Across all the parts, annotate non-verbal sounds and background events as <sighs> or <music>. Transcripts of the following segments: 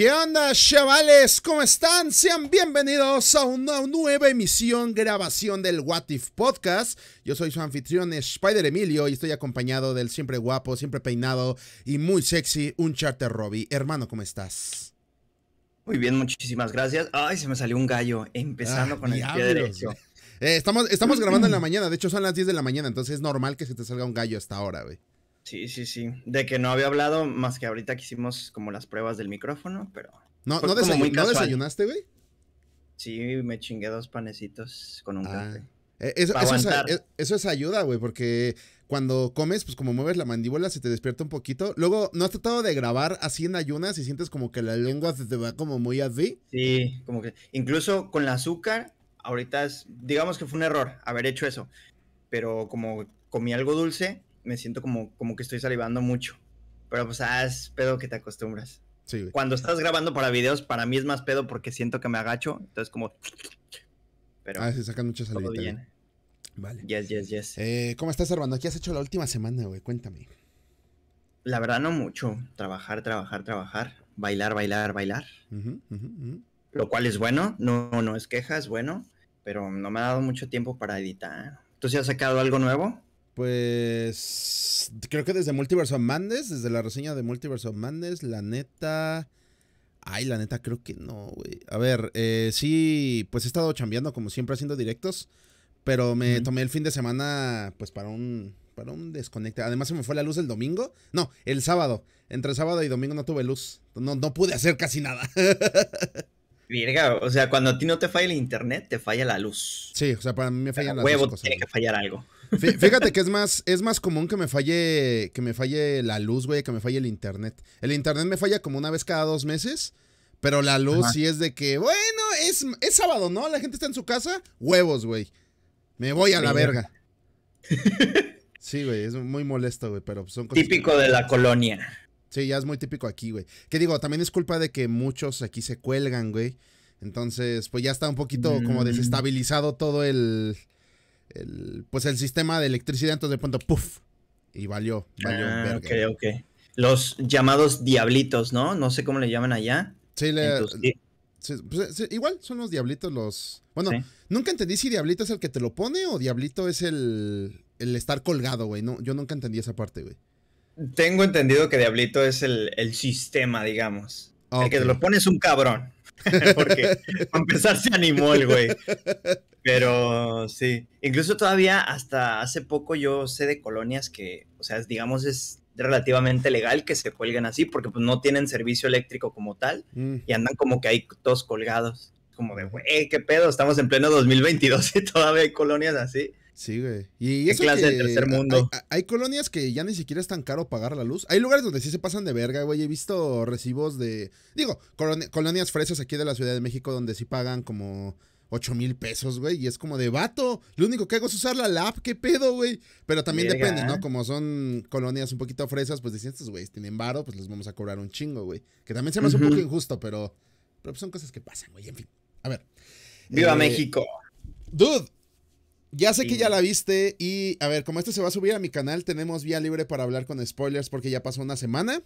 ¿Qué onda, chavales? ¿Cómo están? Sean bienvenidos a una nueva emisión, grabación del What If Podcast. Yo soy su anfitrión Spider Emilio y estoy acompañado del siempre guapo, siempre peinado y muy sexy un charter Robbie. Hermano, ¿cómo estás? Muy bien, muchísimas gracias. Ay, se me salió un gallo, empezando ah, con el pie derecho. Eh, estamos, estamos grabando en la <clears throat> mañana, de hecho son las 10 de la mañana, entonces es normal que se te salga un gallo hasta ahora, güey. Sí, sí, sí. De que no había hablado más que ahorita que hicimos como las pruebas del micrófono, pero. No, no, desayunaste, güey. Sí, me chingué dos panecitos con un ah. café. E, eso, es, ayuda, güey, porque cuando comes, pues como mueves la mandíbula, se te despierta un poquito. Luego, ¿no has tratado de grabar así en ayunas y sientes como que la lengua te va como muy así? Sí, como que incluso con el azúcar, ahorita es, digamos que fue un error haber hecho eso, pero como comí algo dulce, me siento como, como que estoy salivando mucho. Pero pues, ah, es pedo que te acostumbras. Sí, Cuando estás grabando para videos, para mí es más pedo porque siento que me agacho. Entonces, como. <tsk> Pero, ah, se sacan muchas salivitas. Todo bien. Vale. Yes, yes, yes. Eh, ¿Cómo estás, Armando? ¿Qué has hecho la última semana, güey? Cuéntame. La verdad, no mucho. Trabajar, trabajar, trabajar. Bailar, bailar, bailar. Lo cual es bueno. No, no es queja, es bueno. Pero no me ha dado mucho tiempo para editar. ¿Tú sí has sacado algo nuevo? Pues creo que desde Multiverse of desde la reseña de Multiverse of la neta... Ay, la neta creo que no, güey. A ver, eh, sí, pues he estado chambeando como siempre haciendo directos, pero me tomé el fin de semana pues para un para un desconecte. Además se me fue la luz el domingo. No, el sábado. Entre sábado y domingo no tuve luz. No, no pude hacer casi nada. <laughs> Virga, o sea, cuando a ti no te falla el internet, te falla la luz. Sí, o sea, para mí me falla la luz. Huevo, tiene que fallar algo. Fíjate que es más, es más común que me falle, que me falle la luz, güey, que me falle el internet. El internet me falla como una vez cada dos meses, pero la luz sí es de que, bueno, es, es sábado, ¿no? La gente está en su casa, huevos, güey. Me voy a la verga. <laughs> Sí, güey, es muy molesto, güey, pero son cosas Típico de la colonia. Sí, ya es muy típico aquí, güey. Que digo, también es culpa de que muchos aquí se cuelgan, güey. Entonces, pues ya está un poquito como mm. desestabilizado todo el, pues el sistema de electricidad, entonces de pronto, puff, y valió, valió. Ah, ok, Los llamados diablitos, ¿no? No sé cómo le llaman allá. Sí, le, pues, igual son los diablitos los... Bueno, nunca entendí si diablito es el que te lo pone o diablito es el, el estar colgado, güey. No, yo nunca entendí esa parte, güey. Tengo entendido que diablito es el, el sistema, digamos. El que te lo pone es un cabrón. <laughs> Porque a empezar se animó el güey. Pero sí, incluso todavía hasta hace poco yo sé de colonias que, o sea, digamos es relativamente legal que se cuelguen así porque pues no tienen servicio eléctrico como tal mm. y andan como que Hay todos colgados. Como de, güey, qué pedo, estamos en pleno 2022 y todavía hay colonias así. Sí, güey. Y es que tercer mundo? Hay, colonias que ya ni siquiera es tan caro pagar la luz. Hay lugares donde sí se pasan de verga, güey. He visto recibos de. Digo, colonias fresas aquí de la Ciudad de México donde sí pagan como 8 mil pesos, güey. Y es como de vato. Lo único que hago es usar la lab, qué pedo, güey. Pero también depende, ¿no? ¿eh? Como son colonias un poquito fresas, pues decían estos güey, tienen varo, pues les vamos a cobrar un chingo, güey. Que también se me hace un poco injusto, pero, pero son cosas que pasan, güey. En fin. A ver. ¡Viva eh, México! Dude, ya sé que ya la viste y a ver, como esto se va a subir a mi canal, tenemos vía libre para hablar con spoilers porque ya pasó una semana.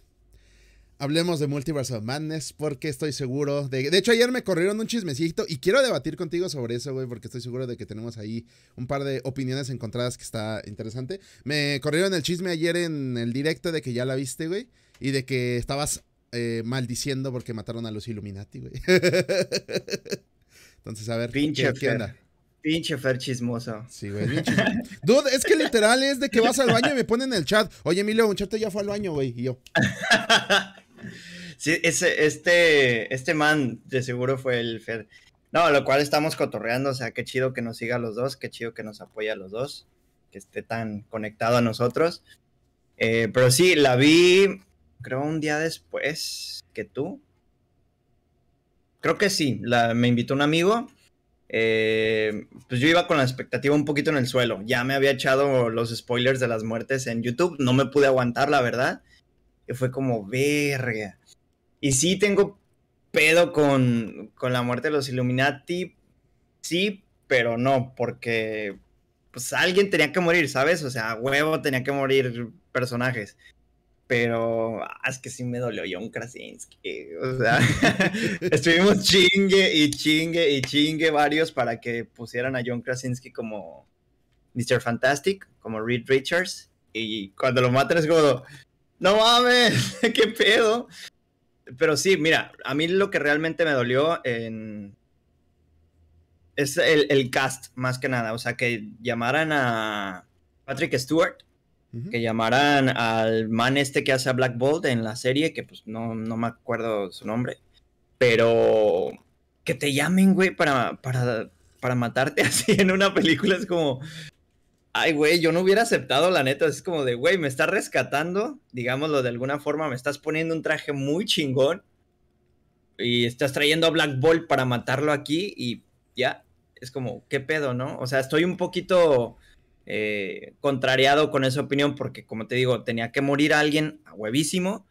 Hablemos de Multiverse of Madness porque estoy seguro de... De hecho, ayer me corrieron un chismecito y quiero debatir contigo sobre eso, güey, porque estoy seguro de que tenemos ahí un par de opiniones encontradas que está interesante. Me corrieron el chisme ayer en el directo de que ya la viste, güey, y de que estabas eh, maldiciendo porque mataron a los Illuminati, güey. <laughs> Entonces, a ver, ¿qué Pinche Fer chismoso. Sí, güey, Dude, es que literal es de que vas al baño y me ponen en el chat. Oye, Emilio, un chat ya fue al baño, güey. Y yo. <laughs> sí, ese, este, este man de seguro fue el Fer. No, lo cual estamos cotorreando. O sea, qué chido que nos siga los dos. Qué chido que nos apoya a los dos. Que esté tan conectado a nosotros. Eh, pero sí, la vi, creo, un día después que tú. Creo que sí. me invitó un amigo eh, pues yo iba con la expectativa un poquito en el suelo. Ya me había echado los spoilers de las muertes en YouTube. No me pude aguantar, la verdad. Y fue como, verga. Y sí tengo pedo con, con la muerte de los Illuminati. Sí, pero no, porque pues alguien tenía que morir, ¿sabes? O sea, huevo tenía que morir personajes. Pero ah, es que sí me dolió John Krasinski. O sea, <laughs> <laughs> estuvimos chingue y chingue y chingue varios para que pusieran a John Krasinski como Mr. Fantastic, como Reed Richards. Y cuando lo matan es como, no mames, <laughs> qué pedo. Pero sí, mira, a mí lo que realmente me dolió en... es el, el cast, más que nada. O sea, que llamaran a Patrick Stewart que llamarán al man este que hace a Black Bolt en la serie, que pues no, no me acuerdo su nombre, pero que te llamen, güey, para, para, para matarte <laughs> así en una película es como, ay, güey, yo no hubiera aceptado, la neta. Es como de, güey, me estás rescatando, digámoslo de alguna forma, me estás poniendo un traje muy chingón y estás trayendo a Black Bolt para matarlo aquí y ya. Es como, ¿qué pedo, no? O sea, estoy un poquito eh, contrariado con esa opinión porque, como te digo, tenía que morir alguien a huevísimo.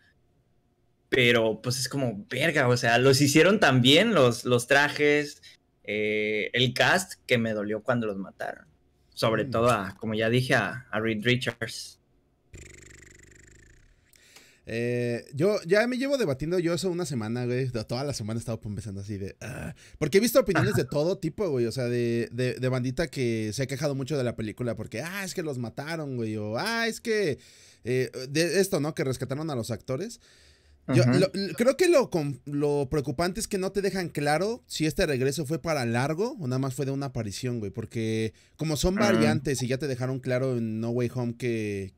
Pero pues es como, verga, o sea, los hicieron tan bien los, los trajes, eh, el cast, que me dolió cuando los mataron. Sobre mm. todo, a, como ya dije, a Reed Richards. Eh, yo ya me llevo debatiendo yo eso una semana, güey. Toda la semana he estado pensando así de. Ah". porque he visto opiniones de todo tipo, güey. O sea, de, de, bandita que se ha quejado mucho de la película porque, ah, es que los mataron, güey. O, ah, es que. Eh, de esto, ¿no? Que rescataron a los actores. Yo, creo que lo, lo preocupante es que no te dejan claro si este regreso fue para largo o nada más fue de una aparición, güey. Porque como son ah. variantes y ya te dejaron claro en No Way Home que,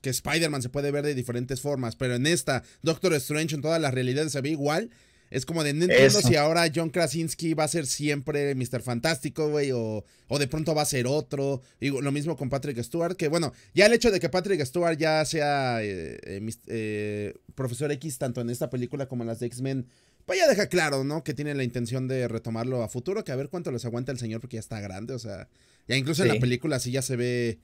que, Spider-Man se puede ver de diferentes formas, pero en esta, Doctor Strange en todas las realidades se ve igual. Es como de no entiendo si ahora John Krasinski va a ser siempre Mr. Fantástico, güey, o, de pronto va a ser otro. Y lo mismo con Patrick Stewart, que bueno, ya el hecho de que Patrick Stewart ya sea eh, eh, eh, Profesor X tanto en esta película como en las de X-Men, pues ya deja claro, ¿no? Que tiene la intención de retomarlo a futuro, que a ver cuánto les aguanta el señor porque ya está grande, o sea, ya incluso en la película sí ya se ve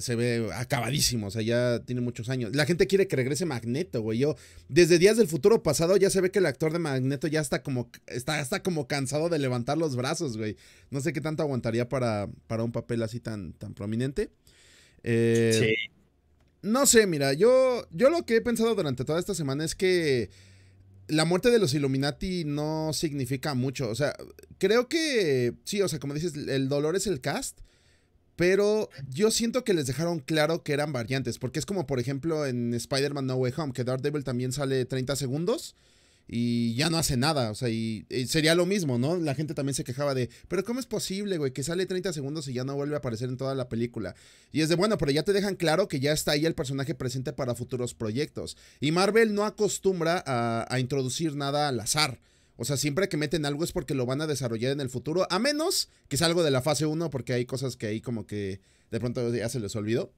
se ve acabadísimo, o sea, ya tiene muchos años. La gente quiere que regrese Magneto, güey. Yo, desde días del futuro pasado ya se ve que el actor de Magneto ya está como, está, como cansado de levantar los brazos, güey. No sé qué tanto aguantaría para, para un papel así tan, tan prominente. Eh, sí. No sé, mira, yo, yo lo que he pensado durante toda esta semana es que la muerte de los Illuminati no significa mucho. O sea, creo que sí, o sea, como dices, el dolor es el cast. Pero yo siento que les dejaron claro que eran variantes, porque es como por ejemplo en Spider-Man No Way Home, que Daredevil también sale 30 segundos y ya no hace nada, o sea, y, sería lo mismo, ¿no? La gente también se quejaba de, pero ¿cómo es posible, güey, que sale 30 segundos y ya no vuelve a aparecer en toda la película? Y es de, bueno, pero ya te dejan claro que ya está ahí el personaje presente para futuros proyectos. Y Marvel no acostumbra a introducir nada al azar. O sea, siempre que meten algo es porque lo van a desarrollar en el futuro, a menos que salgo de la fase 1, porque hay cosas que ahí como que de pronto ya se les olvidó.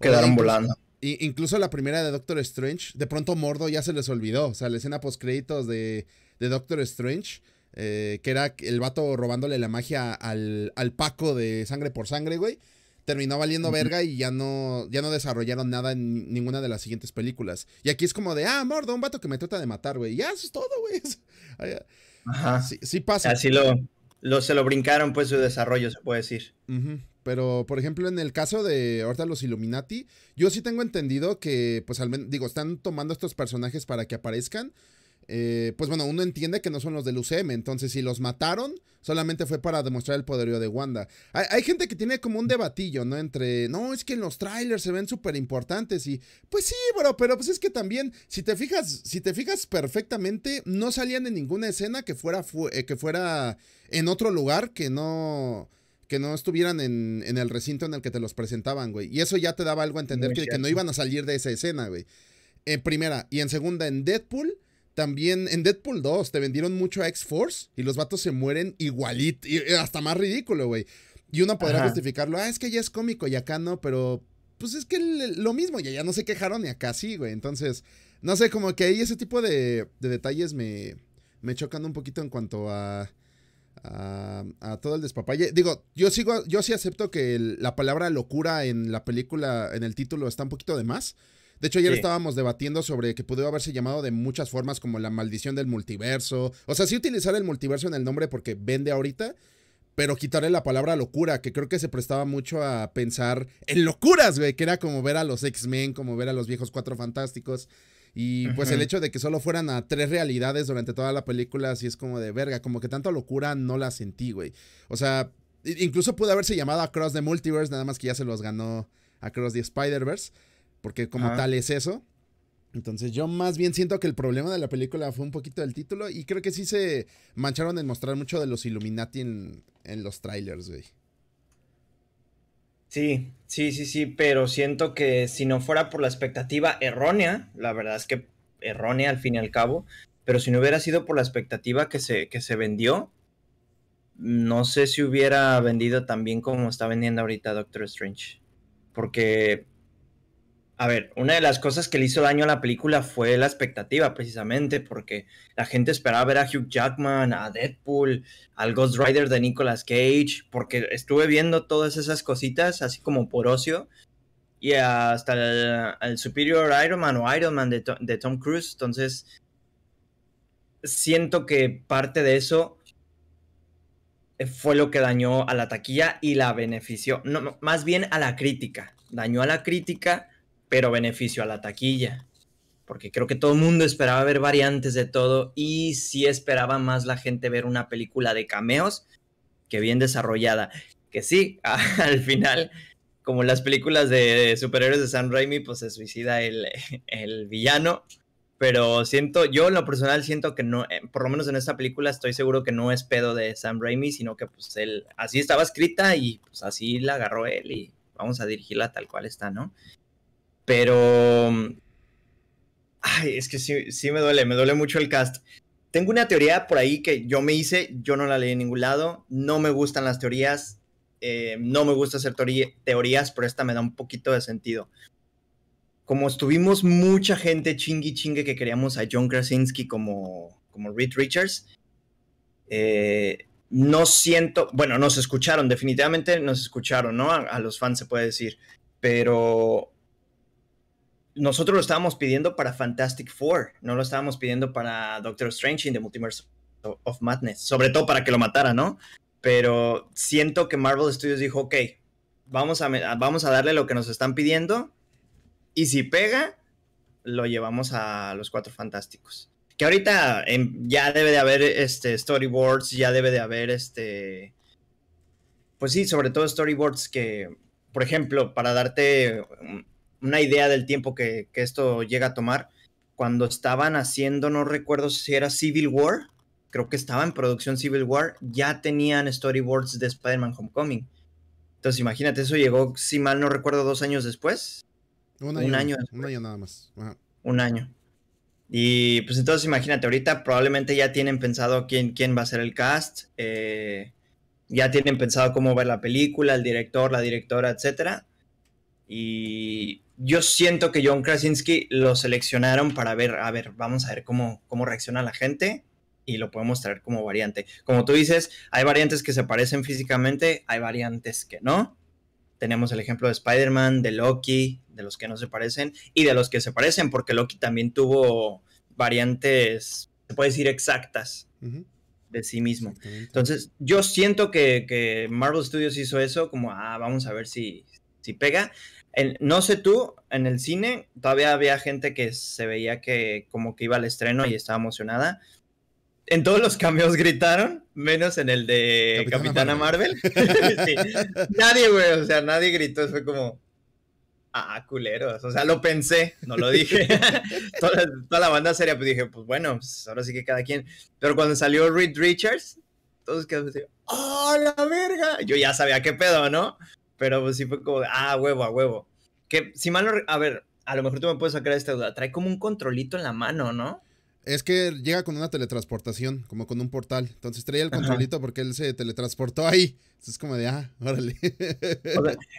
Quedaron volando. incluso la primera de Doctor Strange, de pronto Mordo ya se les olvidó. O sea, la escena post créditos de, de Doctor Strange, eh, que era el vato robándole la magia al, al Paco de sangre por sangre, güey terminó valiendo verga y ya no, ya no desarrollaron nada en ninguna de las siguientes películas. Y aquí es como de, ah, mordo, un vato que me trata de matar, güey. Ya, eso es todo, güey. <laughs> Ajá. Sí, pasa. Así lo, se lo brincaron, pues, su desarrollo, se puede decir. Pero, por ejemplo, en el caso de ahorita los Illuminati, yo sí tengo entendido que, pues, al menos, digo, están tomando estos personajes para que aparezcan, eh, pues bueno, uno entiende que no son los del UCM. Entonces, si los mataron, solamente fue para demostrar el poderío de Wanda. Hay, gente que tiene como un debatillo, ¿no? Entre, no, es que en los trailers se ven súper importantes y, pues sí, bro, pero pues es que también, si te fijas, si te fijas perfectamente, no salían en ninguna escena que fuera, eh, que fuera en otro lugar que no que no estuvieran en, el recinto en el que te los presentaban, güey. Y eso ya te daba algo a entender que, que, no iban a salir de esa escena, güey. En primera. Y en segunda, en Deadpool, también en Deadpool 2 te vendieron mucho a X-Force y los vatos se mueren igualito, y eh, hasta más ridículo, güey. Y uno podrá justificarlo, ah, es que ya es cómico y acá no, pero pues es que lo mismo, ya ya no se quejaron y acá sí, güey. Entonces, no sé, como que ahí ese tipo de, detalles me, me chocan un poquito en cuanto a... A, todo el despapalle. Digo, yo sigo, yo sí acepto que la palabra locura en la película, en el título, está un poquito de más. De hecho, ayer estábamos debatiendo sobre que pudo haberse llamado de muchas formas, como la maldición del multiverso. O sea, sí utilizar el multiverso en el nombre porque vende ahorita, pero quitarle la palabra locura, que creo que se prestaba mucho a pensar en locuras, güey, que era como ver a los X-Men, como ver a los viejos Cuatro Fantásticos. Y pues el hecho de que solo fueran a tres realidades durante toda la película, así es como de verga, como que tanta locura no la sentí, güey. O sea, incluso pudo haberse llamado Across the Multiverse, nada más que ya se los ganó Across the Spider-Verse porque como tal es eso. Entonces yo más bien siento que el problema de la película fue un poquito del título y creo que sí se mancharon en mostrar mucho de los Illuminati en, los trailers, güey. Sí, sí, sí, sí, pero siento que si no fuera por la expectativa errónea, la verdad es que errónea al fin y al cabo, pero si no hubiera sido por la expectativa que se, que se vendió, no sé si hubiera vendido tan bien como está vendiendo ahorita Doctor Strange. Porque a ver, una de las cosas que le hizo daño a la película fue la expectativa, precisamente, porque la gente esperaba ver a Hugh Jackman, a Deadpool, al Ghost Rider de Nicolas Cage, porque estuve viendo todas esas cositas, así como por ocio, y hasta el, Superior Iron Man o Iron Man de, Tom Cruise, entonces siento que parte de eso fue lo que dañó a la taquilla y la benefició, más bien a la crítica, dañó a la crítica pero beneficio a la taquilla. Porque creo que todo el mundo esperaba ver variantes de todo y sí esperaba más la gente ver una película de cameos que bien desarrollada. Que sí, <laughs> al final, como las películas de superhéroes de Sam Raimi, pues se suicida el, el villano pero siento, yo en lo personal siento que no, eh, por lo menos en esta película estoy seguro que no es pedo de Sam Raimi, sino que pues él, así estaba escrita y pues así la agarró él y vamos a dirigirla tal cual está, ¿no? Pero... Ay, es que sí, sí me duele, me duele mucho el cast. Tengo una teoría por ahí que yo me hice, yo no la leí en ningún lado, no me gustan las teorías, eh, no me gusta hacer teorías, pero esta me da un poquito de sentido. Como estuvimos mucha gente chingui chingue que queríamos a John Krasinski como, como Reed Richards, eh, no siento, bueno, nos escucharon, definitivamente nos escucharon, ¿no? a los fans se puede decir, pero nosotros lo estábamos pidiendo para Fantastic Four, no lo estábamos pidiendo para Doctor Strange in the Multiverse of Madness, sobre todo para que lo matara, ¿no? Pero siento que Marvel Studios dijo, ok, vamos a, vamos a darle lo que nos están pidiendo y si pega, lo llevamos a los Cuatro Fantásticos. Que ahorita em, ya debe de haber este, storyboards, ya debe de haber este... Pues sí, sobre todo storyboards que, por ejemplo, para darte um, una idea del tiempo que, esto llega a tomar. Cuando estaban haciendo, no recuerdo si era Civil War, creo que estaba en producción Civil War, ya tenían storyboards de Spider-Man Homecoming. Entonces imagínate, eso llegó, si mal no recuerdo, dos años después. Un año, un año, nada más. Un año. Y pues entonces imagínate, ahorita probablemente ya tienen pensado quién, quién va a ser el cast, eh, ya tienen pensado cómo ver la película, el director, la directora, etcétera y yo siento que John Krasinski lo seleccionaron para ver, a ver, vamos a ver cómo, cómo reacciona la gente y lo podemos traer como variante. Como tú dices, hay variantes que se parecen físicamente, hay variantes que no. Tenemos el ejemplo de Spider-Man, de Loki, de los que no se parecen y de los que se parecen, porque Loki también tuvo variantes, se puede decir, exactas de sí mismo. Entonces, yo siento que, Marvel Studios hizo eso como, ah, vamos a ver si, si pega no sé tú, en el cine todavía había gente que se veía que como que iba al estreno y estaba emocionada. En todos los cambios <laughs> gritaron, menos en el de Capitana, Marvel. <laughs> Nadie, güey, o sea, nadie gritó, fue como, ah, culeros. O sea, lo pensé, no lo dije. <laughs> toda, la banda seria, pues dije, pues bueno, pues, ahora sí que cada quien. Pero cuando salió Reed Richards, todos quedaron así, ¡oh, la verga! Yo ya sabía qué pedo, ¿no? Pero pues, sí fue como, ah, huevo, a huevo. Que si mal a ver, a lo mejor tú me puedes sacar esta duda. Trae como un controlito en la mano, ¿no? Es que llega con una teletransportación, como con un portal. Entonces traía el controlito porque él se teletransportó ahí. Entonces es como de, ah, órale.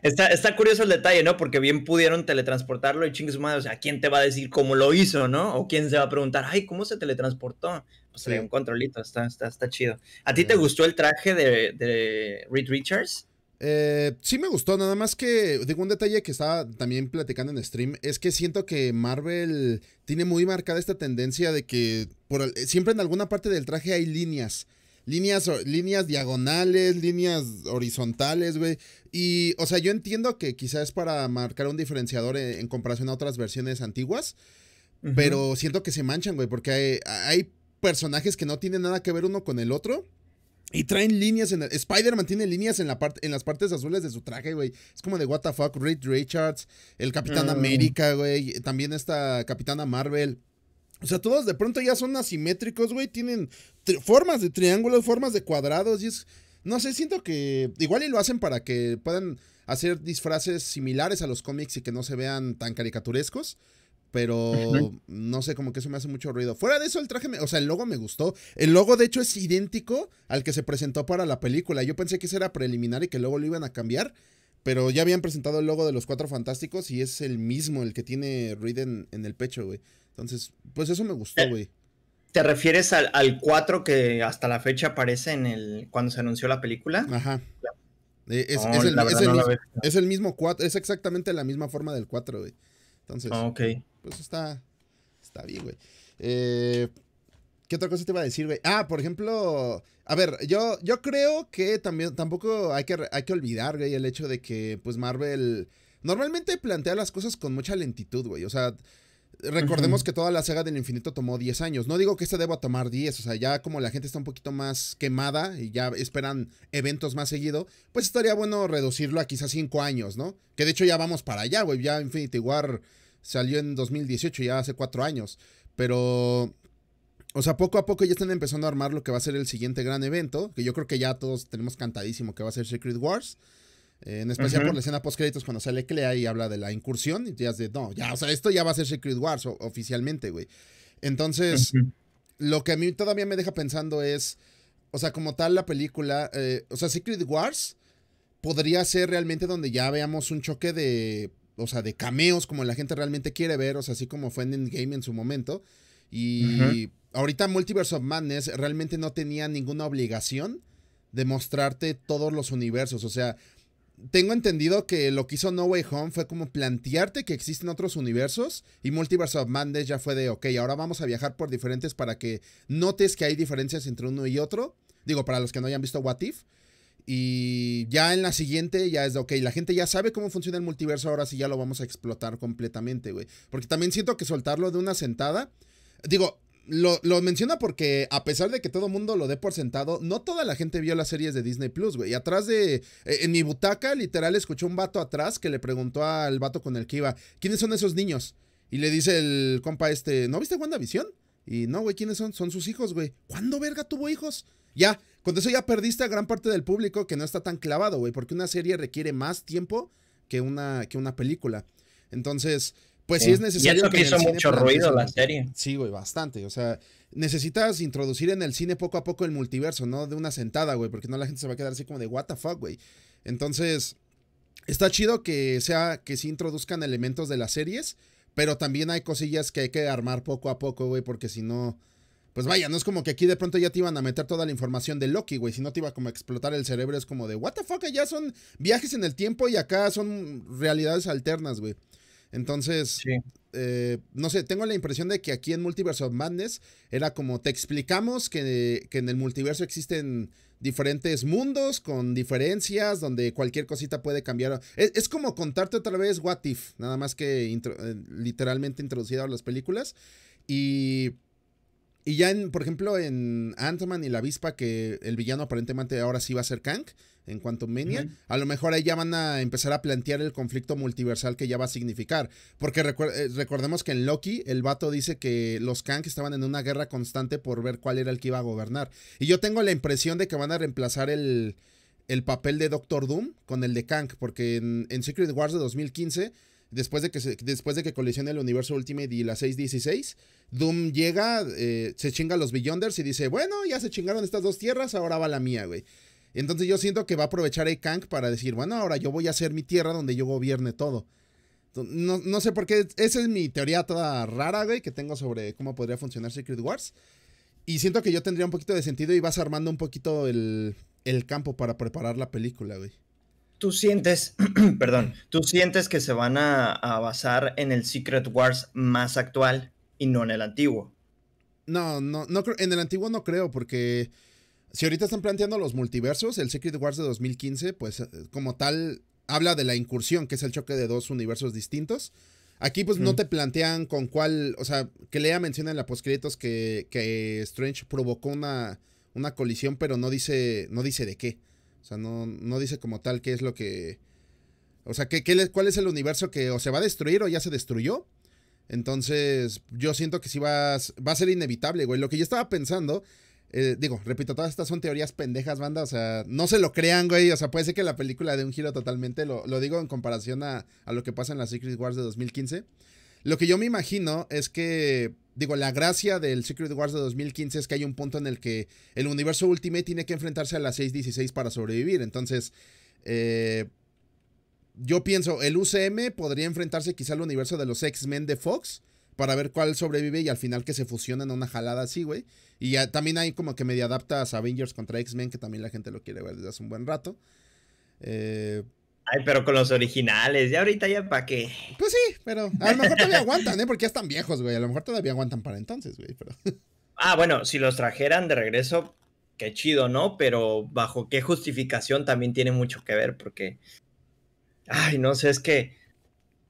está, curioso el detalle, ¿no? Porque bien pudieron teletransportarlo y su madre. O sea, ¿quién te va a decir cómo lo hizo, no? O quién se va a preguntar, ay, ¿cómo se teletransportó? Pues sí. un controlito, está, está, está chido. ¿A ti te gustó el traje de, de Reed Richards? Eh, sí me gustó, nada más que digo un detalle que estaba también platicando en stream, es que siento que Marvel tiene muy marcada esta tendencia de que siempre en alguna parte del traje hay líneas. Líneas, líneas diagonales, líneas horizontales, güey. Y, o sea, yo entiendo que quizás es para marcar un diferenciador eh, en, comparación a otras versiones antiguas. Pero siento que se manchan, güey, porque hay personajes que no tienen nada que ver uno con el otro y traen líneas en... el. Spider-Man tiene líneas en, la parte en las partes azules de su traje, güey. Es como de WTF, Reed Richards, el Capitán mm. América, güey. También esta Capitana Marvel. O sea, todos de pronto ya son asimétricos, güey. Tienen formas de triángulos, formas de cuadrados. Y es... No sé, siento que... Igual y lo hacen para que puedan hacer disfraces similares a los cómics y que no se vean tan caricaturescos pero no sé, como que eso me hace mucho ruido. Fuera de eso, el traje, me, o sea, el logo me gustó. El logo, de hecho, es idéntico al que se presentó para la película. Yo pensé que ese era preliminar y que luego lo iban a cambiar, pero ya habían presentado el logo de los Cuatro Fantásticos y es el mismo, el que tiene Reed en, el pecho, güey. Entonces, pues eso me gustó, eh, güey. ¿Te refieres al, cuatro que hasta la fecha aparece en el cuando se anunció la película? Ajá. es, el, mismo, cuatro. es exactamente la misma forma del cuatro, güey. Entonces. Ah, ok pues está, está bien, güey. Eh, ¿Qué otra cosa te iba a decir, güey? Ah, por ejemplo, a ver, yo, yo creo que también tampoco hay que, hay que olvidar, güey, el hecho de que, pues, Marvel normalmente plantea las cosas con mucha lentitud, güey. O sea, recordemos que toda la saga del infinito tomó 10 años. No digo que esta deba tomar 10, o sea, ya como la gente está un poquito más quemada y ya esperan eventos más seguido, pues estaría bueno reducirlo a quizás 5 años, ¿no? Que de hecho ya vamos para allá, güey. Ya Infinity War Salió en 2018, ya hace cuatro años. Pero o sea, poco a poco ya están empezando a armar lo que va a ser el siguiente gran evento, que yo creo que ya todos tenemos cantadísimo que va a ser Secret Wars. Eh, en especial por la escena post créditos cuando sale Clea y habla de la incursión y ya es de, no, ya, o sea, esto ya va a ser Secret Wars oficialmente, güey. Entonces, lo que a mí todavía me deja pensando es, o sea, como tal la película, eh, o sea, Secret Wars podría ser realmente donde ya veamos un choque de o sea, de cameos como la gente realmente quiere ver, o sea, así como fue en Endgame en su momento. Y ahorita Multiverse of Madness realmente no tenía ninguna obligación de mostrarte todos los universos, o sea, tengo entendido que lo que hizo No Way Home fue como plantearte que existen otros universos y Multiverse of Madness ya fue de, ok, ahora vamos a viajar por diferentes para que notes que hay diferencias entre uno y otro. Digo, para los que no hayan visto What If, y ya en la siguiente ya es de, ok, la gente ya sabe cómo funciona el multiverso, ahora sí ya lo vamos a explotar completamente, güey. Porque también siento que soltarlo de una sentada, digo, lo, lo menciona porque a pesar de que todo mundo lo dé por sentado, no toda la gente vio las series de Disney Plus, güey. Y atrás de, eh, en mi butaca, literal, escuché un vato atrás que le preguntó al vato con el que iba, ¿quiénes son esos niños? Y le dice el compa este, ¿no viste WandaVision? Y no, güey, ¿quiénes son? Son sus hijos, güey. ¿Cuándo verga tuvo hijos? Ya, con eso ya perdiste a gran parte del público que no está tan clavado, güey, porque una serie requiere más tiempo que una, que una película. Entonces, pues sí, es necesario. Y eso que, hizo mucho ruido la serie. Sí, güey, bastante. O sea, necesitas introducir en el cine poco a poco el multiverso, ¿no? De una sentada, güey, porque no la gente se va a quedar así como de, ¿What the fuck, güey? Entonces, está chido que sea, que se introduzcan elementos de las series, pero también hay cosillas que hay que armar poco a poco, güey, porque si no pues vaya, no es como que aquí de pronto ya te iban a meter toda la información de Loki, güey, si no te iba como a explotar el cerebro, es como de, what the fuck, ya son viajes en el tiempo y acá son realidades alternas, güey. Entonces, eh, no sé, tengo la impresión de que aquí en Multiverse of Madness era como te explicamos que, en el multiverso existen diferentes mundos con diferencias donde cualquier cosita puede cambiar. Es, como contarte otra vez What If, nada más que eh, literalmente introducido a las películas. Y y ya, en, por ejemplo, en Ant-Man y la avispa, que el villano aparentemente ahora sí va a ser Kang, en cuanto Mania, a lo mejor ahí ya van a empezar a plantear el conflicto multiversal que ya va a significar. Porque eh, recordemos que en Loki, el vato dice que los Kang estaban en una guerra constante por ver cuál era el que iba a gobernar. Y yo tengo la impresión de que van a reemplazar el, el papel de Doctor Doom con el de Kang, porque en, en Secret Wars de 2015 después de que, colisione después de que el universo Ultimate y la 616, Doom llega, eh, se chinga a los Beyonders y dice, bueno, ya se chingaron estas dos tierras, ahora va la mía, güey. Entonces yo siento que va a aprovechar a Kang para decir, bueno, ahora yo voy a hacer mi tierra donde yo gobierne todo. No, sé por qué, esa es mi teoría toda rara, güey, que tengo sobre cómo podría funcionar Secret Wars. Y siento que yo tendría un poquito de sentido y vas armando un poquito el, el campo para preparar la película, güey tú sientes, <clears throat> perdón, tú sientes que se van a, basar en el Secret Wars más actual y no en el antiguo. No, no, no en el antiguo no creo, porque si ahorita están planteando los multiversos, el Secret Wars de 2015, pues eh, como tal, habla de la incursión, que es el choque de dos universos distintos. Aquí pues no te plantean con cuál, o sea, que Lea menciona en la postcritos que, que Strange provocó una, una colisión, pero no dice, no dice de qué. O sea, no, dice como tal qué es lo que... O sea, ¿cuál es el universo que o se va a destruir o ya se destruyó? Entonces, yo siento que sí va, va a ser inevitable, güey. Lo que yo estaba pensando, eh, digo, repito, todas estas son teorías pendejas, banda. O sea, no se lo crean, güey. O sea, puede ser que la película dé un giro totalmente. Lo, digo en comparación a, a, lo que pasa en la Secret Wars de 2015. Lo que yo me imagino es que, digo, la gracia del Secret Wars de 2015 es que hay un punto en el que el universo Ultimate tiene que enfrentarse a la 6.16 para sobrevivir. Entonces, eh, yo pienso, el UCM podría enfrentarse quizá al universo de los X-Men de Fox para ver cuál sobrevive y al final que se fusionen en una jalada así, güey. Y ya, también hay como que media adaptas Avengers contra X-Men, que también la gente lo quiere ver desde hace un buen rato. Eh, Ay, pero con los originales, ya ahorita ya para qué. Pues sí, pero a lo mejor todavía aguantan, ¿eh? Porque ya están viejos, güey. A lo mejor todavía aguantan para entonces, güey. Pero... <laughs> Ah, bueno, si los trajeran de regreso, qué chido, ¿no? Pero bajo qué justificación también tiene mucho que ver, porque. Ay, no sé, es que.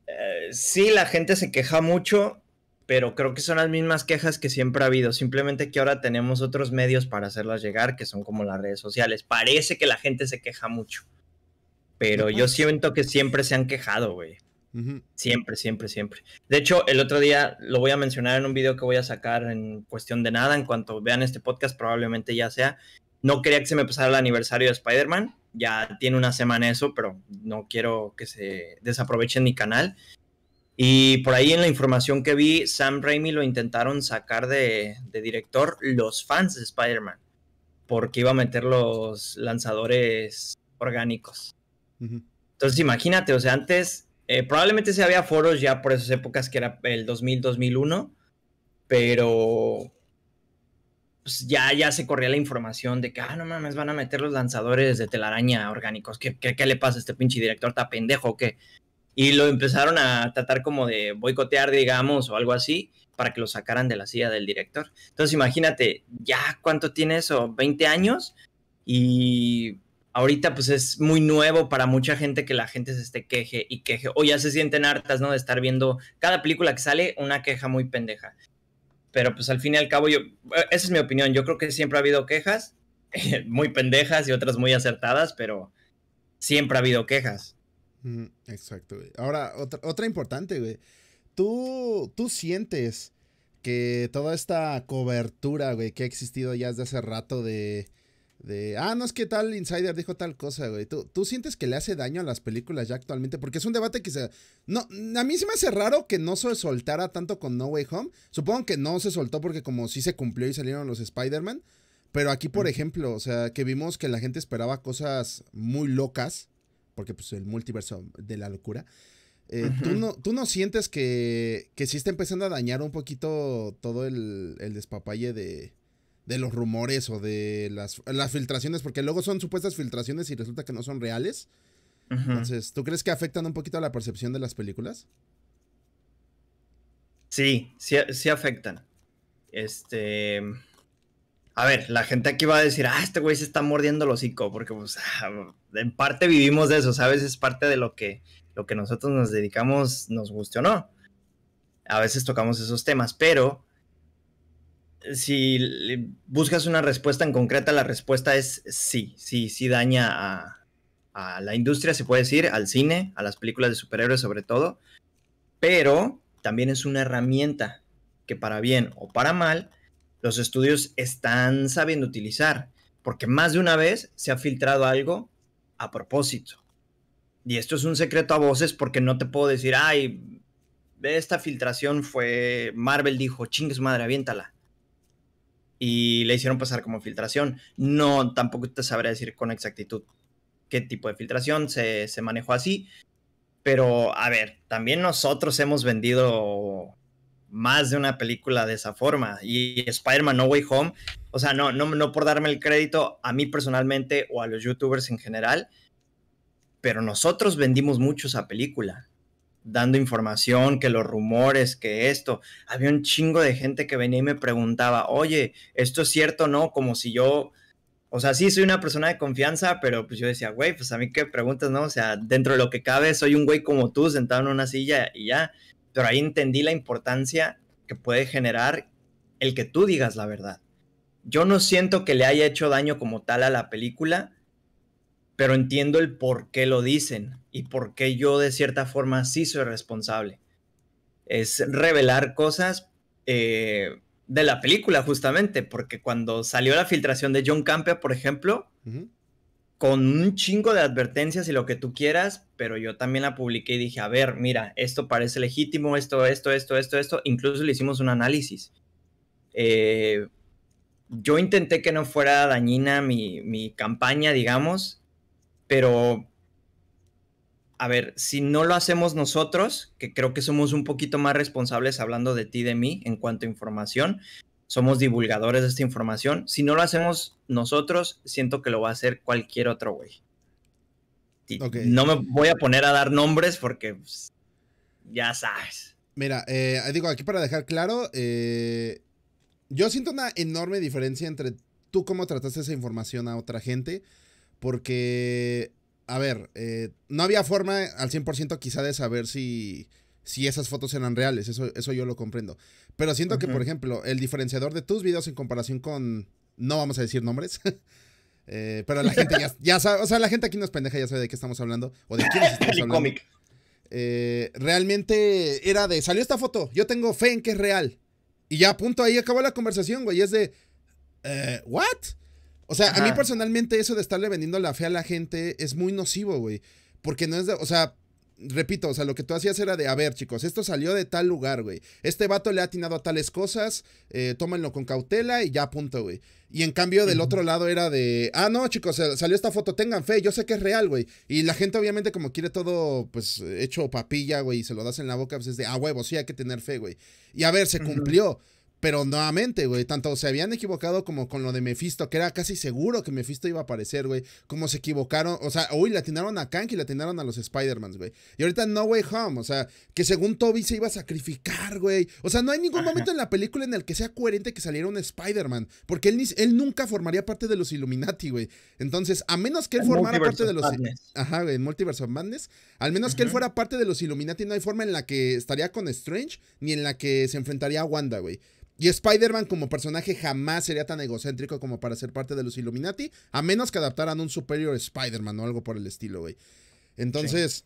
Eh, sí, la gente se queja mucho, pero creo que son las mismas quejas que siempre ha habido, simplemente que ahora tenemos otros medios para hacerlas llegar, que son como las redes sociales. Parece que la gente se queja mucho, pero yo siento que siempre se han quejado, güey. Siempre, siempre, siempre. De hecho, el otro día lo voy a mencionar en un video que voy a sacar en cuestión de nada. En cuanto vean este podcast, probablemente ya sea. No quería que se me pasara el aniversario de Spider-Man. Ya tiene una semana eso, pero no quiero que se desaprovechen mi canal. Y por ahí en la información que vi, Sam Raimi lo intentaron sacar de, de director los fans de Spider-Man, porque iba a meter los lanzadores orgánicos. Entonces imagínate, o sea, antes eh, probablemente se había foros ya por esas épocas que era el 2000, 2001, pero pues, ya, ya se corría la información de que, ah, no mames, van a meter los lanzadores de telaraña orgánicos. ¿Qué, qué, qué le pasa a este pinche director? ¿Está pendejo o qué? Y lo empezaron a tratar como de boicotear, digamos, o algo así, para que lo sacaran de la silla del director. Entonces, imagínate, ya cuánto tiene eso, 20 años, y ahorita pues es muy nuevo para mucha gente que la gente se esté queje y queje, o ya se sienten hartas, ¿no? De estar viendo cada película que sale una queja muy pendeja. Pero pues al fin y al cabo, yo, eh, esa es mi opinión, yo creo que siempre ha habido quejas, <laughs> muy pendejas y otras muy acertadas, pero siempre ha habido quejas. Mm, exacto, Ahora, otra, otra importante, güey. ¿Tú, tú sientes que toda esta cobertura, güey, que ha existido ya desde hace rato de de, ah, no es que tal insider dijo tal cosa, güey. ¿Tú, ¿Tú, sientes que le hace daño a las películas ya actualmente? Porque es un debate que se... No, a mí se me hace raro que no se soltara tanto con No Way Home. Supongo que no se soltó porque como sí se cumplió y salieron los Spider-Man. Pero aquí, por ejemplo, o sea, que vimos que la gente esperaba cosas muy locas. Porque pues el multiverso de la locura. Eh, ¿tú, no, sientes que, que sí está empezando a dañar un poquito todo el, el despapalle de de los rumores o de las, las filtraciones, porque luego son supuestas filtraciones y resulta que no son reales. Entonces, ¿tú crees que afectan un poquito a la percepción de las películas? Sí, sí, afectan. Este. A ver, la gente aquí va a decir, ah, este güey se está mordiendo el hocico, porque pues ah, en parte vivimos de eso, ¿sabes? Es parte de lo que, lo que nosotros nos dedicamos, nos guste o no. A veces tocamos esos temas, pero si buscas una respuesta en concreta, la respuesta es sí, sí, sí daña a, la industria, se puede decir, al cine, a las películas de superhéroes sobre todo, pero también es una herramienta que para bien o para mal, los estudios están sabiendo utilizar, porque más de una vez se ha filtrado algo a propósito. Y esto es un secreto a voces porque no te puedo decir, ay, esta filtración fue, Marvel dijo, chingues madre, aviéntala y le hicieron pasar como filtración. No, tampoco te sabré decir con exactitud qué tipo de filtración se, se manejó así. Pero, a ver, también nosotros hemos vendido más de una película de esa forma. Y Spider-Man No Way Home, o sea, no, no, no por darme el crédito a mí personalmente o a los youtubers en general, pero nosotros vendimos mucho esa película dando información, que los rumores, que esto. Había un chingo de gente que venía y me preguntaba, oye, ¿esto es cierto o no? Como si yo, o sea, sí soy una persona de confianza, pero pues yo decía, güey, pues a mí qué preguntas, ¿no? O sea, dentro de lo que cabe, soy un güey como tú, sentado en una silla y ya. Pero ahí entendí la importancia que puede generar el que tú digas la verdad. Yo no siento que le haya hecho daño como tal a la película, pero entiendo el por qué lo dicen y por qué yo de cierta forma sí soy responsable. Es revelar cosas eh, de la película justamente, porque cuando salió la filtración de John Campea, por ejemplo, con un chingo de advertencias y lo que tú quieras, pero yo también la publiqué y dije, a ver, mira, esto parece legítimo, esto, esto, esto, esto, esto, incluso le hicimos un análisis. Eh, yo intenté que no fuera dañina mi, mi campaña, digamos, pero a ver, si no lo hacemos nosotros, que creo que somos un poquito más responsables hablando de ti, de mí, en cuanto a información, somos divulgadores de esta información, si no lo hacemos nosotros, siento que lo va a hacer cualquier otro güey. No me voy a poner a dar nombres porque pues, ya sabes. Mira, eh, digo, aquí para dejar claro, eh, yo siento una enorme diferencia entre tú cómo trataste esa información a otra gente porque, a ver, eh, no había forma al 100% quizá de saber si, si esas fotos eran reales, eso, eso yo lo comprendo. Pero siento que, por ejemplo, el diferenciador de tus videos en comparación con, no vamos a decir nombres, <laughs> eh, pero la gente ya, <laughs> ya, sabe, o sea, la gente aquí no es pendeja, ya sabe de qué estamos hablando, o de quiénes <laughs> estamos hablando. Eh, realmente era de, salió esta foto, yo tengo fe en que es real. Y ya, punto, ahí acabó la conversación, güey, es de, eh, ¿what? O sea, a mí personalmente eso de estarle vendiendo la fe a la gente es muy nocivo, güey. Porque no es de, o sea, repito, o sea, lo que tú hacías era de, a ver, chicos, esto salió de tal lugar, güey. Este vato le ha atinado a tales cosas, eh, tómenlo con cautela y ya, punto, güey. Y en cambio, del otro lado era de, ah, no, chicos, eh, salió esta foto, tengan fe, yo sé que es real, güey. Y la gente, obviamente, como quiere todo, pues, hecho papilla, güey, y se lo das en la boca, pues es de, ah, huevo, sí, hay que tener fe, güey. Y a ver, se cumplió. Pero nuevamente, güey, tanto se habían equivocado como con lo de Mephisto, que era casi seguro que Mephisto iba a aparecer, güey. Como se equivocaron, o sea, uy, atinaron a Kank y atinaron a los Spider-Mans, güey. Y ahorita No Way Home, o sea, que según Toby se iba a sacrificar, güey. O sea, no hay ningún momento en la película en el que sea coherente que saliera un Spider-Man, porque él, nunca formaría parte de los Illuminati, güey. Entonces, a menos que él formara parte de los. Ajá, güey, Multiverse of Madness. Al menos que él fuera parte de los Illuminati, no hay forma en la que estaría con Strange ni en la que se enfrentaría a Wanda, güey. Y Spider-Man como personaje jamás sería tan egocéntrico como para ser parte de los Illuminati, a menos que adaptaran un Superior Spider-Man o algo por el estilo, güey. Entonces,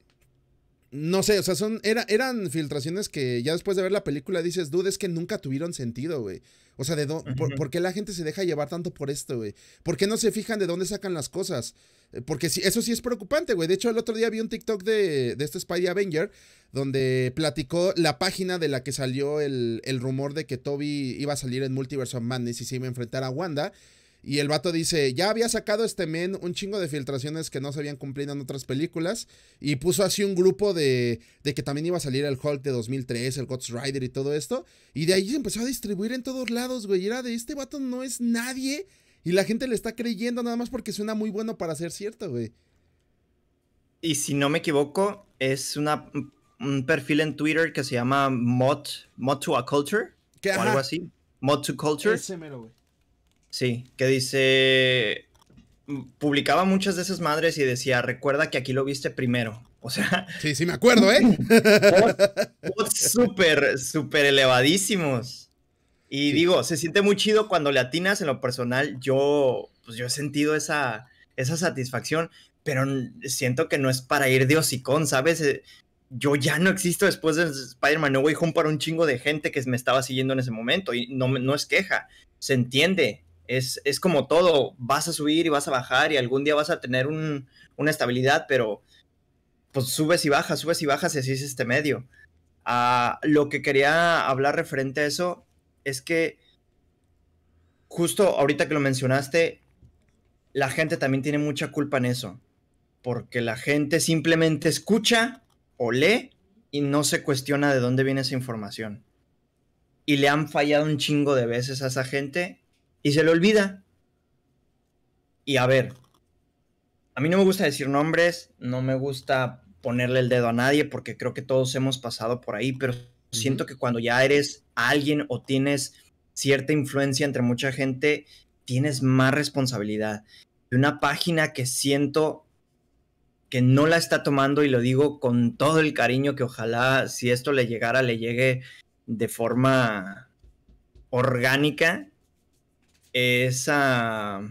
no sé, o sea, son, era, eran filtraciones que ya después de ver la película dices, dude, es que nunca tuvieron sentido, güey. O sea, de por, qué la gente se deja llevar tanto por esto, güey? ¿Por qué no se fijan de dónde sacan las cosas? Eh, porque si, eso sí es preocupante, güey. De hecho, el otro día vi un TikTok de, este Spidey Avenger donde platicó la página de la que salió el, el rumor de que Toby iba a salir en Multiverse of Madness y se iba a enfrentar a Wanda. Y el vato dice, ya había sacado este men un chingo de filtraciones que no se habían cumplido en otras películas. Y puso así un grupo de, que también iba a salir el Hulk de 2003, el Ghost Rider y todo esto. Y de ahí se empezó a distribuir en todos lados, güey. Y era de, este vato no es nadie. Y la gente le está creyendo nada más porque suena muy bueno para ser cierto, güey. Y si no me equivoco, es una, un perfil en Twitter que se llama Mod, to a Culture. ¿Qué? O algo así. Mod to Culture. güey Sí, que dice, mm, publicaba muchas de esas madres y decía, recuerda que aquí lo viste primero. O sea... Sí, sí, me acuerdo, ¿eh? <laughs> Súper, súper elevadísimos. Y digo, se siente muy chido cuando le atinas en lo personal. Yo, pues yo he sentido esa, esa satisfacción, pero siento que no es para ir de hocicón, ¿sabes? Eh, yo ya no existo después de Spider-Man No Way Home para un chingo de gente que me estaba siguiendo en ese momento. Y no, no es queja, se entiende es, como todo, vas a subir y vas a bajar y algún día vas a tener una estabilidad, pero pues subes y bajas, subes y bajas y así es este medio. Ah, lo que quería hablar referente a eso es que justo ahorita que lo mencionaste, la gente también tiene mucha culpa en eso, porque la gente simplemente escucha o lee y no se cuestiona de dónde viene esa información. Y le han fallado un chingo de veces a esa gente y se le olvida. Y a ver, a mí no me gusta decir nombres, no me gusta ponerle el dedo a nadie porque creo que todos hemos pasado por ahí, pero siento que cuando ya eres alguien o tienes cierta influencia entre mucha gente, tienes más responsabilidad. Y una página que siento que no la está tomando, y lo digo con todo el cariño que ojalá si esto le llegara, le llegue de forma orgánica, esa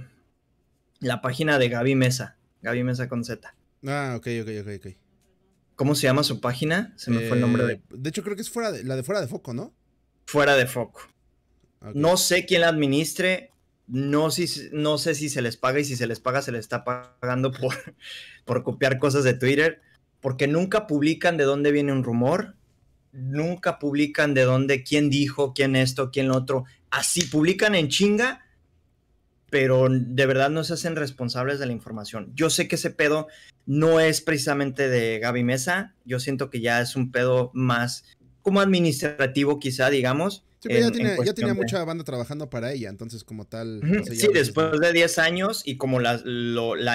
la página de Gaby Mesa, Gaby Mesa con Z. Ah, ok, ok, ok, ok. ¿Cómo se llama su página? Se me fue el nombre de. Eh, de hecho, creo que es fuera de, la de fuera de foco, ¿no? Fuera de foco. No sé quién la administre. No, no sé si se les paga y si se les paga, se les está pagando por, <laughs> por copiar cosas de Twitter. Porque nunca publican de dónde viene un rumor. Nunca publican de dónde, quién dijo, quién esto, quién lo otro. Así publican en chinga pero de verdad no se hacen responsables de la información. Yo sé que ese pedo no es precisamente de Gaby Mesa, yo siento que ya es un pedo más como administrativo quizá, digamos. Sí, pero ya, tiene, tenía mucha banda trabajando para ella, entonces como tal... sí, después de 10 años y como la,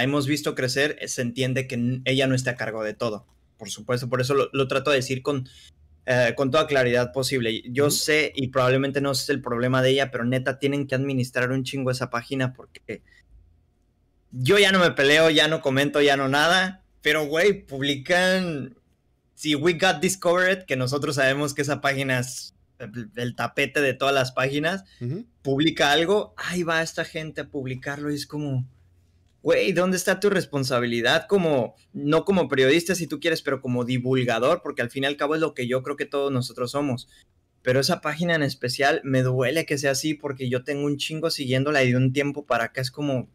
hemos visto crecer, se entiende que ella no está a cargo de todo, por supuesto, por eso lo trato de decir con eh, con toda claridad posible. Yo sé, y probablemente no es el problema de ella, pero neta, tienen que administrar un chingo esa página porque yo ya no me peleo, ya no comento, ya no nada, pero güey, publican, si we got discovered, que nosotros sabemos que esa página es el, tapete de todas las páginas, publica algo, ahí va esta gente a publicarlo y es como güey, ¿dónde está tu responsabilidad como, no como periodista si tú quieres, pero como divulgador? Porque al fin y al cabo es lo que yo creo que todos nosotros somos. Pero esa página en especial me duele que sea así porque yo tengo un chingo siguiéndola y de un tiempo para acá es como,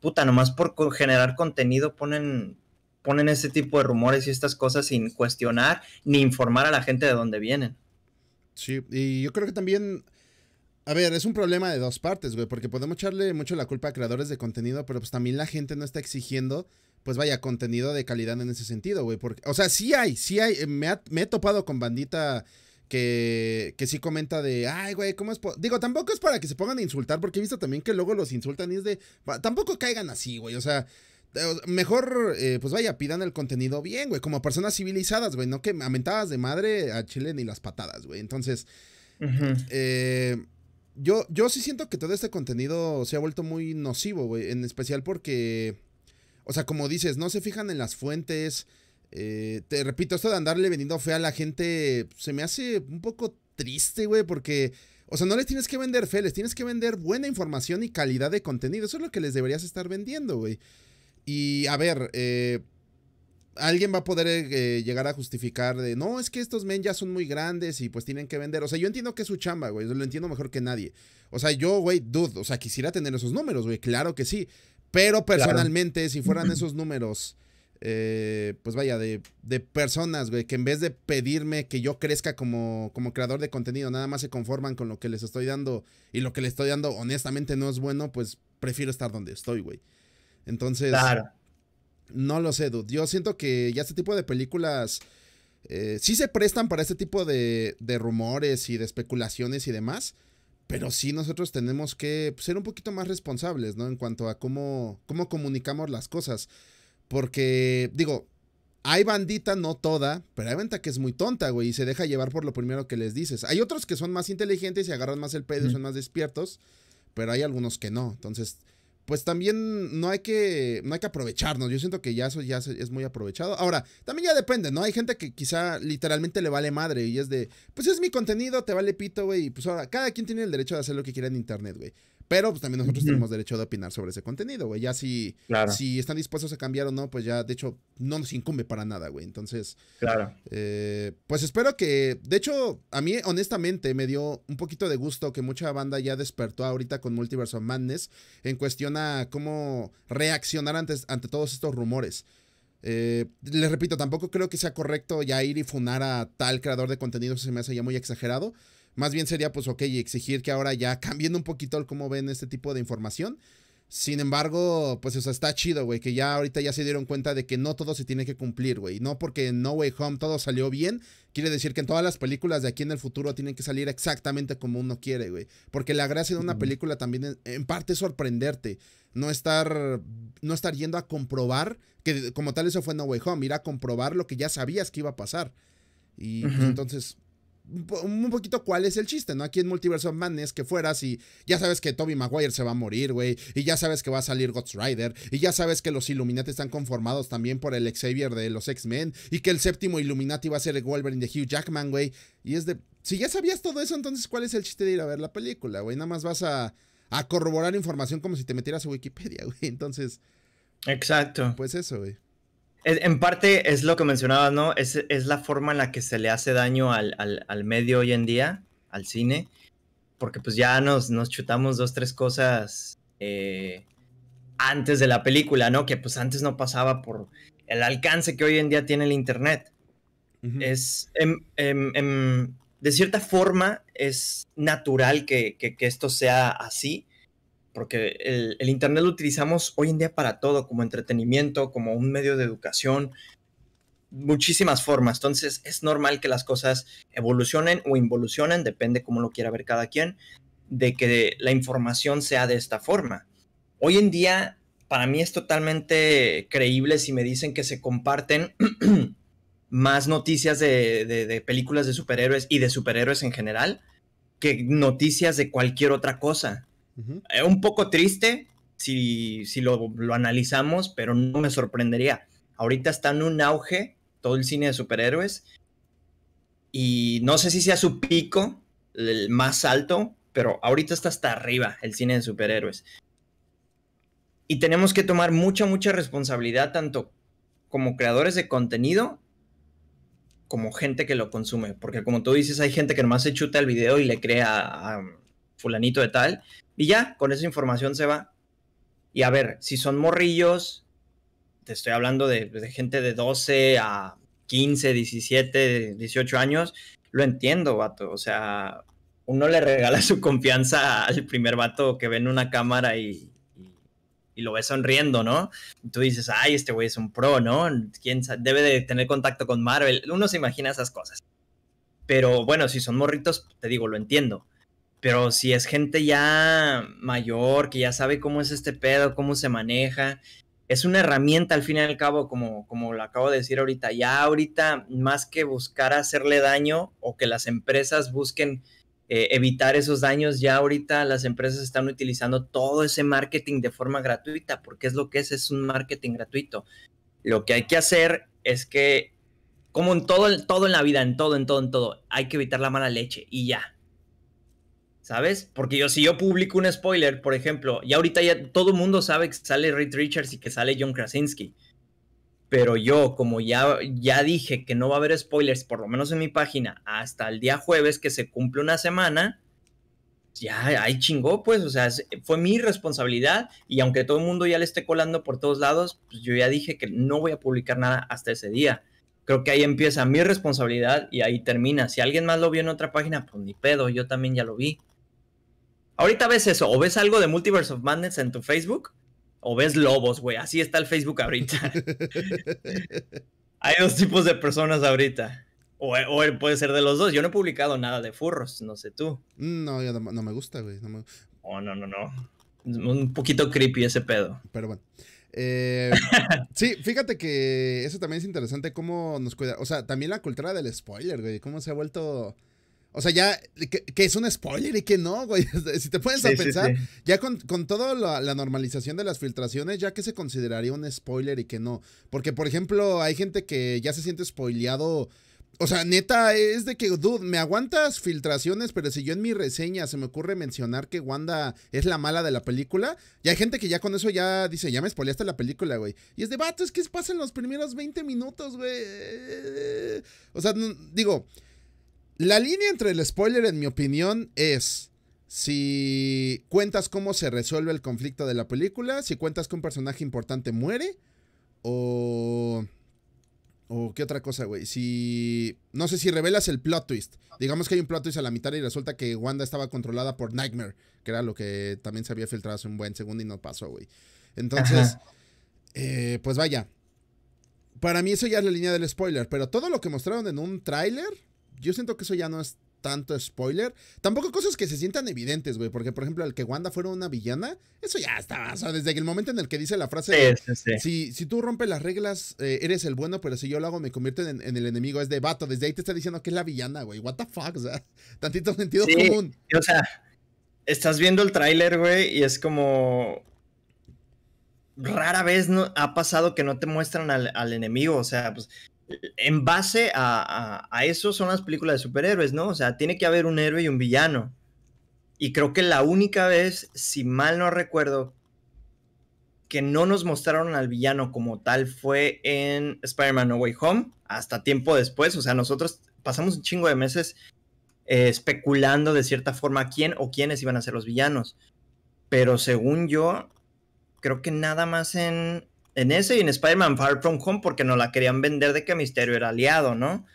puta, nomás por generar contenido ponen, ponen ese tipo de rumores y estas cosas sin cuestionar ni informar a la gente de dónde vienen. Sí, y yo creo que también a ver, es un problema de dos partes, güey, porque podemos echarle mucho la culpa a creadores de contenido, pero pues también la gente no está exigiendo, pues vaya, contenido de calidad en ese sentido, güey. Porque, o sea, sí hay, sí hay. Eh, me, he topado con bandita que, sí comenta de, ay, güey, ¿cómo es? Digo, tampoco es para que se pongan a insultar, porque he visto también que luego los insultan y es de, tampoco caigan así, güey, o sea, mejor, eh, pues vaya, pidan el contenido bien, güey, como personas civilizadas, güey, no que amentadas de madre a Chile ni las patadas, güey. Entonces, eh, yo, sí siento que todo este contenido se ha vuelto muy nocivo, güey. En especial porque. O sea, como dices, no se fijan en las fuentes. Eh, te repito, esto de andarle vendiendo fe a la gente pues, se me hace un poco triste, güey, porque. O sea, no les tienes que vender fe, les tienes que vender buena información y calidad de contenido. Eso es lo que les deberías estar vendiendo, güey. Y a ver, eh, alguien va a poder eh, llegar a justificar de, no, es que estos men ya son muy grandes y pues tienen que vender. O sea, yo entiendo que es su chamba, güey, lo entiendo mejor que nadie. O sea, yo, güey, dude, o sea, quisiera tener esos números, güey, claro que sí. Pero personalmente, si fueran <clears throat> esos números, eh, pues vaya, de, personas, güey, que en vez de pedirme que yo crezca como, como creador de contenido, nada más se conforman con lo que les estoy dando y lo que les estoy dando honestamente no es bueno, pues prefiero estar donde estoy, güey. Entonces... Claro no lo sé, dude. Yo siento que ya este tipo de películas eh, sí se prestan para este tipo de, rumores y de especulaciones y demás. Pero sí nosotros tenemos que pues, ser un poquito más responsables, ¿no? En cuanto a cómo, cómo comunicamos las cosas. Porque, digo, hay bandita, no toda, pero hay bandita que es muy tonta, güey, y se deja llevar por lo primero que les dices. Hay otros que son más inteligentes y agarran más el pedo, y son más despiertos, pero hay algunos que no. Entonces, pues también no hay que, no hay que aprovecharnos. Yo siento que ya eso ya es muy aprovechado. Ahora, también ya depende, ¿no? Hay gente que quizá literalmente le vale madre y es de, pues es mi contenido, te vale pito, güey. Y pues ahora, cada quien tiene el derecho de hacer lo que quiera en internet, güey. Pero pues, también nosotros tenemos derecho de opinar sobre ese contenido, güey. Ya si, si están dispuestos a cambiar o no, pues ya, de hecho, no nos incumbe para nada, güey. Entonces, claro. Eh, pues espero que, de hecho, a mí honestamente me dio un poquito de gusto que mucha banda ya despertó ahorita con Multiverse of Madness en cuestión a cómo reaccionar antes, ante todos estos rumores. Eh, les repito, tampoco creo que sea correcto ya ir y funar a tal creador de contenido, se me hace ya muy exagerado. Más bien sería, pues, ok, exigir que ahora ya cambien un poquito el cómo ven este tipo de información. Sin embargo, pues, o está chido, güey, que ya ahorita ya se dieron cuenta de que no todo se tiene que cumplir, güey. No porque en No Way Home todo salió bien, quiere decir que en todas las películas de aquí en el futuro tienen que salir exactamente como uno quiere, güey. Porque la gracia de una película también, en parte, es sorprenderte. No estar, no estar yendo a comprobar, que como tal eso fue No Way Home, ir a comprobar lo que ya sabías que iba a pasar. Y pues, entonces, un poquito cuál es el chiste, ¿no? Aquí en Multiverse of Madness que fueras y ya sabes que Toby Maguire se va a morir, güey, y ya sabes que va a salir Ghost Rider, y ya sabes que los Illuminati están conformados también por el Xavier de los X-Men, y que el séptimo Illuminati va a ser el Wolverine de Hugh Jackman, güey, y es de... Si ya sabías todo eso, entonces cuál es el chiste de ir a ver la película, güey, nada más vas a, a corroborar información como si te metieras a Wikipedia, <laughs> güey, entonces... Exacto. Pues eso, güey en parte es lo que mencionabas, ¿no? Es, la forma en la que se le hace daño al, al, al, medio hoy en día, al cine, porque pues ya nos, chutamos dos, tres cosas eh, antes de la película, ¿no? Que pues antes no pasaba por el alcance que hoy en día tiene el Internet. Es, em, em, em, de cierta forma, es natural que esto sea así, porque el, Internet lo utilizamos hoy en día para todo, como entretenimiento, como un medio de educación, muchísimas formas. Entonces es normal que las cosas evolucionen o involucionen, depende cómo lo quiera ver cada quien, de que la información sea de esta forma. Hoy en día, para mí es totalmente creíble si me dicen que se comparten <clears throat> más noticias de, de películas de superhéroes y de superhéroes en general que noticias de cualquier otra cosa es eh, un poco triste si, lo, lo, analizamos, pero no me sorprendería. Ahorita está en un auge todo el cine de superhéroes y no sé si sea su pico el más alto, pero ahorita está hasta arriba el cine de superhéroes. Y tenemos que tomar mucha, mucha responsabilidad tanto como creadores de contenido como gente que lo consume. Porque como tú dices, hay gente que nomás se chuta el video y le crea a fulanito de tal. Y ya, con esa información se va. Y a ver, si son morrillos, te estoy hablando de, gente de 12 a 15, 17, 18 años, lo entiendo, vato. O sea, uno le regala <laughs> su confianza al primer vato que ve en una cámara y, lo ve sonriendo, ¿no? tú dices, ay, este güey es un pro, ¿no? ¿Quién debe de tener contacto con Marvel? Uno se imagina esas cosas. Pero bueno, si son morritos, te digo, lo entiendo. Pero si es gente ya mayor, que ya sabe cómo es este pedo, cómo se maneja, es una herramienta al fin y al cabo, como, como lo acabo de decir ahorita. Ya ahorita, más que buscar hacerle daño o que las empresas busquen eh, evitar esos daños, ya ahorita las empresas están utilizando todo ese marketing de forma gratuita, porque es lo que es, es un marketing gratuito. Lo que hay que hacer es que, como en todo, todo en la vida, en todo, en todo, en todo, hay que evitar la mala leche y ya, ¿sabes? Porque yo, si yo publico un spoiler, por ejemplo, y ahorita ya todo el mundo sabe que sale Reed Richards y que sale John Krasinski. Pero yo, como ya, ya dije que no va a haber spoilers, por lo menos en mi página, hasta el día jueves que se cumple una semana, ya ahí chingó, pues, o sea, fue mi responsabilidad y aunque todo el mundo ya le esté colando por todos lados, pues yo ya dije que no voy a publicar nada hasta ese día. Creo que ahí empieza mi responsabilidad y ahí termina. Si alguien más lo vio en otra página, pues ni pedo, yo también ya lo vi. Ahorita ves eso, o ves algo de Multiverse of Madness en tu Facebook, o ves lobos, güey. Así está el Facebook ahorita. <laughs> Hay dos tipos de personas ahorita. O, puede ser de los dos. Yo no he publicado nada de furros, no sé tú. No, no, me gusta, güey. No, oh, no, no, no. Un poquito creepy ese pedo. Pero bueno. Eh, <laughs> sí, fíjate que eso también es interesante cómo nos cuida. O sea, también la cultura del spoiler, güey. Cómo se ha vuelto o sea, ya, que, es un spoiler y que no, güey. <laughs> Si te puedes a pensar, ya con, toda la, normalización de las filtraciones, ya que se consideraría un spoiler y que no. Porque, por ejemplo, hay gente que ya se siente spoileado. O sea, neta, es de que, dude, me aguantas filtraciones, pero si yo en mi reseña se me ocurre mencionar que Wanda es la mala de la película, ya hay gente que ya con eso ya dice, ya me spoileaste la película, güey. Y es de, vato, es que pasa en los primeros 20 minutos, güey. O sea, digo, la línea entre el spoiler, en mi opinión, es si cuentas cómo se resuelve el conflicto de la película, si cuentas que un personaje importante muere, o... ¿O qué otra cosa, güey? Si... No sé si revelas el plot twist. Digamos que hay un plot twist a la mitad y resulta que Wanda estaba controlada por Nightmare, que era lo que también se había filtrado hace un buen segundo y no pasó, güey. Entonces, eh, pues vaya. Para mí eso ya es la línea del spoiler, pero todo lo que mostraron en un tráiler yo siento que eso ya no es tanto spoiler. Tampoco cosas que se sientan evidentes, güey. Porque, por ejemplo, el que Wanda fuera una villana, eso ya estaba. O sea, desde el momento en el que dice la frase: Si, tú rompes las reglas, eh, eres el bueno, pero si yo lo hago, me convierto en, el enemigo. Es de vato. Desde ahí te está diciendo que es la villana, güey. What the fuck, o sea, <laughs> tantito sentido común. O sea, estás viendo el tráiler, güey, y es como. Rara vez no, ha pasado que no te muestran al, al enemigo. O sea, pues en base a, eso son las películas de superhéroes, ¿no? O sea, tiene que haber un héroe y un villano. Y creo que la única vez, si mal no recuerdo, que no nos mostraron al villano como tal fue en Spider-Man No Way Home, hasta tiempo después. O sea, nosotros pasamos un chingo de meses eh, especulando de cierta forma quién o quiénes iban a ser los villanos. Pero según yo, creo que nada más en en ese y en Spider-Man Far From Home porque no la querían vender de que Misterio era aliado, ¿no?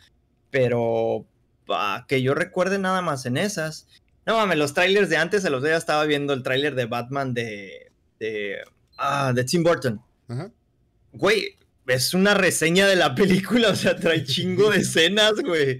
Pero para que yo recuerde nada más en esas. No mames, los trailers de antes, a los ya estaba viendo el trailer de Batman de. de. Ah, de Tim Burton. Güey, es una reseña de la película, o sea, trae chingo de escenas, güey.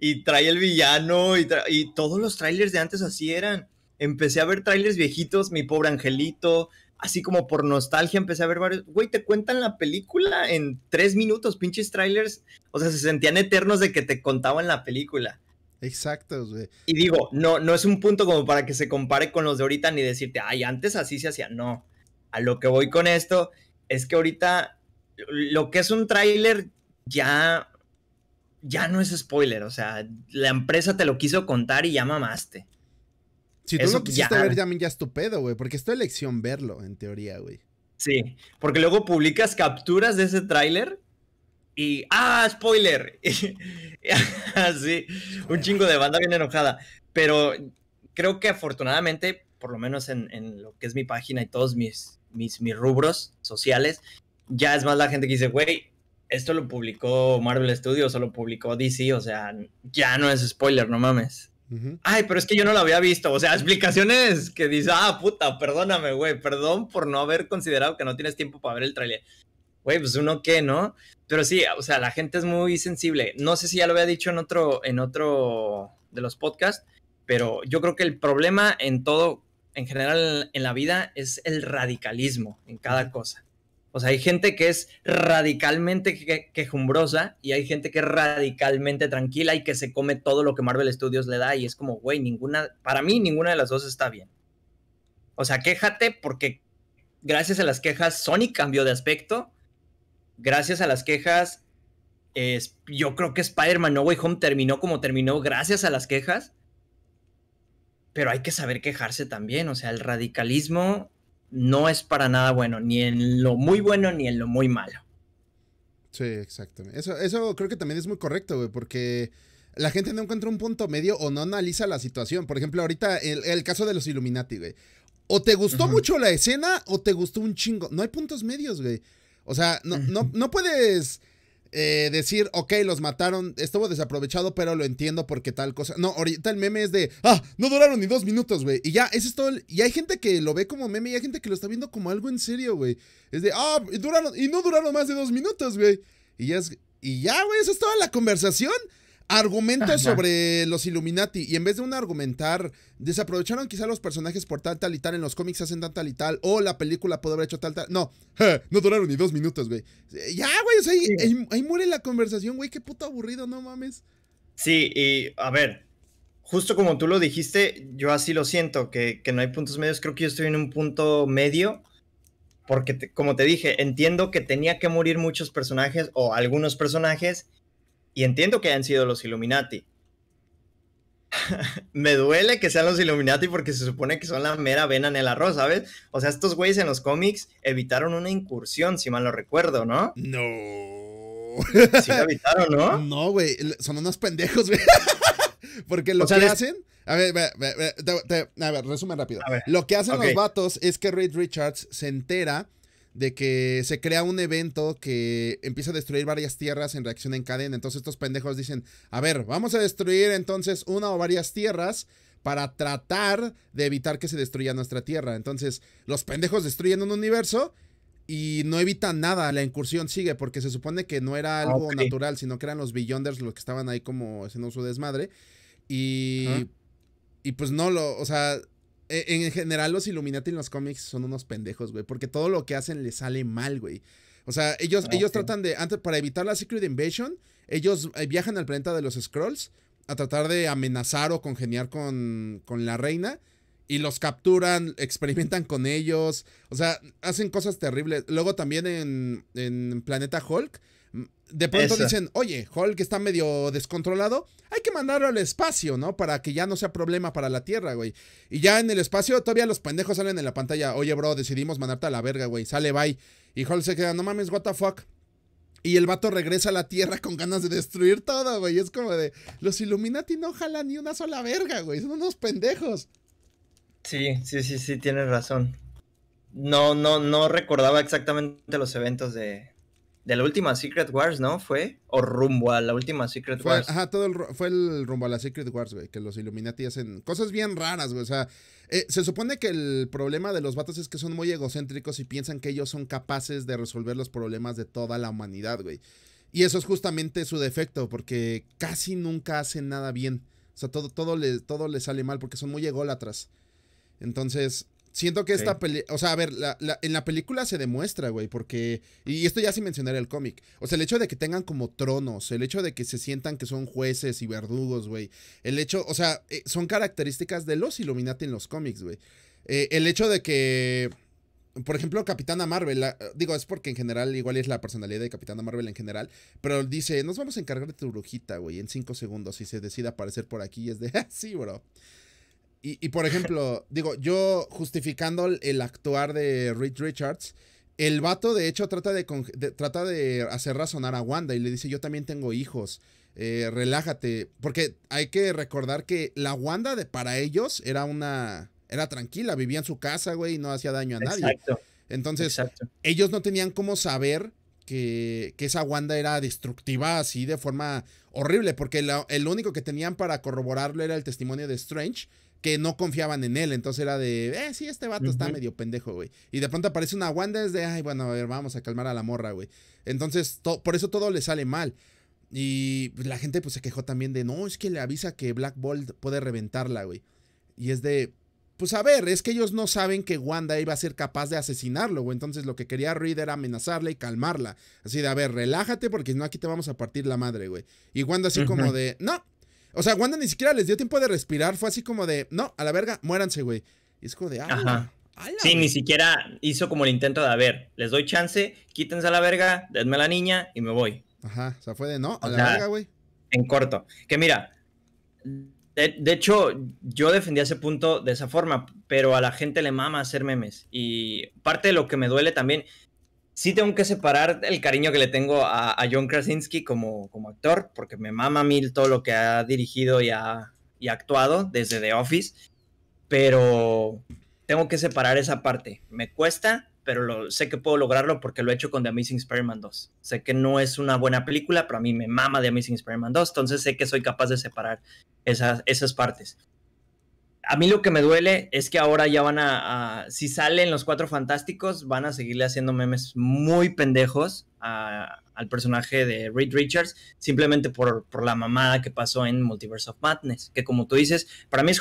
Y trae el villano, y, y todos los trailers de antes así eran. Empecé a ver trailers viejitos, mi pobre angelito, así como por nostalgia empecé a ver varios. Güey, te cuentan la película en tres minutos, pinches trailers. O sea, se sentían eternos de que te contaban la película. Exacto, güey. Y digo, no, no es un punto como para que se compare con los de ahorita ni decirte, ay, antes así se hacía. No. A lo que voy con esto es que ahorita lo que es un trailer ya. Ya no es spoiler, o sea, la empresa te lo quiso contar y ya mamaste. Si tú no quisiste ver, ya, ya es tu pedo, güey, porque es tu elección verlo, en teoría, güey. Sí, porque luego publicas capturas de ese tráiler y ¡ah, spoiler! Así, <laughs> un chingo de banda bien enojada. Pero creo que afortunadamente, por lo menos en, lo que es mi página y todos mis, mis, mis rubros sociales, ya es más la gente que dice, güey, esto lo publicó Marvel Studios o lo publicó DC, o sea, ya no es spoiler, no mames. Ay, pero es que yo no lo había visto. O sea, explicaciones que dice, ah, puta, perdóname, güey, perdón por no haber considerado que no tienes tiempo para ver el trailer. Güey, pues uno qué, ¿no? Pero sí, o sea, la gente es muy sensible. No sé si ya lo había dicho en otro, en otro de los podcasts, pero yo creo que el problema en todo, en general en la vida, es el radicalismo en cada cosa. O sea, hay gente que es radicalmente quejumbrosa y hay gente que es radicalmente tranquila y que se come todo lo que Marvel Studios le da y es como, güey, ninguna, para mí ninguna de las dos está bien. O sea, quéjate porque gracias a las quejas Sony cambió de aspecto, gracias a las quejas, yo creo que Spider-Man No Way Home terminó como terminó gracias a las quejas, pero hay que saber quejarse también, o sea, el radicalismo no es para nada bueno, ni en lo muy bueno ni en lo muy malo. Sí, exactamente. Eso, eso creo que también es muy correcto, güey, porque la gente no encuentra un punto medio o no analiza la situación. Por ejemplo, ahorita el, caso de los Illuminati, güey. O te gustó mucho la escena o te gustó un chingo. No hay puntos medios, güey. O sea, no, no, no puedes eh, decir, ok, los mataron, estuvo desaprovechado, pero lo entiendo porque tal cosa. No, ahorita el meme es de, ah, no duraron ni dos minutos, güey. Y ya, eso es todo. y hay gente que lo ve como meme y hay gente que lo está viendo como algo en serio, güey. Es de, ah, duraron, y no duraron más de dos minutos, güey. Y ya es, y ya, güey, esa es toda la conversación argumenta sobre los Illuminati y en vez de un argumentar, desaprovecharon quizá los personajes por tal, tal y tal, en los cómics hacen tal, tal y tal, o la película puede haber hecho tal, tal. No, <laughs> no duraron ni dos minutos, güey. Eh, ya, güey, ahí, muere la conversación, güey, qué puto aburrido, no mames. Sí, y a ver, justo como tú lo dijiste, yo así lo siento, que, no hay puntos medios, creo que yo estoy en un punto medio porque como te dije, entiendo que tenía que morir muchos personajes o algunos personajes y entiendo que hayan sido los Illuminati. <laughs> me duele que sean los Illuminati porque se supone que son la mera vena en el arroz, ¿sabes? O sea, estos güeyes en los cómics evitaron una incursión, si mal lo recuerdo, ¿no? No. Sí lo evitaron, ¿no? <laughs> No, güey, son unos pendejos, güey. <laughs> porque lo que hacen... A ver, a ver, a ver resumen rápido. Lo que hacen los vatos es que Reed Richards se entera de que se crea un evento que empieza a destruir varias tierras en reacción en cadena. Entonces estos pendejos dicen, a ver, vamos a destruir entonces una o varias tierras para tratar de evitar que se destruya nuestra tierra. Entonces los pendejos destruyen un universo y no evitan nada, la incursión sigue porque se supone que no era algo natural, sino que eran los Beyonders los que estaban ahí como haciendo su desmadre. Y, y pues no lo, o sea, eh, en general los Illuminati en los cómics son unos pendejos, güey, porque todo lo que hacen les sale mal, güey. O sea, ellos, ah, ellos tratan de, antes, para evitar la Secret Invasion, ellos eh, viajan al planeta de los Scrolls a tratar de amenazar o congeniar con, con la reina y los capturan, <laughs> experimentan con ellos, o sea, hacen cosas terribles. Luego también en, en Planeta Hulk de pronto dicen, oye, Hulk está medio descontrolado, hay que mandarlo al espacio, ¿no? Para que ya no sea problema para la Tierra, güey. Y ya en el espacio todavía los pendejos salen en la pantalla, oye, bro, decidimos mandarte a la verga, güey, sale, bye. Y Hulk se queda, no mames, what the fuck. Y el vato regresa a la Tierra con ganas de destruir todo, güey. Es como de, los Illuminati no jalan ni una sola verga, güey, son unos pendejos. Sí, sí, sí, sí, tienes razón. No, no, no recordaba exactamente los eventos de, de la última Secret Wars, ¿no? Fue. O rumbo a la última Secret Wars. Ajá, todo fue el rumbo a la Secret Wars, güey. Que los Illuminati hacen cosas bien raras, güey. O sea, eh, se supone que el problema de los vatos es que son muy egocéntricos y piensan que ellos son capaces de resolver los problemas de toda la humanidad, güey. Y eso es justamente su defecto, porque casi nunca hacen nada bien. O sea, todo, todo, le, todo les sale mal porque son muy ególatras. Entonces, Siento que esta peli, o sea, a ver, la, en la película se demuestra, güey, porque, y esto ya sin mencionar el cómic, o sea, el hecho de que tengan como tronos, el hecho de que se sientan que son jueces y verdugos, güey, el hecho, o sea, eh, son características de los Illuminati en los cómics, güey. Eh, el hecho de que, por ejemplo, Capitana Marvel, digo, es porque en general igual es la personalidad de Capitana Marvel en general, pero dice, nos vamos a encargar de tu brujita, güey, en cinco segundos, si se decide aparecer por aquí, y es de, <laughs> ah, sí, bro. Y, y, por ejemplo, digo, yo justificando el actuar de Rich Richards, el vato de hecho trata de, trata de hacer razonar a Wanda y le dice, yo también tengo hijos, eh, relájate, porque hay que recordar que la Wanda de, para ellos era una, era tranquila, vivía en su casa, güey, y no hacía daño a nadie. Exacto. Entonces, ellos no tenían cómo saber que, esa Wanda era destructiva así de forma horrible, porque el único que tenían para corroborarlo era el testimonio de Strange, que no confiaban en él. Entonces era de, eh, sí, este vato está medio pendejo, güey. Y de pronto aparece una Wanda, es de, ay, bueno, a ver, vamos a calmar a la morra, güey. Entonces, por eso todo le sale mal. Y pues, la gente pues se quejó también de, no, es que le avisa que Black Bolt puede reventarla, güey. Y es de, pues a ver, es que ellos no saben que Wanda iba a ser capaz de asesinarlo, güey. Entonces lo que quería Reed era amenazarla y calmarla. Así de, a ver, relájate porque no aquí te vamos a partir la madre, güey. Y Wanda así como de, no, o sea, Wanda ni siquiera les dio tiempo de respirar. Fue así como de, no, a la verga, muéranse, güey. es como de, Ajá. sí, ni siquiera hizo como el intento de, a ver, les doy chance, quítense a la verga, denme a la niña y me voy. Ajá, o sea, fue de, no, a la verga, güey. En corto. Que mira, de, hecho, yo defendí ese punto de esa forma, pero a la gente le mama hacer memes. Y parte de lo que me duele también sí tengo que separar el cariño que le tengo a, John Krasinski como, como, actor, porque me mama mil todo lo que ha dirigido y ha, actuado desde The Office, pero tengo que separar esa parte. Me cuesta, pero lo, sé que puedo lograrlo porque lo he hecho con The Amazing Spider-Man 2. Sé que no es una buena película, pero a mí me mama The Amazing Spider-Man 2, entonces sé que soy capaz de separar esas, esas partes a mí lo que me duele es que ahora ya van a, si salen los cuatro fantásticos, van a seguirle haciendo memes muy pendejos al personaje de Reed Richards, simplemente por, la mamada que pasó en Multiverse of Madness, que como tú dices, para mí es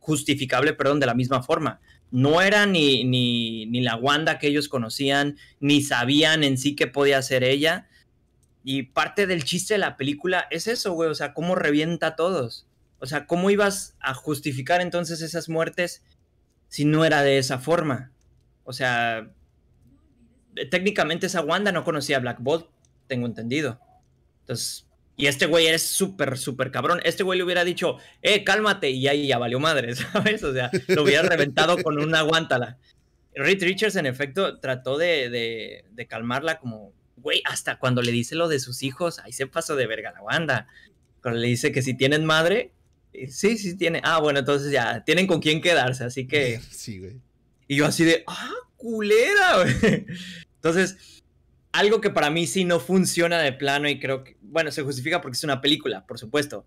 justificable, perdón, de la misma forma. No era ni, ni, ni la Wanda que ellos conocían, ni sabían en sí qué podía hacer ella. Y parte del chiste de la película es eso, güey, o sea, cómo revienta a todos. O sea, ¿cómo ibas a justificar entonces esas muertes si no era de esa forma? O sea, eh, técnicamente esa Wanda no conocía a Black Bolt, tengo entendido. Entonces, y este güey es súper, súper cabrón. Este güey le hubiera dicho, eh, cálmate, y ahí ya valió madre, <laughs> ¿sabes? O sea, lo hubiera reventado con una guántala. Reed Richards, en efecto, trató de, de calmarla como, güey, hasta cuando le dice lo de sus hijos, ahí se pasó de verga la Wanda. Cuando le dice que si tienen madre, eh, sí, sí, tiene. Ah, bueno, entonces ya, tienen con quién quedarse, así que. <laughs> Sí, güey. Y yo así de, ah, culera, <laughs> güey. Entonces, algo que para mí sí no funciona de plano y creo que, bueno, se justifica porque es una película, por supuesto.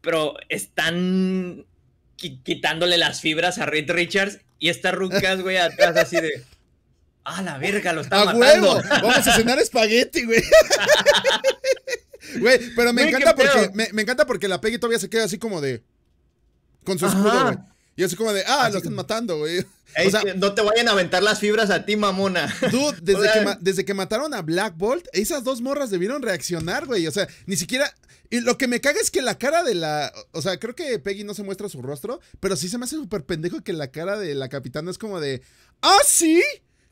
Pero están quitándole las fibras a Reed Richards y está rucas, güey, atrás así de... ¡Ah, la verga! ¡Lo están matando! Huevo, ¡Vamos a cenar espagueti, güey! <laughs> Güey, pero me encanta porque me, encanta porque la Peggy todavía se queda así como de. Con su escudo, güey. Y así como de, ah, lo están matando, güey. no te vayan a aventar las fibras a ti, mamona. Dude, <laughs> desde, que, desde que mataron a Black Bolt, esas dos morras debieron reaccionar, güey. O sea, ni siquiera. Y lo que me caga es que la cara de la. O sea, creo que Peggy no se muestra su rostro, pero sí se me hace súper pendejo que la cara de la capitana es como de. ¡Ah, sí!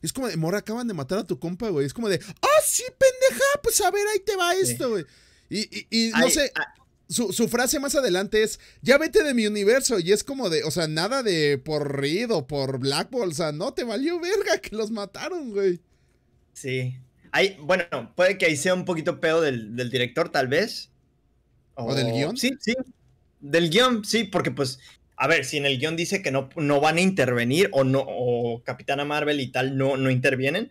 Es como de, morra, acaban de matar a tu compa, güey. Es como de, ¡ah, sí, pendeja! Pues a ver, ahí te va esto, güey. Y, y, y no sé, ah. Su, su, frase más adelante es, ya vete de mi universo. Y es como de, o sea, nada de por Reed o por Black Ball. O sea, no, te valió verga que los mataron, güey. Sí. Hay, bueno, puede que ahí sea un poquito pedo del, director, tal vez. O, del guión? Sí, sí. Del guión, sí, porque pues a ver, si en el guión dice que no, no van a intervenir o no, o Capitana Marvel y tal no, no intervienen,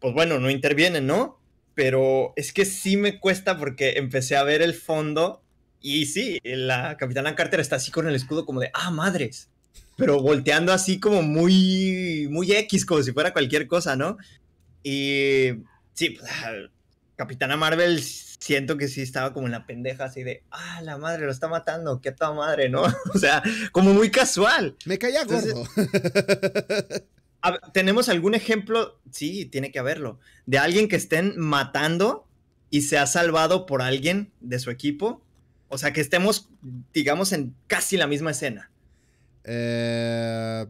pues bueno, no intervienen, ¿no? pero es que sí me cuesta porque empecé a ver el fondo y sí, la capitana Carter está así con el escudo como de, ah, madres, pero volteando así como muy, muy X, como si fuera cualquier cosa, ¿no? Y sí, pues, ah, Capitana Marvel siento que sí estaba como en la pendeja así de, ah, la madre lo está matando, qué toda madre, ¿no? <laughs> O sea, como muy casual. Me caía gordo. <laughs> ¿tenemos algún ejemplo? Sí, tiene que haberlo. De alguien que estén matando y se ha salvado por alguien de su equipo. O sea, que estemos, digamos, en casi la misma escena. Eh,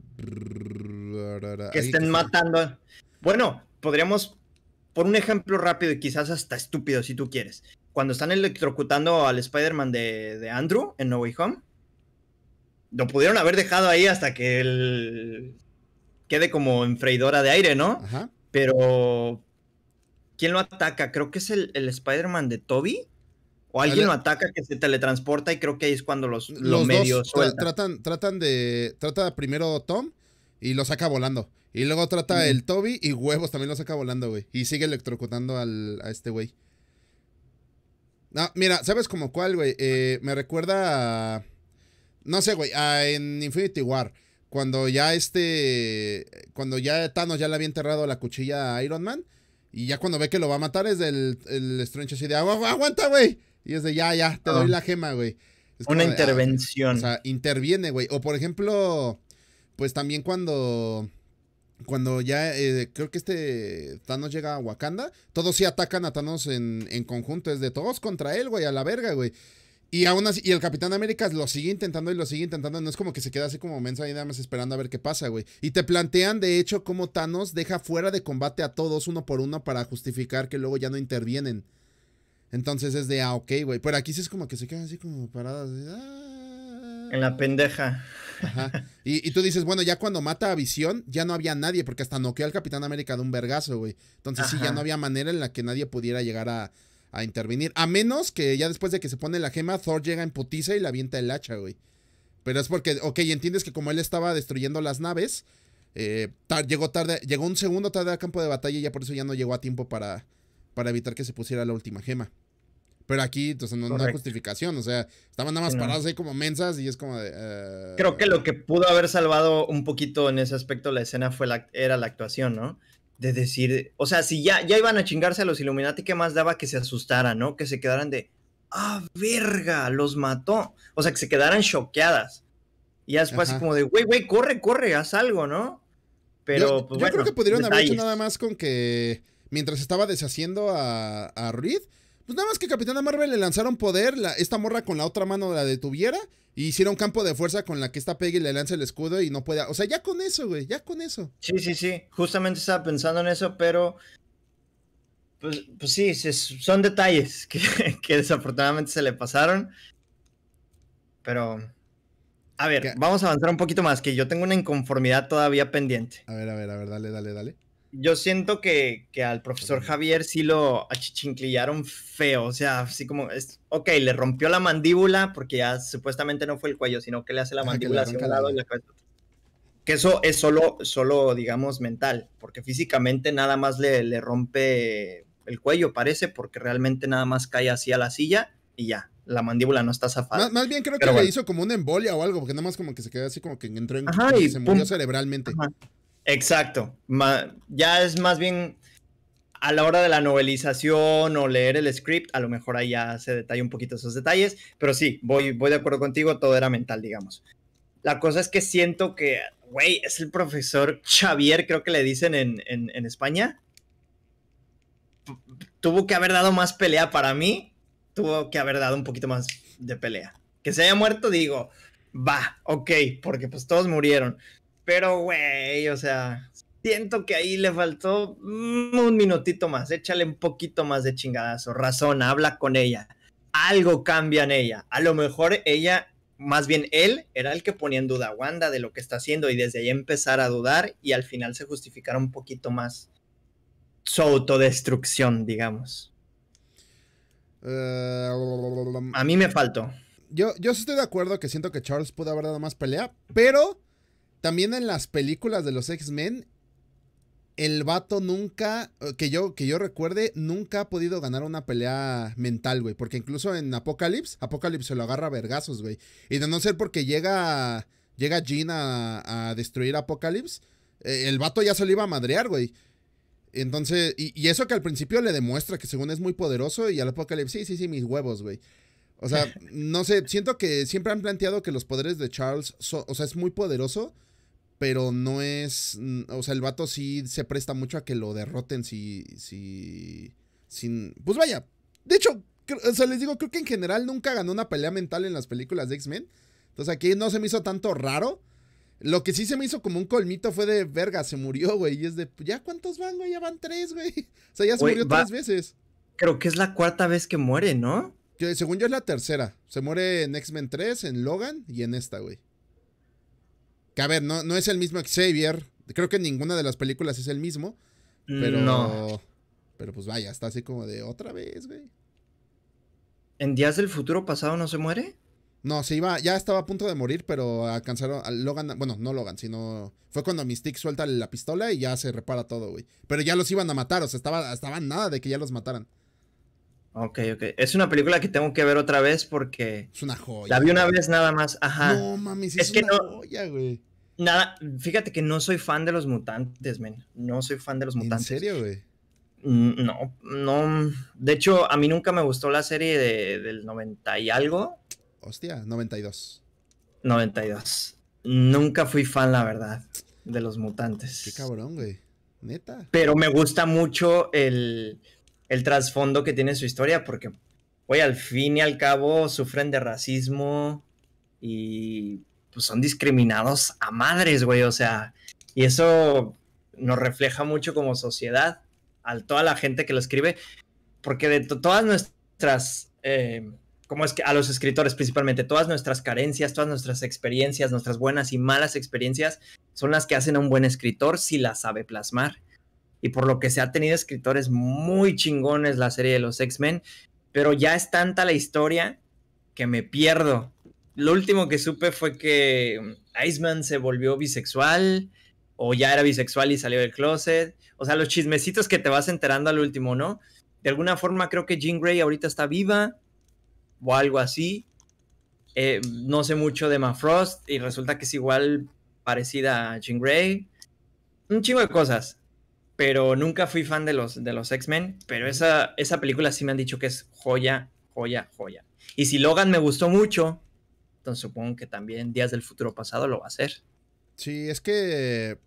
que estén matando. Bueno, podríamos, por un ejemplo rápido y quizás hasta estúpido si tú quieres. Cuando están electrocutando al Spider-Man de, Andrew en No Way Home, lo pudieron haber dejado ahí hasta que el, quede como en de aire, ¿no? Ajá. Pero. ¿Quién lo ataca? Creo que es el, Spider-Man de Toby. O alguien lo ataca que se teletransporta y creo que ahí es cuando los, los, medios tratan, tratan de. Trata primero Tom y lo saca volando. Y luego trata el Toby y huevos también lo saca volando, güey. Y sigue electrocutando a este güey. No, mira, ¿sabes como cuál, güey? Eh, me recuerda a, No sé, güey, a, en Infinity War cuando ya este, cuando ya Thanos ya le había enterrado la cuchilla a Iron Man, y ya cuando ve que lo va a matar es del el Strange así de, aguanta, güey. Y es de, ya, ya, te doy ah. la gema, güey. Una ah, intervención. o sea, interviene, güey. O por ejemplo, pues también cuando cuando ya eh, creo que este Thanos llega a Wakanda, todos sí atacan a Thanos en, en conjunto, es de todos contra él, güey, a la verga, güey. Y aún así, y el Capitán América lo sigue intentando y lo sigue intentando. No es como que se queda así como mensa ahí nada más esperando a ver qué pasa, güey. Y te plantean, de hecho, cómo Thanos deja fuera de combate a todos uno por uno para justificar que luego ya no intervienen. Entonces es de, ah, ok, güey. Pero aquí sí es como que se quedan así como paradas. Ah". En la pendeja. Y, tú dices, bueno, ya cuando mata a Visión, ya no había nadie, porque hasta noqueó al Capitán América de un vergazo, güey. Entonces sí, ya no había manera en la que nadie pudiera llegar a, a intervenir. A menos que ya después de que se pone la gema, Thor llega en putiza y la avienta el hacha, güey. Pero es porque, ok, entiendes que como él estaba destruyendo las naves, eh, llegó tarde, llegó un segundo tarde al campo de batalla y ya por eso ya no llegó a tiempo para, para evitar que se pusiera la última gema. Pero aquí, entonces, no, hay justificación. O sea, estaban nada más parados ahí como mensas y es como de. Eh, Creo que lo que pudo haber salvado un poquito en ese aspecto la escena fue la, era la actuación, ¿no? de decir, o sea, si ya, ya iban a chingarse a los Illuminati, ¿qué más daba que se asustaran, no? Que se quedaran de, ah, verga, los mató. O sea, que se quedaran choqueadas. Y ya después como de, güey, güey, corre, corre, haz algo, ¿no? Pero, yo, pues, yo creo que pudieron haber hecho nada más con que mientras estaba deshaciendo a, a Reed, pues nada más que Capitana Marvel le lanzaron poder, esta morra con la otra mano la detuviera. Y e hicieron campo de fuerza con la que esta Peggy le lanza el escudo y no puede. O sea, ya con eso, güey, ya con eso. Sí, sí, sí. Justamente estaba pensando en eso, pero. Pues, pues sí, son detalles <laughs> que, desafortunadamente se le pasaron. Pero. A ver, vamos a avanzar un poquito más, que yo tengo una inconformidad todavía pendiente. A ver, a ver, a ver, dale, dale, dale yo siento que, al profesor Javier sí lo achichinclillaron feo, o sea, así como, es, ok, le rompió la mandíbula porque ya supuestamente no fue el cuello, sino que le hace la mandíbula hacia un lado Que eso es solo, solo, digamos, mental, porque físicamente nada más le, rompe el cuello, parece, porque realmente nada más cae así a la silla y ya, la mandíbula no está zafada. Más, bien creo que le hizo como una embolia o algo, porque nada más como que se quedó así como que entró en... y se murió cerebralmente. Exacto. ya es más bien a la hora de la novelización o leer el script, a lo mejor ahí ya se detalla un poquito esos detalles, pero sí, voy, voy de acuerdo contigo, todo era mental, digamos. La cosa es que siento que, güey, es el profesor Xavier, creo que le dicen en, en España. Tuvo que haber dado más pelea para mí, tuvo que haber dado un poquito más de pelea. Que se haya muerto, digo, va, ok, porque pues todos murieron. Pero, güey, o sea, siento que ahí le faltó mm, un minutito más. Échale un poquito más de chingadazo. Razón, habla con ella. Algo cambia en ella. A lo mejor ella, más bien él, era el que ponía en duda a Wanda de lo que está haciendo y desde ahí empezar a dudar y al final se justificara un poquito más su autodestrucción, digamos. Eh, a mí me faltó. Yo, yo estoy de acuerdo que siento que Charles pudo haber dado más pelea, pero también en las películas de los X-Men, el vato nunca, eh, que yo, que yo recuerde, nunca ha podido ganar una pelea mental, güey. Porque incluso en Apocalypse, Apocalypse se lo agarra a vergazos, güey. Y de no ser porque llega, llega Jean a, destruir Apocalypse, eh, el vato ya se lo iba a madrear, güey. Entonces, y, eso que al principio le demuestra que según es muy poderoso y al Apocalypse, sí, sí, sí, mis huevos, güey. O sea, <laughs> no sé, siento que siempre han planteado que los poderes de Charles, o sea, es muy poderoso, pero no es, o sea, el vato sí se presta mucho a que lo derroten si, si, sin, pues vaya, de hecho, o sea, les digo, creo que en general nunca ganó una pelea mental en las películas de X-Men, entonces aquí no se me hizo tanto raro, lo que sí se me hizo como un colmito fue de verga, se murió, güey, y es de, ya cuántos van, güey, ya van tres, güey, <laughs> o sea, ya se murió tres veces. Creo que es la cuarta vez que muere, ¿no? según yo es la tercera, se muere en X-Men 3, en Logan y en esta, güey. Que a ver, no, es el mismo Xavier. Creo que ninguna de las películas es el mismo. Pero. No. Pero pues vaya, está así como de otra vez, güey. ¿En Días del Futuro Pasado no se muere? No, se iba, ya estaba a punto de morir, pero alcanzaron a Logan, bueno, no Logan, sino fue cuando Mystique suelta la pistola y ya se repara todo, güey. Pero ya los iban a matar, o sea, estaba, estaban nada de que ya los mataran. Ok, ok. Es una película que tengo que ver otra vez porque. Es una joya. La vi una vez nada más. Ajá. No mames, es, es una joya, güey. Nada, fíjate que no soy fan de los mutantes, men. No soy fan de los mutantes. ¿En serio, güey? Mm, no, no. De hecho, a mí nunca me gustó la serie del 90 y algo. Hostia, 92. 92. Nunca fui fan, la verdad, de los mutantes. Qué cabrón, güey. Neta. Pero me gusta mucho el el trasfondo que tiene su historia, porque, güey, al fin y al cabo sufren de racismo y pues son discriminados a madres, güey, o sea, y eso nos refleja mucho como sociedad, a toda la gente que lo escribe, porque de todas nuestras, eh, como es que a los escritores principalmente, todas nuestras carencias, todas nuestras experiencias, nuestras buenas y malas experiencias, son las que hacen a un buen escritor si las sabe plasmar y por lo que se ha tenido escritores muy chingones la serie de los X-Men, pero ya es tanta la historia que me pierdo. Lo último que supe fue que um, Iceman se volvió bisexual o ya era bisexual y salió del closet. O sea, los chismecitos que te vas enterando al último, ¿no? De alguna forma creo que Jean Grey ahorita está viva o algo así. Eh, no sé mucho de Mafrost. Frost y resulta que es igual parecida a Jean Grey. Un chingo de cosas pero nunca fui fan de los, de los X-Men, pero esa, esa película sí me han dicho que es joya, joya, joya. Y si Logan me gustó mucho, entonces supongo que también Días del Futuro Pasado lo va a hacer. Sí, es que,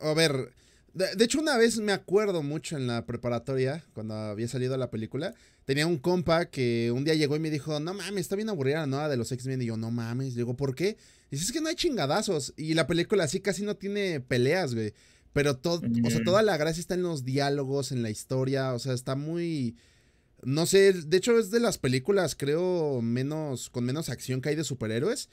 a ver, de, hecho una vez me acuerdo mucho en la preparatoria, cuando había salido la película, tenía un compa que un día llegó y me dijo, no mames, está bien aburrida la nueva de los X-Men. Y yo, no mames, digo, ¿por qué? Dice, es que no hay chingadazos. Y la película así casi no tiene peleas, güey. Pero todo, o sea, toda mm. la gracia está en los diálogos, en la historia, o sea, está muy... No sé, de hecho es de las películas, creo, menos con menos acción que hay de superhéroes,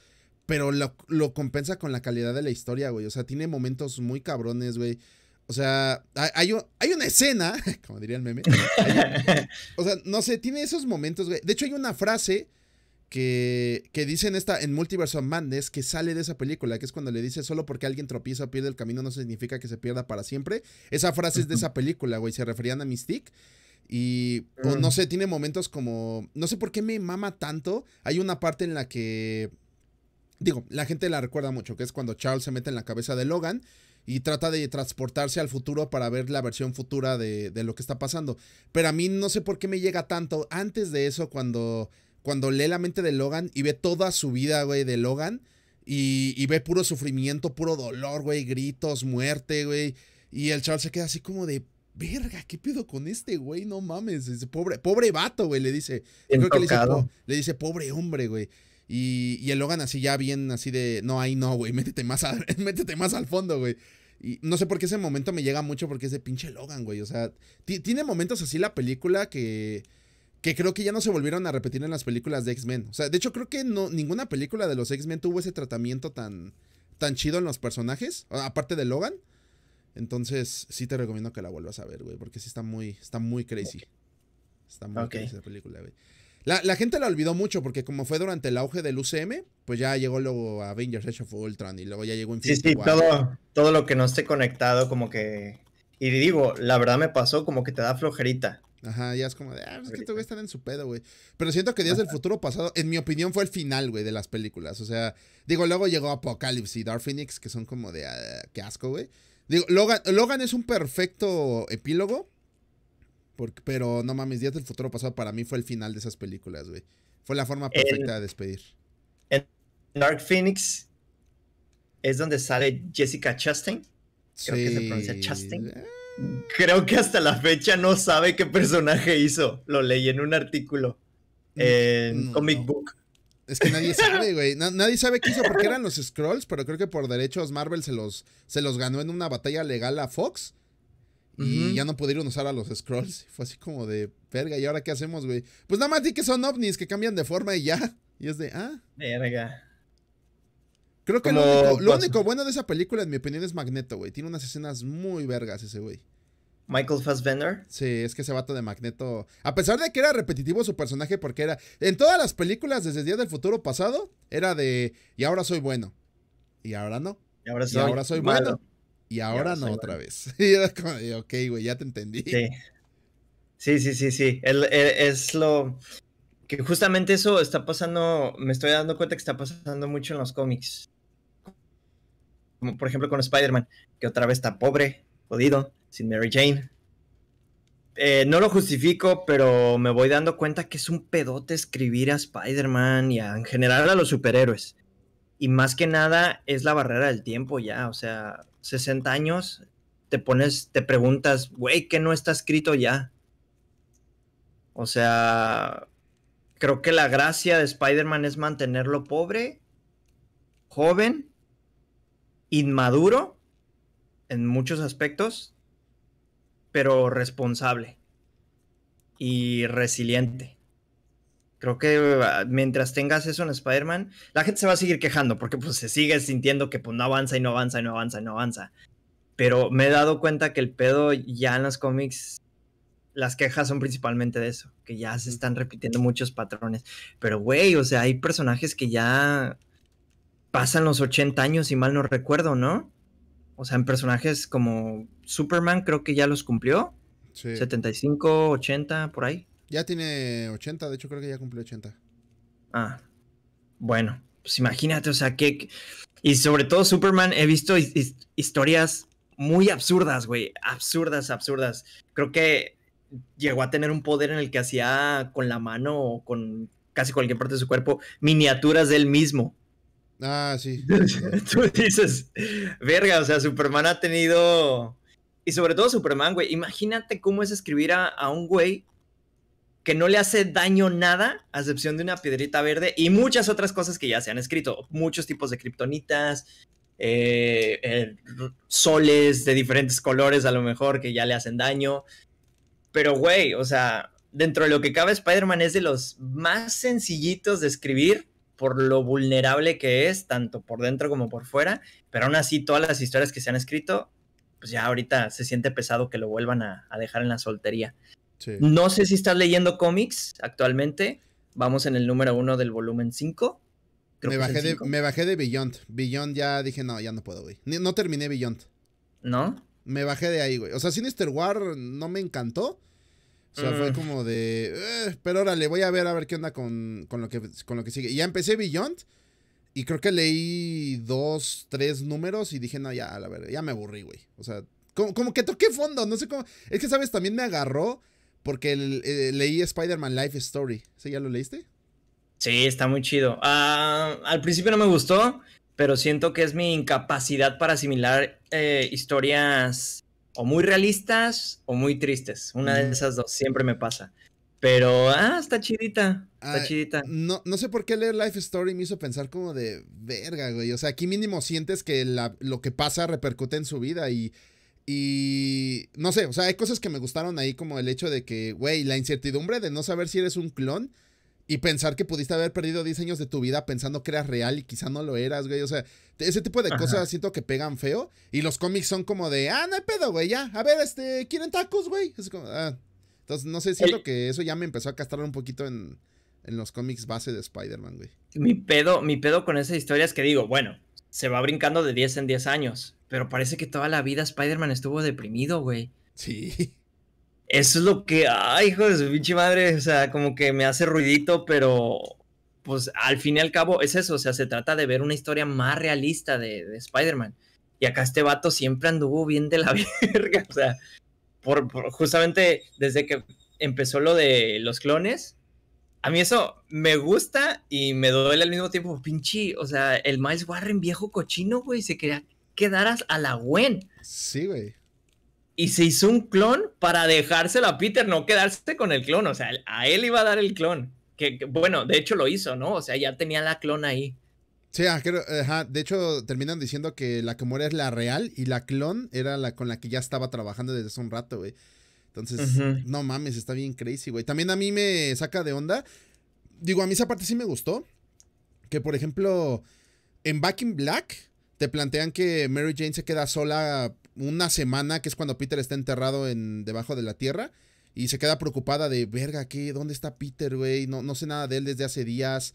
pero lo, compensa con la calidad de la historia, güey. O sea, tiene momentos muy cabrones, güey. O sea, hay, una escena, <laughs> como diría el meme. o sea, no sé, tiene esos momentos, güey. De hecho, hay una frase que, que dice en esta, en Multiverse of Madness, que sale de esa película, que es cuando le dice, solo porque alguien tropieza o pierde el camino no significa que se pierda para siempre. Esa frase es de esa película, güey, se referían a Mystique. Y mm. no sé, tiene momentos como, no sé por qué me mama tanto. Hay una parte en la que, digo, la gente la recuerda mucho, que es cuando Charles se mete en la cabeza de Logan y trata de transportarse al futuro para ver la versión futura de, de, lo que está pasando. Pero a mí no sé por qué me llega tanto. Antes de eso, cuando cuando lee la mente de Logan y ve toda su vida, güey, de Logan. Y, ve puro sufrimiento, puro dolor, güey, gritos, muerte, güey. Y el chaval se queda así como de, verga, ¿qué pido con este güey? No mames, pobre, pobre vato, güey, le dice. creo que le dice, pobre hombre, güey. Y, el Logan así ya bien, así de, no, ahí no, güey, <laughs> métete más, <laughs> métete más al fondo, güey. Y no sé por qué ese momento me llega mucho porque es de pinche Logan, güey. O sea, tiene momentos así la película que, que creo que ya no se volvieron a repetir en las películas de X-Men. O sea, de hecho creo que no, ninguna película de los X-Men tuvo ese tratamiento tan, tan chido en los personajes, aparte de Logan. Entonces, sí te recomiendo que la vuelvas a ver, güey, porque sí está muy, está muy crazy. Está muy crazy esa película, güey. La, gente la olvidó mucho porque como fue durante el auge del UCM, pues ya llegó luego Avengers Age of Ultron y luego ya llegó Infinity Sí, sí, Todo, todo lo que no esté conectado como que... Y digo, la verdad me pasó como que te da flojerita. Ajá, ya es como de, ah, es que te voy a estar en su pedo, güey. Pero siento que Días del Futuro Pasado, en mi opinión, fue el final, güey, de las películas. O sea, digo, luego llegó Apocalipsis y Dark Phoenix, que son como de, ah, qué asco, güey. Digo, Logan, es un perfecto epílogo, pero no mames, Días del Futuro Pasado para mí fue el final de esas películas, güey. Fue la forma perfecta de despedir. En Dark Phoenix es donde sale Jessica Chastain. sí. que se pronuncia Chastain. Eh, creo que hasta la fecha no sabe qué personaje hizo. Lo leí en un artículo mm, en mm, Comic Book. Es que nadie sabe, <laughs> güey. nadie sabe qué hizo porque eran los Scrolls, pero creo que por derechos Marvel se los, se los ganó en una batalla legal a Fox. Y ya no pudieron usar a los Scrolls. Fue así como de, verga, ¿y ahora qué hacemos, güey? Pues nada más di que son ovnis que cambian de forma y ya. Y es de, ah. Verga. Creo que lo único, bueno de esa película, en mi opinión, es Magneto, güey. Tiene unas escenas muy vergas ese güey. Michael Fassbender. Sí, es que ese vato de Magneto. A pesar de que era repetitivo su personaje, porque era. En todas las películas desde el Día del Futuro pasado, era de. Y ahora soy bueno. Y ahora no. Y ahora soy, bueno. Y ahora, no otra vez. <laughs> Y era como ok, güey, ya te entendí. Sí. Sí, sí, sí, es lo. Que justamente eso está pasando. Me estoy dando cuenta que está pasando mucho en los cómics. Como por ejemplo con Spider-Man, que otra vez está pobre, jodido sin Mary Jane. Eh, no lo justifico, pero me voy dando cuenta que es un pedote escribir a Spider-Man y en general a los superhéroes. Y más que nada es la barrera del tiempo ya, o sea, 60 años, te pones, te preguntas, güey, ¿qué no está escrito ya? O sea, creo que la gracia de Spider-Man es mantenerlo pobre, joven, inmaduro en muchos aspectos, pero responsable y resiliente. Creo que ah, mientras tengas eso en Spider-Man, la gente se va a seguir quejando porque pues se sigue sintiendo que pues no avanza y no avanza y no avanza y no avanza. Pero me he dado cuenta que el pedo ya en los cómics, las quejas son principalmente de eso, que ya se están repitiendo muchos patrones. Pero güey, o sea, hay personajes que ya pasan los 80 años, y mal no recuerdo, ¿no? O sea, en personajes como Superman creo que ya los cumplió. Sí. 75, 80, por ahí. Ya tiene 80, de hecho creo que ya cumplió 80. Ah, bueno, pues imagínate, o sea, que... Y sobre todo Superman, he visto historias muy absurdas, güey, absurdas, absurdas. Creo que llegó a tener un poder en el que hacía con la mano o con casi cualquier parte de su cuerpo miniaturas de él mismo. Ah, sí. <laughs> Tú dices, verga, o sea, Superman ha tenido y sobre todo Superman, güey. Imagínate cómo es escribir a, un güey que no le hace daño nada, a excepción de una piedrita verde y muchas otras cosas que ya se han escrito. Muchos tipos de kriptonitas, eh, eh, soles de diferentes colores a lo mejor que ya le hacen daño. Pero, güey, o sea, dentro de lo que cabe, Spider-Man es de los más sencillitos de escribir por lo vulnerable que es, tanto por dentro como por fuera. Pero aún así, todas las historias que se han escrito pues ya ahorita se siente pesado que lo vuelvan a, dejar en la soltería. No sé si estás leyendo cómics actualmente. Vamos en el número uno del volumen 5. Me, bajé de, me bajé Beyond. Beyond ya dije, no, ya no puedo, güey. No, terminé Beyond. ¿No? Me bajé de ahí, güey. O sea, Sinister War no me encantó. O sea, fue mm. como de. Eh, pero órale, voy a ver a ver qué onda con, lo que, con lo que sigue. ya empecé Beyond. Y creo que leí dos, tres números y dije, no, ya, a la verdad, ya me aburrí, güey. O sea, como, que toqué fondo, no sé cómo. Es que, ¿sabes? También me agarró porque eh, leí Spider-Man Life Story. ¿Sí ya lo leíste? Sí, está muy chido. Ah, al principio no me gustó, pero siento que es mi incapacidad para asimilar eh, historias o muy realistas o muy tristes. Una de esas dos siempre me pasa. Pero, ah, está chidita. Está ah, chidita. No, no sé por qué leer Life Story me hizo pensar como de verga, güey. O sea, aquí mínimo sientes que lo que pasa repercute en su vida y. Y no sé, o sea, hay cosas que me gustaron ahí, como el hecho de que, güey, la incertidumbre de no saber si eres un clon y pensar que pudiste haber perdido 10 años de tu vida pensando que eras real y quizá no lo eras, güey. O sea, ese tipo de cosas siento que pegan feo. Y los cómics son como de, ah, no hay pedo, güey, ya. A ver, este, ¿quieren tacos, güey? Es como, ah, entonces, no sé, siento lo que eso ya me empezó a castrar un poquito en, los cómics base de Spider-Man, güey. Mi pedo, mi pedo con esa historia es que digo, bueno, se va brincando de 10 en 10 años, pero parece que toda la vida Spider-Man estuvo deprimido, güey. Sí. Eso es lo que, ay, hijo de su pinche madre, o sea, como que me hace ruidito, pero pues al fin y al cabo es eso, o sea, se trata de ver una historia más realista de, de Spider-Man. Y acá este vato siempre anduvo bien de la <laughs> verga, o sea, justamente desde que empezó lo de los clones, a mí eso me gusta y me duele al mismo tiempo, pinche, o sea, el Miles Warren viejo cochino, güey, se quería quedar a la güen. Sí, güey. Y se hizo un clon para dejárselo a Peter, no quedarse con el clon, o sea, a él iba a dar el clon. que bueno, de hecho lo hizo, ¿no? O sea, ya tenía la clon ahí. Sí, ah, de hecho terminan diciendo que la que muere es la real y la clon era la con la que ya estaba trabajando desde hace un rato, güey. Entonces, no mames, está bien crazy, güey. También a mí me saca de onda. Digo, a mí esa parte sí me gustó. Que por ejemplo, en Back in Black te plantean que Mary Jane se queda sola una semana, que es cuando Peter está enterrado en, debajo de la tierra. Y se queda preocupada de, verga, ¿qué? ¿Dónde está Peter, güey? No, no sé nada de él desde hace días.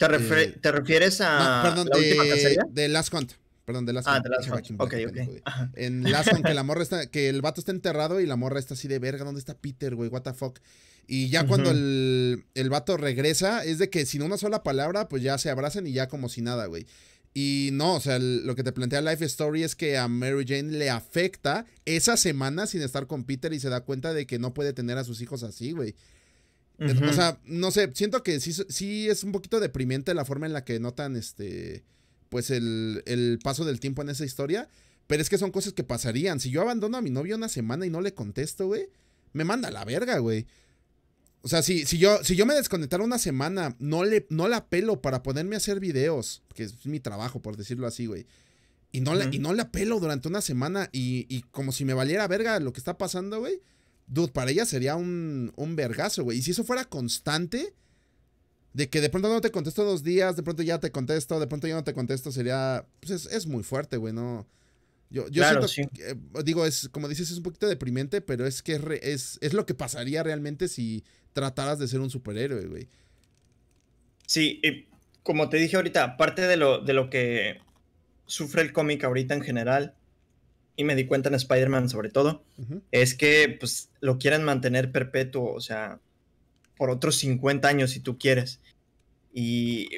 Eh, ¿Te, refieres a perdón, de, última cacería? De Last Hunt. Perdón, de Last Count. Ah, de Last Count, Ok, ok. En Last Count, que la morra está, que el vato está enterrado y la morra está así de verga, ¿dónde está Peter, güey? What the fuck. Y ya cuando el, el vato regresa, es de que sin una sola palabra, pues ya se abrazan y ya como si nada, güey. Y no, o sea, lo que te plantea Life Story es que a Mary Jane le afecta esa semana sin estar con Peter y se da cuenta de que no puede tener a sus hijos así, güey. O sea, no sé, siento que sí, sí es un poquito deprimente la forma en la que notan este, pues el, paso del tiempo en esa historia. Pero es que son cosas que pasarían. Si yo abandono a mi novio una semana y no le contesto, güey, me manda la verga, güey. O sea, si, si, yo, si yo me desconectara una semana, no, le, no la pelo para ponerme a hacer videos, que es mi trabajo, por decirlo así, güey. Y no, la, y no pelo durante una semana y, y como si me valiera verga lo que está pasando, güey dude, para ella sería un, un vergazo, güey. Y si eso fuera constante, de que de pronto no te contesto dos días, de pronto ya te contesto, de pronto ya no te contesto, sería, pues es, muy fuerte, güey, no. Yo, eh, digo, es como dices, es un poquito deprimente, pero es que es, es lo que pasaría realmente si trataras de ser un superhéroe, güey. Sí, y como te dije ahorita, parte de lo, de lo que sufre el cómic ahorita en general, y me di cuenta en Spider-Man sobre todo, es que pues lo quieren mantener perpetuo, o sea, por otros 50 años si tú quieres. Y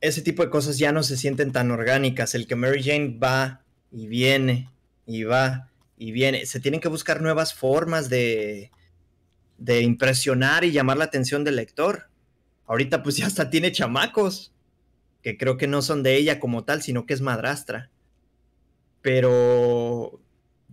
ese tipo de cosas ya no se sienten tan orgánicas. El que Mary Jane va y viene y va y viene. Se tienen que buscar nuevas formas de, de impresionar y llamar la atención del lector. Ahorita pues ya hasta tiene chamacos, que creo que no son de ella como tal, sino que es madrastra pero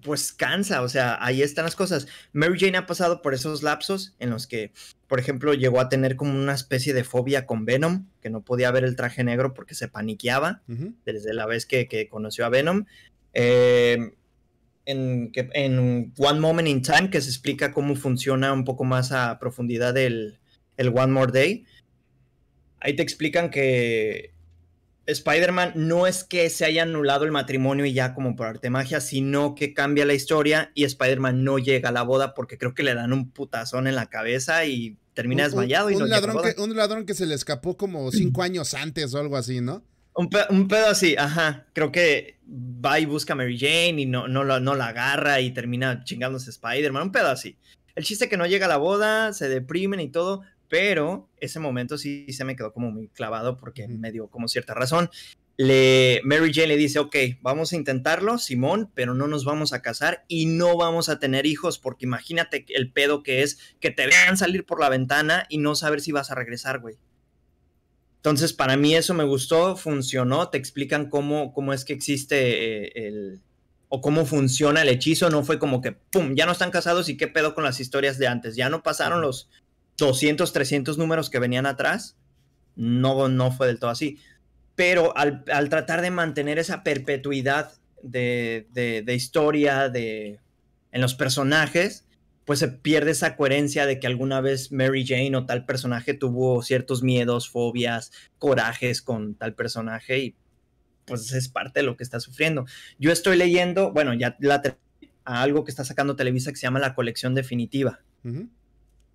pues cansa, o sea, ahí están las cosas. Mary Jane ha pasado por esos lapsos en los que, por ejemplo, llegó a tener como una especie de fobia con Venom, que no podía ver el traje negro porque se paniqueaba desde la vez que, conoció a Venom. Eh, en, en One Moment in Time, que se explica cómo funciona un poco más a profundidad el, el One More Day, ahí te explican que Spider-Man no es que se haya anulado el matrimonio y ya como por arte magia, sino que cambia la historia y Spider-Man no llega a la boda porque creo que le dan un putazón en la cabeza y termina desmayado un, y ladrón Que, se le escapó como <clears throat> cinco años antes o algo así, ¿no? Un, pedo así, ajá. Creo que va y busca a Mary Jane y no, no la agarra y termina chingándose Spider-Man. Un pedo así. El chiste que no llega a la boda, se deprimen y todo, pero ese momento sí se me quedó como muy clavado porque me dio como cierta razón. Le, Mary Jane le dice, ok, vamos a intentarlo, Simón, pero no nos vamos a casar y no vamos a tener hijos, porque imagínate el pedo que es que te vean salir por la ventana y no saber si vas a regresar, güey. Entonces, para mí eso me gustó, funcionó, te explican cómo, cómo es que existe eh, el, o cómo funciona el hechizo, no fue como que, ¡pum!, ya no están casados y qué pedo con las historias de antes, ya no pasaron los, 200, 300 números que venían atrás, no, no fue del todo así. Pero al, tratar de mantener esa perpetuidad de, de, historia, de, en los personajes, pues se pierde esa coherencia de que alguna vez Mary Jane o tal personaje tuvo ciertos miedos, fobias, corajes con tal personaje y pues es parte de lo que está sufriendo. Yo estoy leyendo, bueno, ya la a algo que está sacando Televisa que se llama La Colección Definitiva.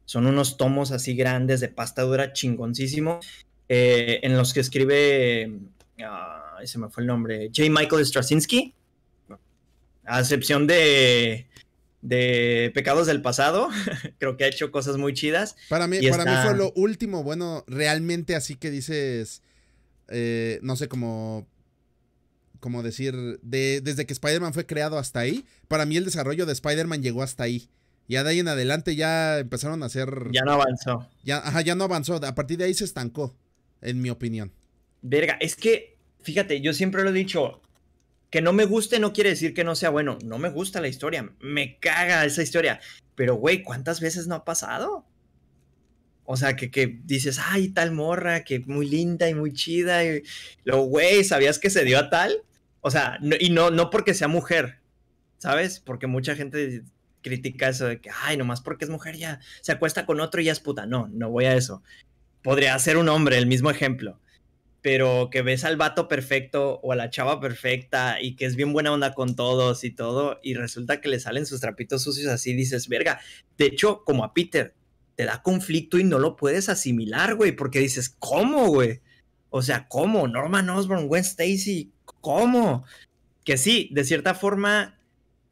Son unos tomos así grandes de pasta dura chingoncísimo, eh, en los que escribe, uh, se me fue el nombre, J. Michael Straczynski, a excepción de, de Pecados del Pasado, <laughs> creo que ha hecho cosas muy chidas. Para mí, para mí fue lo último, bueno, realmente así que dices, eh, no sé, cómo como decir, desde que Spider-Man fue creado hasta ahí, para mí el desarrollo de Spider-Man llegó hasta ahí. Ya de ahí en adelante ya empezaron a hacer. Ya no avanzó. Ya, ajá, ya no avanzó. A partir de ahí se estancó, en mi opinión. Verga, es que, fíjate, yo siempre lo he dicho. Que no me guste no quiere decir que no sea bueno. No me gusta la historia. Me caga esa historia. Pero, güey, ¿cuántas veces no ha pasado? O sea, que, dices, ay, tal morra, que muy linda y muy chida. Y lo, güey, ¿sabías que se dio a tal? O sea, y no, no porque sea mujer, ¿sabes? Porque mucha gente critica eso de que, ay, nomás porque es mujer ya se acuesta con otro y ya es puta. No, no voy a eso. Podría ser un hombre, el mismo ejemplo. Pero que ves al vato perfecto o a la chava perfecta y que es bien buena onda con todos y todo, y resulta que le salen sus trapitos sucios así, dices, verga. De hecho, como a Peter, te da conflicto y no lo puedes asimilar, güey, porque dices, ¿cómo, güey? O sea, ¿cómo? Norman Osborn, Gwen Stacy, ¿cómo? Que sí, de cierta forma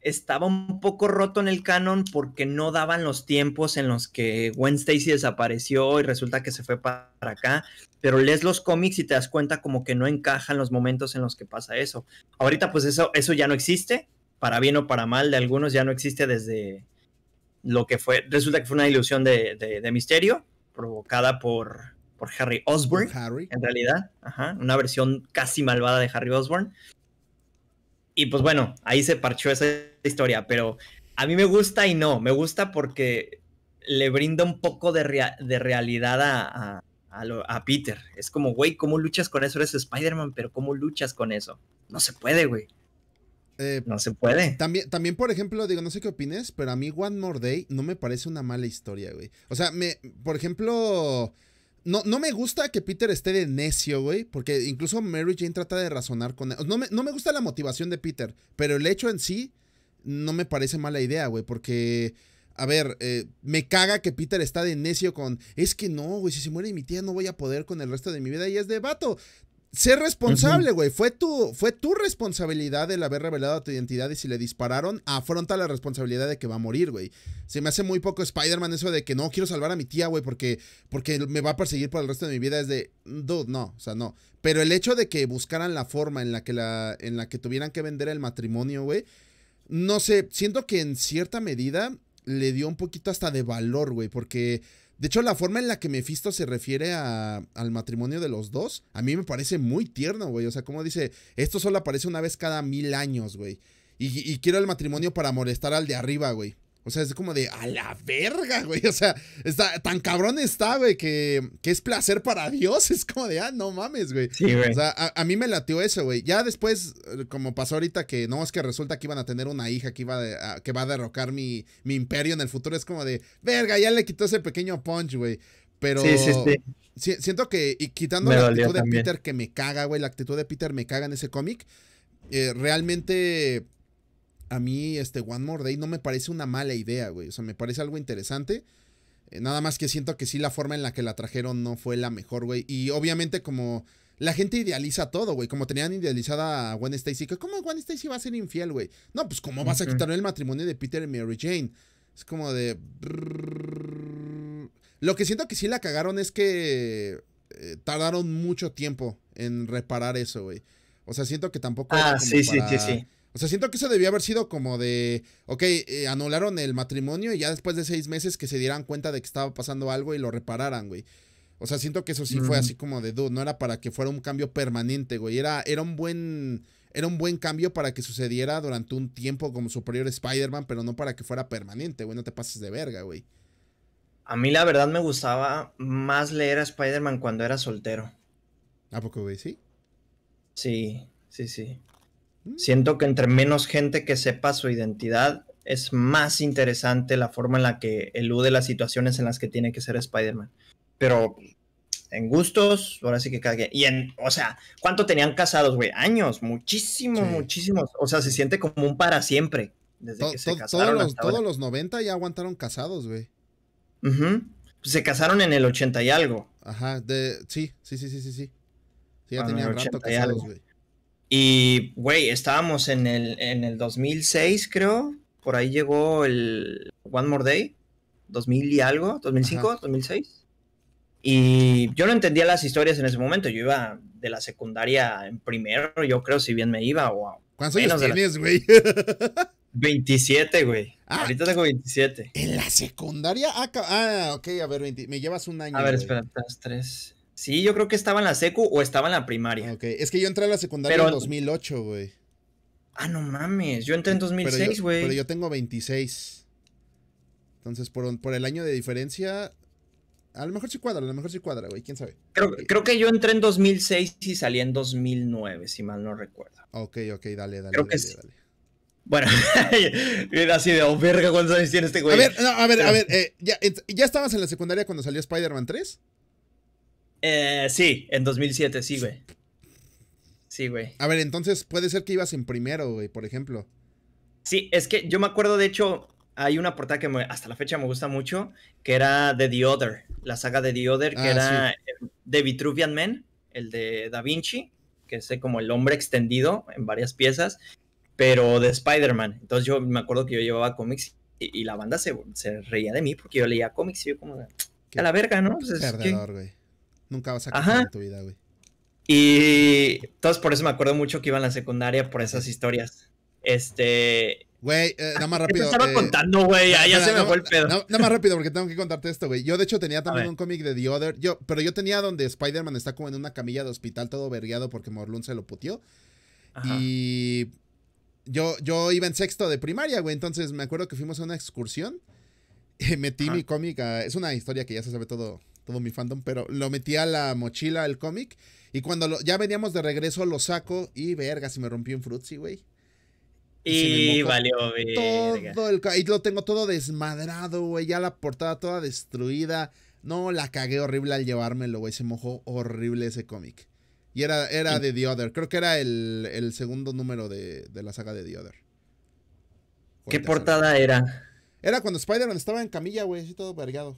estaba un poco roto en el canon porque no daban los tiempos en los que Gwen Stacy desapareció y resulta que se fue para acá, pero lees los cómics y te das cuenta como que no encajan los momentos en los que pasa eso. Ahorita pues eso, eso ya no existe, para bien o para mal de algunos ya no existe desde lo que fue, resulta que fue una ilusión de, misterio provocada por, por Harry Osborn, Harry. en realidad, una versión casi malvada de Harry Osborn. Y pues bueno, ahí se parchó esa historia, pero a mí me gusta y no, me gusta porque le brinda un poco de, de realidad a, Peter. Es como, güey, ¿cómo luchas con eso? Eres Spider-Man, pero ¿cómo luchas con eso? No se puede, güey. Eh, no se puede. También, también, por ejemplo, digo, no sé qué opines, pero a mí One More Day no me parece una mala historia, güey. O sea, me, por ejemplo, no, no me gusta que Peter esté de necio, güey, porque incluso Mary Jane trata de razonar con él. No me, gusta la motivación de Peter, pero el hecho en sí no me parece mala idea, güey, porque... A ver, eh, me caga que Peter está de necio con. Es que no, güey, si se muere mi tía no voy a poder con el resto de mi vida. Y es de vato. Ser responsable, güey. fue, tu, fue tu responsabilidad el haber revelado tu identidad y si le dispararon, afronta la responsabilidad de que va a morir, güey. Se me hace muy poco Spider-Man eso de que no quiero salvar a mi tía, güey, porque, porque me va a perseguir por el resto de mi vida. Es de, dude, no, o sea, no. Pero el hecho de que buscaran la forma en la que, la, en la que tuvieran que vender el matrimonio, güey, no sé, siento que en cierta medida le dio un poquito hasta de valor, güey, porque de hecho, la forma en la que Mephisto se refiere al matrimonio de los dos, a mí me parece muy tierno, güey. O sea, como dice, esto solo aparece una vez cada mil años, güey. y quiero el matrimonio para molestar al de arriba, güey. O sea, es como de a la verga, güey. O sea, está, tan cabrón está, güey, que, es placer para Dios. <laughs> Es como de, ah, no mames, güey. Sí, güey. O sea, a, mí me latió eso, güey. Ya después, eh, como pasó ahorita, que no, es que resulta que iban a tener una hija que, iba que va a derrocar mi, mi imperio en el futuro. Es como de, verga, ya le quitó ese pequeño punch, güey. Pero sí, sí, siento que, y quitando la actitud de Peter que me caga, güey, la actitud de Peter me caga en ese cómic, eh, realmente a mí este One More Day no me parece una mala idea, güey. O sea, me parece algo interesante. Eh, nada más que siento que sí la forma en la que la trajeron no fue la mejor, güey. Y obviamente como la gente idealiza todo, güey. Como tenían idealizada a Gwen Stacy. ¿Cómo Gwen Stacy va a ser infiel, güey? No, pues ¿cómo vas a quitarle el matrimonio de Peter y Mary Jane? Es como de... Lo que siento que sí la cagaron es que eh, tardaron mucho tiempo en reparar eso, güey. O sea, siento que tampoco... Ah, sí, sí, sí, sí. O sea, siento que eso debía haber sido como de, ok, eh, anularon el matrimonio y ya después de seis meses que se dieran cuenta de que estaba pasando algo y lo repararan, güey. O sea, siento que eso sí fue mm. así como de, dude, no era para que fuera un cambio permanente, güey. Era, era un buen... Era un buen cambio para que sucediera durante un tiempo como superior Spider-Man, pero no para que fuera permanente, güey. No te pases de verga, güey. A mí la verdad me gustaba más leer a Spider-Man cuando era soltero. ¿A poco, güey? ¿Sí? Sí, sí, sí. Siento que entre menos gente que sepa su identidad, es más interesante la forma en la que elude las situaciones en las que tiene que ser Spider-Man. Pero en gustos, ahora sí que cada Y en, o sea, ¿cuánto tenían casados, güey? Años, muchísimo, muchísimos. O sea, se siente como un para siempre. Desde que se casaron. Todos los, todos 90 ya aguantaron casados, güey. se casaron en el 80 y algo. Ajá, de, sí, sí, sí, sí, sí. Sí, ya tenían rato casados, güey. Y, güey, estábamos en el, en el 2006, creo. Por ahí llegó el One More Day. 2000 y algo, 2005, 2006. Y yo no entendía las historias en ese momento. Yo iba de la secundaria en primero, yo creo, si bien me iba. ¿Cuántos años tienes, güey? 27, <laughs> güey. Ah. Ahorita tengo 27. ¿En la secundaria? Ah, ah ok, a ver, me llevas un año. A ver, espera, estás tres. Sí, yo creo que estaba en la secu o estaba en la primaria. Ok, es que yo entré a la secundaria en 2008, güey. Ah, no mames, yo entré en 2006, güey. Pero, yo tengo 26. Entonces, por, por el año de diferencia, a lo mejor sí cuadra, a lo mejor sí cuadra, güey, quién sabe. Creo, que yo entré en 2006 y salí en 2009, si mal no recuerdo. Ok, ok, dale, dale. dale, dale, Bueno, <laughs> así de oh, verga, ¿cuántos años tiene este güey? A ver, a ver, a ver, eh, ya, ya, estabas en la secundaria cuando salió Spider-Man 3? Eh, sí, en 2007, sí, güey. Sí, güey. A ver, entonces puede ser que ibas en primero, güey, por ejemplo. Sí, es que yo me acuerdo, de hecho, hay una portada que hasta la fecha me gusta mucho, que era de The Other, la saga de The Other, que ah, era eh, de Vitruvian Man, el de Da Vinci, que es eh, como el hombre extendido en varias piezas, pero de Spider-Man. Entonces yo me acuerdo que yo llevaba cómics y, la banda se, reía de mí porque yo leía cómics y yo como, a la verga, ¿no? perdedor, güey. Nunca vas a cambiar en tu vida, güey. Y todos por eso me acuerdo mucho que iba en la secundaria por esas historias. Este. Güey, eh, nada más <laughs> rápido. Te estaba eh, contando, güey. Ya, ya, se me fue el pedo. Nada, más rápido, porque tengo que contarte esto, güey. Yo, de hecho, tenía también un cómic de The Other. Yo, pero yo tenía donde Spider-Man está como en una camilla de hospital todo vergueado porque Morlun se lo putió. Y yo, yo iba en sexto de primaria, güey. Entonces me acuerdo que fuimos a una excursión. <laughs> Y metí mi cómic. es una historia que ya se sabe todo todo mi fandom, pero lo metí a la mochila, el cómic. Y cuando ya veníamos de regreso, lo saco y verga, se me rompió un Fruitsy, güey. Y, valió Todo el, y lo tengo todo desmadrado, güey. Ya la portada toda destruida. No, la cagué horrible al llevármelo, güey. Se mojó horrible ese cómic. Y era, era de The Other. Creo que era el, segundo número de, la saga de The Other. ¿Qué portada era? Era cuando Spider-Man estaba en camilla, güey, así todo vergado.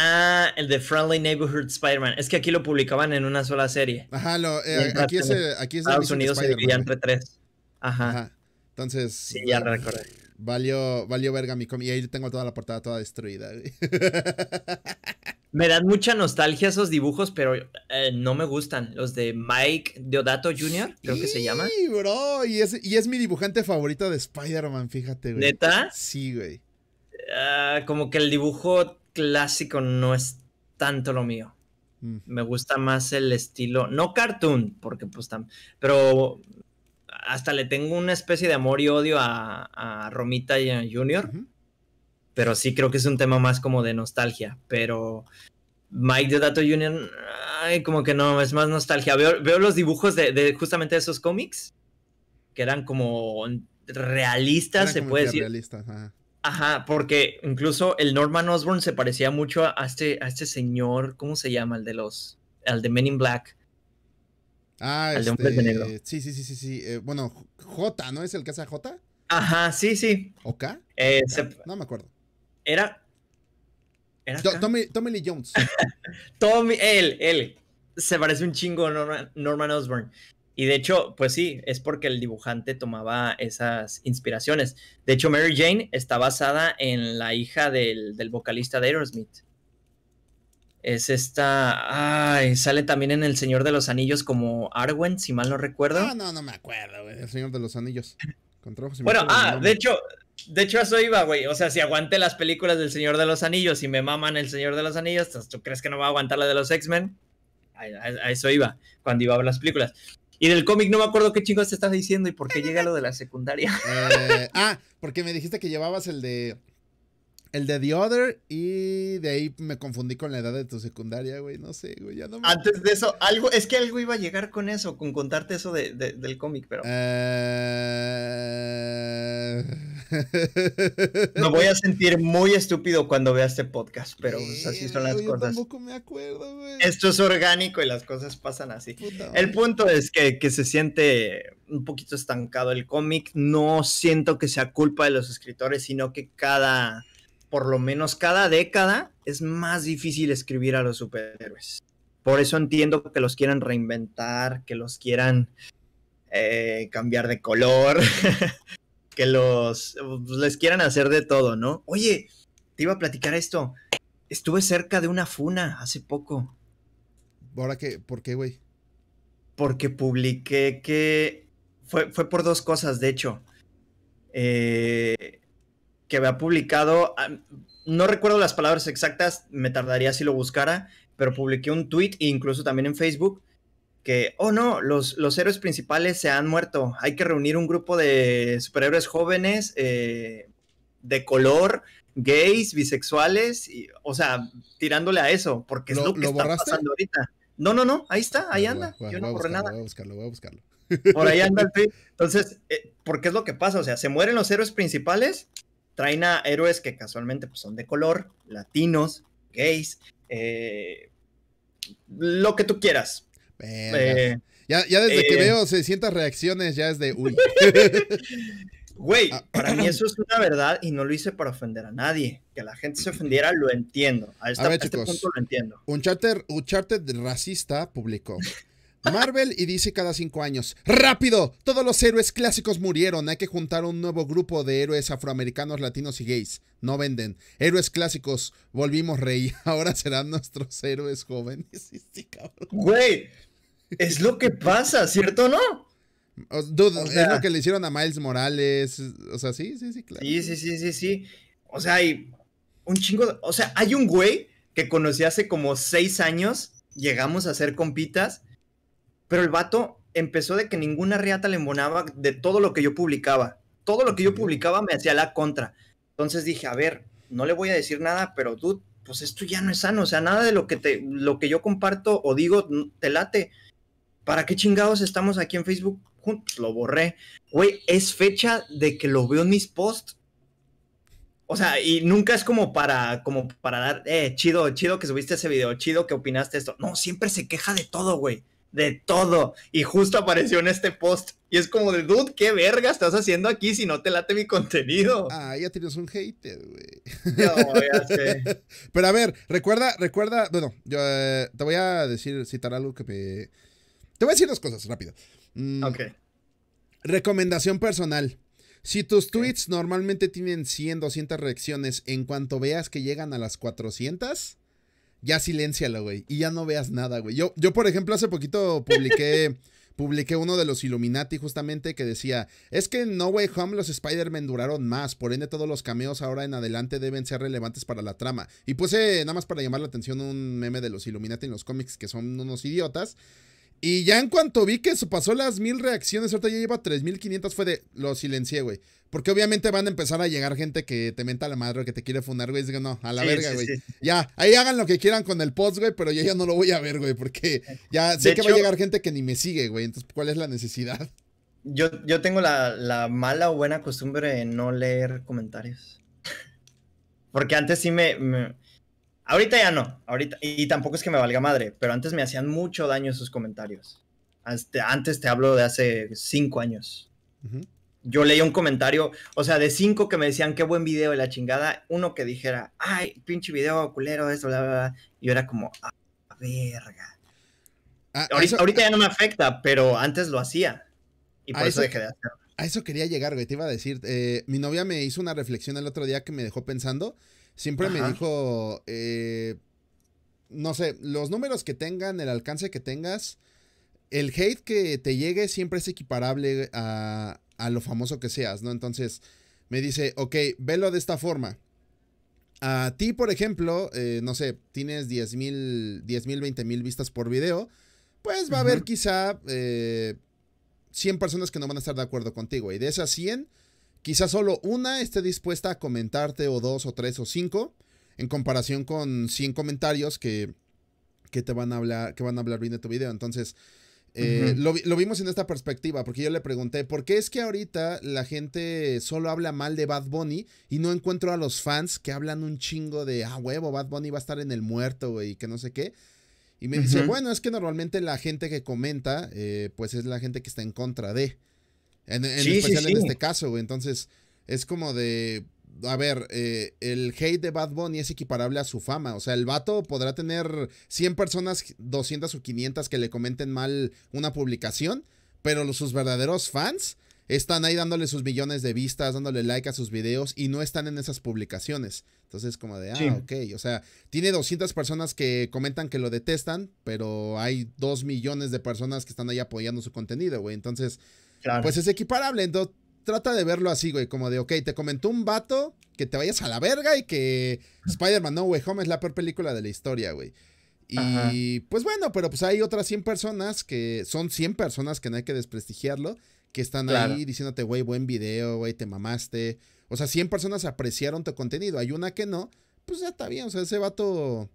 Ah, el de Friendly Neighborhood Spider-Man. Es que aquí lo publicaban en una sola serie. Ajá, eh, aquí, es, aquí es Estados Unidos se dividía entre tres. Ajá. Entonces. Sí, ya recordé. Valió, valió verga mi cómic. Y ahí tengo toda la portada toda destruida. <laughs> me dan mucha nostalgia esos dibujos, pero eh, no me gustan. Los de Mike Deodato Jr., creo que se llama. Sí, bro. Y es, mi dibujante favorito de Spider-Man, fíjate, güey. ¿Neta? Sí, güey. Ah, como que el dibujo clásico no es tanto lo mío. Mm. Me gusta más el estilo, no cartoon, porque pues pero hasta le tengo una especie de amor y odio a, Romita Junior, pero sí creo que es un tema más como de nostalgia, pero Mike de Dato Junior, como que no, es más nostalgia. Veo, los dibujos de, justamente esos cómics, que eran como realistas, se puede decir. Realistas, ajá Ajá, porque incluso el Norman Osborn se parecía mucho a este, a este señor, ¿cómo se llama? El de los. Al de Men in Black. Ah, este, de negro. Sí, sí, sí, sí, sí. bueno, J, ¿no es el que hace J? Ajá, sí, sí. ¿O No me acuerdo. Era. ¿Era Tommy, Tommy, Lee Jones. Tommy, él, él. Se parece un chingo a Norman, Norman Osborn. Y de hecho, pues sí, es porque el dibujante tomaba esas inspiraciones. De hecho, Mary Jane está basada en la hija del, vocalista de Aerosmith. Es esta. Ay, sale también en El Señor de los Anillos como Arwen, si mal no recuerdo. No, no, no me acuerdo, güey. El Señor de los Anillos. bueno, ah, de hecho, de hecho, eso iba, güey. O sea, si aguante las películas del Señor de los Anillos y me maman el Señor de los Anillos, ¿tú crees que no va a aguantar la de los X-Men? a, eso iba, cuando iba a ver las películas. Y del cómic no me acuerdo qué chingos te estás diciendo y por qué llega lo de la secundaria. <laughs> Eh, ah, porque me dijiste que llevabas el de. El de The Other y de ahí me confundí con la edad de tu secundaria, güey. No sé, güey. Antes de eso, algo, es que algo iba a llegar con eso, con contarte eso del cómic, pero. Eh... <laughs> Me voy a sentir muy estúpido cuando vea este podcast, pero pues, así son las cosas. Tampoco me acuerdo, Esto es orgánico y las cosas pasan así. el punto es que, se siente un poquito estancado el cómic. No siento que sea culpa de los escritores, sino que cada, por lo menos cada década, es más difícil escribir a los superhéroes. Por eso entiendo que los quieran reinventar, que los quieran eh, cambiar de color. <laughs> que los pues, les quieran hacer de todo, ¿no? Oye, te iba a platicar esto. Estuve cerca de una funa hace poco. ¿Ahora qué? ¿Por qué, güey? Porque publiqué que. Fue, fue por dos cosas, de hecho. Eh, que me ha publicado. Ah, no recuerdo las palabras exactas, me tardaría si lo buscara, pero publiqué un tweet e incluso también en Facebook que, oh no, los, héroes principales se han muerto, hay que reunir un grupo de superhéroes jóvenes eh, de color, gays, bisexuales, y, o sea, tirándole a eso, porque es lo, que está pasando ahorita. No, no, no, ahí está, ahí ah, anda, yo no borré nada. Voy a buscarlo, voy a buscarlo. Por ahí anda el <laughs> Entonces, eh, porque es lo que pasa? O sea, se mueren los héroes principales, traen a héroes que casualmente pues, son de color, latinos, gays, eh, lo que tú quieras, ya, desde que eh. veo 600 reacciones, ya es de uy. <laughs> Güey, ah. para mí eso es una verdad y no lo hice para ofender a nadie. Que la gente se ofendiera, lo entiendo. A, este punto lo entiendo. Un charter, un charter racista publicó. Marvel y dice cada cinco años. ¡Rápido! Todos los héroes clásicos murieron. Hay que juntar un nuevo grupo de héroes afroamericanos, latinos y gays. No venden. Héroes clásicos, volvimos rey. <laughs> Ahora serán nuestros héroes jóvenes. <laughs> Güey, es lo que pasa, ¿cierto o no? es lo que le hicieron a Miles Morales. O sea, sí, sí, sí, claro. Sí, sí, sí, sí, sí. O sea, hay un chingo. o sea, hay un güey que conocí hace como seis años. Llegamos a hacer compitas. Pero el vato empezó de que ninguna riata le embonaba de todo lo que yo publicaba. Todo lo que yo publicaba me hacía la contra. Entonces dije, a ver, no le voy a decir nada, pero tú pues esto ya no es sano. O sea, nada de lo que, te, lo que yo comparto o digo te late ¿para qué chingados estamos aquí en Facebook juntos? Lo borré. Güey, es fecha de que lo veo en mis posts. O sea, y nunca es como para, como para dar, eh, chido, chido que subiste ese video, chido que opinaste esto. No, siempre se queja de todo, güey. De todo. Y justo apareció en este post. Y es como de, dude, qué verga estás haciendo aquí si no te late mi contenido. Ah, ya tienes un hater, güey. No, <laughs> Pero a ver, recuerda, recuerda, bueno, yo eh, te voy a decir, citar algo que me te voy a decir dos cosas rápido. Mm, ok. Recomendación personal. Si tus tweets normalmente tienen 100, 200 reacciones, en cuanto veas que llegan a las 400, ya siléncialo, güey. Y ya no veas nada, güey. Yo, yo, por ejemplo, hace poquito publiqué, <laughs> publiqué uno de los Illuminati justamente que decía, es que en No Way Home los Spider-Man duraron más, por ende todos los cameos ahora en adelante deben ser relevantes para la trama. Y puse, nada más para llamar la atención, un meme de los Illuminati en los cómics que son unos idiotas. Y ya en cuanto vi que pasó las mil reacciones, ahorita ya lleva 3500, fue de lo silencié, güey. Porque obviamente van a empezar a llegar gente que te menta la madre, que te quiere funar, güey. Digo, no, a la verga, güey. Ya, ahí hagan lo que quieran con el post, güey, pero yo ya no lo voy a ver, güey, porque ya sé que va a llegar gente que ni me sigue, güey. Entonces, ¿cuál es la necesidad? Yo, yo tengo la, la mala o buena costumbre de no leer comentarios. <laughs> porque antes sí me Ahorita ya no, ahorita, y, tampoco es que me valga madre, pero antes me hacían mucho daño esos comentarios. antes te hablo de hace cinco años. Yo leía un comentario, o sea, de cinco que me decían qué buen video de la chingada, uno que dijera, ay, pinche video, culero, esto, bla, bla, bla. Y yo era como, a verga. ahorita, ya no me afecta, pero antes lo hacía. Y por eso, dejé de hacerlo. A eso quería llegar, te iba a decir. Eh, mi novia me hizo una reflexión el otro día que me dejó pensando siempre me dijo, eh, no sé, los números que tengan, el alcance que tengas, el hate que te llegue siempre es equiparable a, a lo famoso que seas, ¿no? Entonces me dice, ok, velo de esta forma. A ti, por ejemplo, eh, no sé, tienes 10 mil, 10 mil, 20 mil vistas por video, pues va a haber quizá 100 eh, personas que no van a estar de acuerdo contigo. Y de esas 100, Quizás solo una esté dispuesta a comentarte o dos o tres o cinco, en comparación con 100 comentarios que, te van a hablar, que van a hablar bien de tu video. Entonces, eh, lo, vimos en esta perspectiva, porque yo le pregunté, ¿por qué es que ahorita la gente solo habla mal de Bad Bunny y no encuentro a los fans que hablan un chingo de, ah, huevo, Bad Bunny va a estar en el muerto y que no sé qué? Y me dice, bueno, es que normalmente la gente que comenta, eh, pues es la gente que está en contra de. En, en especial en este caso, güey. Entonces, es como de. A ver, eh, el hate de Bad Bunny es equiparable a su fama. O sea, el vato podrá tener 100 personas, 200 o 500 que le comenten mal una publicación, pero los, sus verdaderos fans están ahí dándole sus millones de vistas, dándole like a sus videos y no están en esas publicaciones. Entonces, como de, ah, ok, o sea, tiene 200 personas que comentan que lo detestan, pero hay 2 millones de personas que están ahí apoyando su contenido, güey. Entonces, pues es equiparable, entonces trata de verlo así, güey, como de, ok, te comentó un vato que te vayas a la verga y que Spider-Man No Way Home es la peor película de la historia, güey. Y pues bueno, pero pues hay otras 100 personas que son 100 personas que no hay que desprestigiarlo, que están ahí diciéndote, güey, buen video, güey, te mamaste. O sea, 100 personas apreciaron tu contenido, hay una que no, pues ya está bien, o sea, ese vato...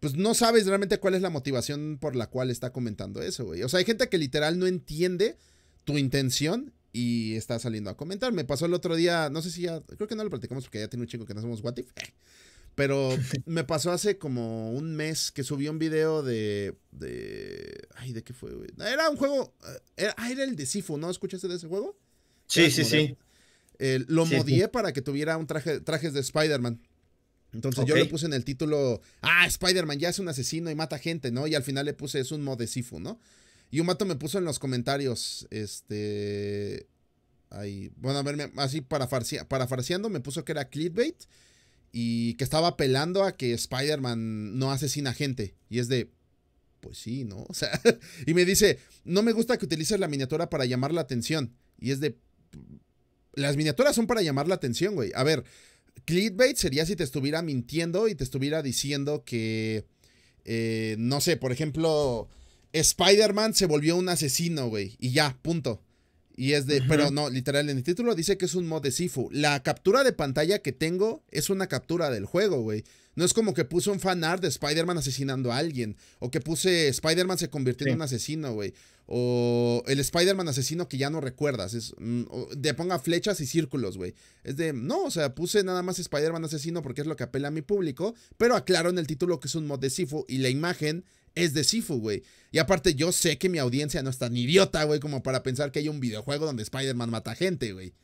Pues no sabes realmente cuál es la motivación por la cual está comentando eso, güey. O sea, hay gente que literal no entiende tu intención y está saliendo a comentar. Me pasó el otro día, no sé si ya, creo que no lo platicamos porque ya tiene un chico que no somos What eh, pero <laughs> me pasó hace como un mes que subí un video de, de, ay, ¿de qué fue? Era un juego, eh, era, ah, era el de Sifu, ¿no? ¿Escuchaste de ese juego? Sí, sí, sí. Eh, lo modié para que tuviera un traje, trajes de Spider-Man. Entonces yo le puse en el título, ah, Spider-Man ya es un asesino y mata gente, ¿no? Y al final le puse, es un mod de Sifu, ¿no? Y un mato me puso en los comentarios, este... Ahí, bueno, a ver... así para parafarseando, me puso que era clickbait y que estaba apelando a que Spider-Man no asesina gente. Y es de, pues sí, ¿no? <laughs> O sea, y me dice, no me gusta que utilices la miniatura para llamar la atención. Y es de, las miniaturas son para llamar la atención, güey. A ver, clickbait sería si te estuviera mintiendo y te estuviera diciendo que, eh, no sé, por ejemplo... Spider-Man se volvió un asesino, güey. Y ya, punto. Y es de, pero no, literal, en el título dice que es un mod de Sifu. La captura de pantalla que tengo es una captura del juego, güey. No es como que puse un art de Spider-Man asesinando a alguien. O que puse Spider-Man se convirtió en un asesino, güey. O el Spider-Man asesino que ya no recuerdas. Es, de mm, ponga flechas y círculos, güey. Es de, no, o sea, puse nada más Spider-Man asesino porque es lo que apela a mi público. Pero aclaro en el título que es un mod de Sifu y la imagen es de Sifu, güey. Y aparte, yo sé que mi audiencia no es tan idiota, güey, como para pensar que hay un videojuego donde Spider-Man mata gente, güey.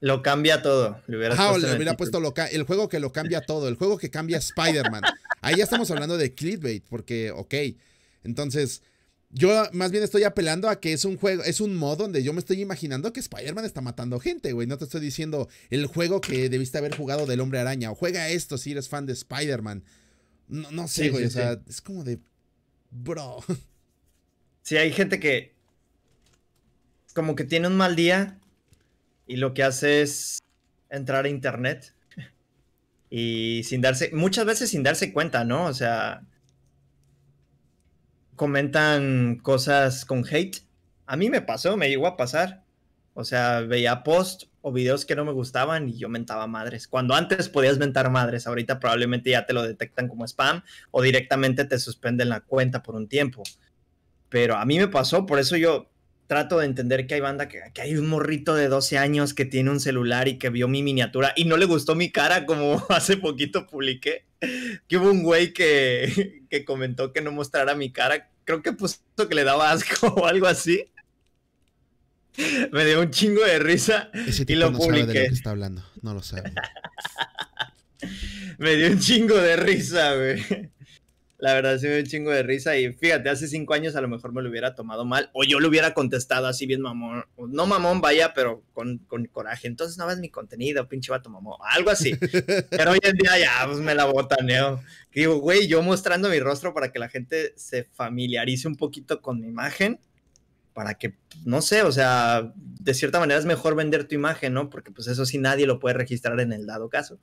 Lo cambia todo. Le hubiera le hubiera puesto el juego que lo cambia todo, el juego que cambia Spider-Man. Ahí ya estamos hablando de clickbait, porque, ok. Entonces, yo más bien estoy apelando a que es un juego, es un modo donde yo me estoy imaginando que Spider-Man está matando gente, güey. No te estoy diciendo el juego que debiste haber jugado del Hombre Araña o juega esto si eres fan de Spider-Man. No, no sé, güey. o sea, es como de bro. Si hay gente que como que tiene un mal día y lo que hace es entrar a internet y sin darse, muchas veces sin darse cuenta, ¿no? O sea, comentan cosas con hate. A mí me pasó, me llegó a pasar. O sea, veía post videos que no me gustaban y yo mentaba madres. Cuando antes podías mentar madres, ahorita probablemente ya te lo detectan como spam o directamente te suspenden la cuenta por un tiempo. Pero a mí me pasó, por eso yo trato de entender que hay banda, que, hay un morrito de 12 años que tiene un celular y que vio mi miniatura y no le gustó mi cara como <laughs> hace poquito publiqué, que hubo un güey que, <laughs> que comentó que no mostrara mi cara, creo que puso que le daba asco <laughs> o algo así <laughs> Me dio un chingo de risa y lo no de lo que está hablando, no lo sabe. <laughs> me dio un chingo de risa, güey. La verdad sí me dio un chingo de risa y fíjate, hace cinco años a lo mejor me lo hubiera tomado mal o yo lo hubiera contestado así bien mamón, no mamón vaya, pero con, coraje. Entonces no ves mi contenido, pinche vato mamón, algo así. <laughs> pero hoy en día ya pues, me la botaneo. digo, güey, yo mostrando mi rostro para que la gente se familiarice un poquito con mi imagen para que, no sé, o sea, de cierta manera es mejor vender tu imagen, ¿no? Porque pues eso sí nadie lo puede registrar en el dado caso.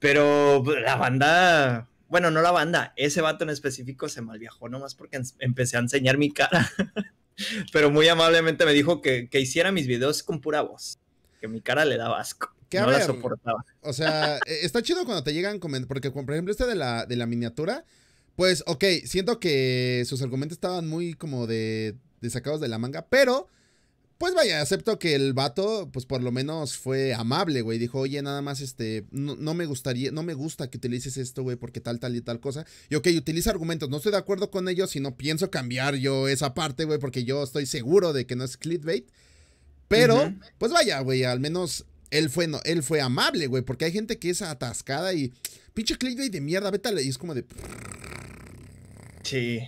Pero pues, la banda, bueno, no la banda, ese vato en específico se malviajó nomás porque empecé a enseñar mi cara. <laughs> Pero muy amablemente me dijo que, que, hiciera mis videos con pura voz, que mi cara le daba asco. Que no la soportaba. O sea, <laughs> e-, está chido cuando te llegan comentarios, porque por ejemplo este de la, de la miniatura, pues ok, siento que sus argumentos estaban muy como de de sacados de la manga, pero pues vaya, acepto que el vato, pues por lo menos fue amable, güey. Dijo, oye, nada más, este, no, me gustaría, no me gusta que utilices esto, güey, porque tal, tal y tal cosa. Y ok, utiliza argumentos, no estoy de acuerdo con ellos y no pienso cambiar yo esa parte, güey, porque yo estoy seguro de que no es clickbait. Pero, pues vaya, güey, al menos él fue, no, él fue amable, güey, porque hay gente que es atascada y pinche clickbait de mierda, vete y es como de... Sí.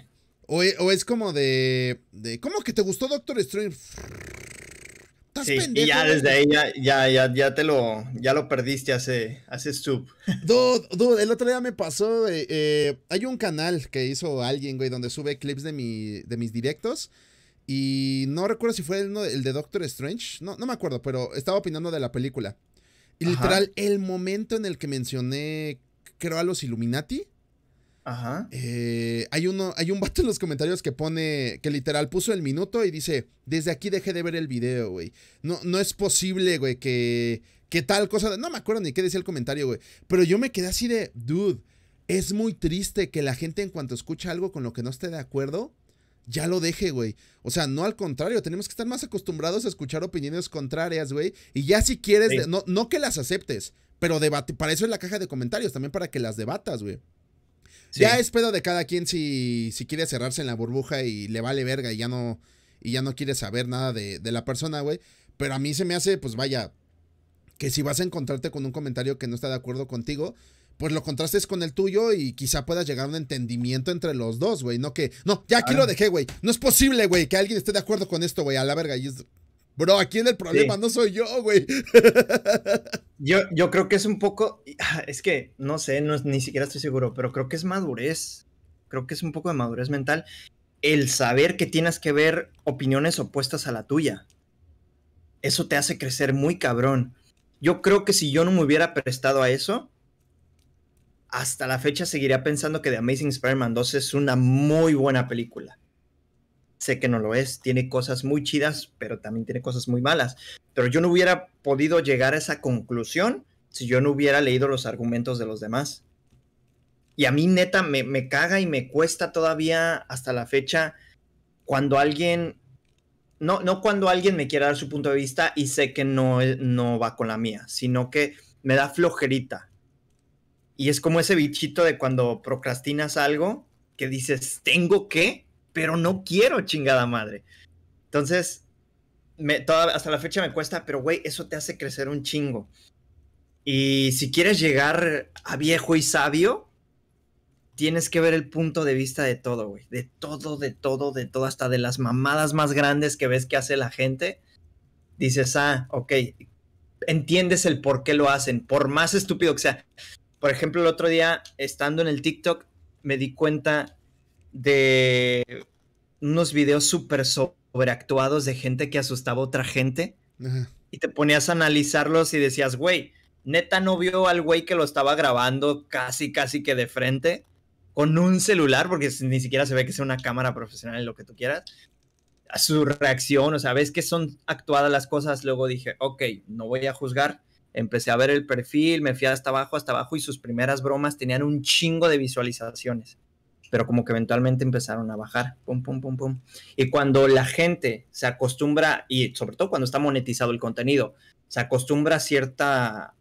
E, o, es como de, ¿Cómo que te gustó Doctor Strange? sí, y ya desde ahí ya, ya, ya, te lo, ya lo perdiste hace, hace sub. <laughs> el otro día me pasó, eh, eh, hay un canal que hizo alguien, güey, donde sube clips de, mi, de mis directos. Y no recuerdo si fue el, de Doctor Strange, no, no me acuerdo, pero estaba opinando de la película. Y literal, el momento en el que mencioné, creo, a los Illuminati, Ajá. Eh, hay, uno, hay un vato en los comentarios que pone, que literal puso el minuto y dice, desde aquí dejé de ver el video, güey. No, no es posible, güey, que, tal cosa... No me acuerdo ni qué decía el comentario, güey. Pero yo me quedé así de, dude, es muy triste que la gente en cuanto escucha algo con lo que no esté de acuerdo, ya lo deje, güey. O sea, no al contrario, tenemos que estar más acostumbrados a escuchar opiniones contrarias, güey. Y ya si quieres, no, que las aceptes, pero debate, para eso es la caja de comentarios, también para que las debatas, güey. Ya es pedo de cada quien si, si quiere cerrarse en la burbuja y le vale verga y ya no, y ya no quiere saber nada de, de la persona, güey. Pero a mí se me hace, pues vaya, que si vas a encontrarte con un comentario que no está de acuerdo contigo, pues lo contrastes con el tuyo y quizá puedas llegar a un entendimiento entre los dos, güey. No que, no, ya aquí ah. lo dejé, güey. No es posible, güey, que alguien esté de acuerdo con esto, güey, a la verga. Y es, Bro, aquí en el problema, no soy yo, güey. Yo, yo creo que es un poco, <sighs> es que no sé, no, ni siquiera estoy seguro, pero creo que es madurez. Creo que es un poco de madurez mental el saber que tienes que ver opiniones opuestas a la tuya. Eso te hace crecer muy cabrón. Yo creo que si yo no me hubiera prestado a eso, hasta la fecha seguiría pensando que The Amazing Spider-Man 2 es una muy buena película sé que no lo es, tiene cosas muy chidas, pero también tiene cosas muy malas. Pero yo no hubiera podido llegar a esa conclusión si yo no hubiera leído los argumentos de los demás. Y a mí neta me, caga y me cuesta todavía hasta la fecha cuando alguien, no, no cuando alguien me quiera dar su punto de vista y sé que no, eh, no va con la mía, sino que me da flojerita. Y es como ese bichito de cuando procrastinas algo que dices, tengo que, pero no quiero, chingada madre. Entonces, me, hasta la fecha me cuesta, pero güey, eso te hace crecer un chingo. Y si quieres llegar a viejo y sabio, tienes que ver el punto de vista de todo, güey. De todo, de todo, de todo, hasta de las mamadas más grandes que ves que hace la gente. Dices, ah, ok, entiendes el por qué lo hacen, por más estúpido que sea. Por ejemplo, el otro día, estando en el TikTok, me di cuenta de unos videos súper sobreactuados de gente que asustaba a otra gente. Y te ponías a analizarlos y decías, güey, neta no vio al güey que lo estaba grabando casi, casi que de frente, con un celular, porque ni siquiera se ve que sea una cámara profesional en lo que tú quieras. A su reacción, o sea, ves que son actuadas las cosas. Luego dije, ok, no voy a juzgar. Empecé a ver el perfil, me fui hasta abajo, hasta abajo, y sus primeras bromas tenían un chingo de visualizaciones pero como que eventualmente empezaron a bajar, pum, pum, pum, pum. Y cuando la gente se acostumbra, y sobre todo cuando está monetizado el contenido, se acostumbra a cierta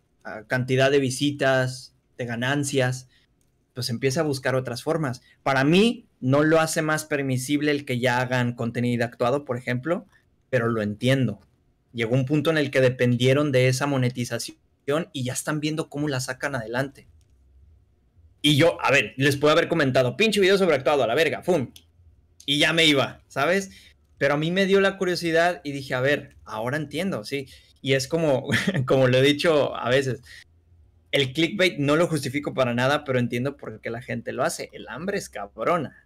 cantidad de visitas, de ganancias, pues empieza a buscar otras formas. Para mí, no lo hace más permisible el que ya hagan contenido actuado, por ejemplo, pero lo entiendo. Llegó un punto en el que dependieron de esa monetización y ya están viendo cómo la sacan adelante. Y yo, a ver, les puedo haber comentado, pinche video sobreactuado, a la verga, ¡fum! Y ya me iba, ¿sabes? Pero a mí me dio la curiosidad y dije, a ver, ahora entiendo, ¿sí? Y es como, <laughs> como lo he dicho a veces, el clickbait no lo justifico para nada, pero entiendo por qué la gente lo hace. El hambre es cabrona.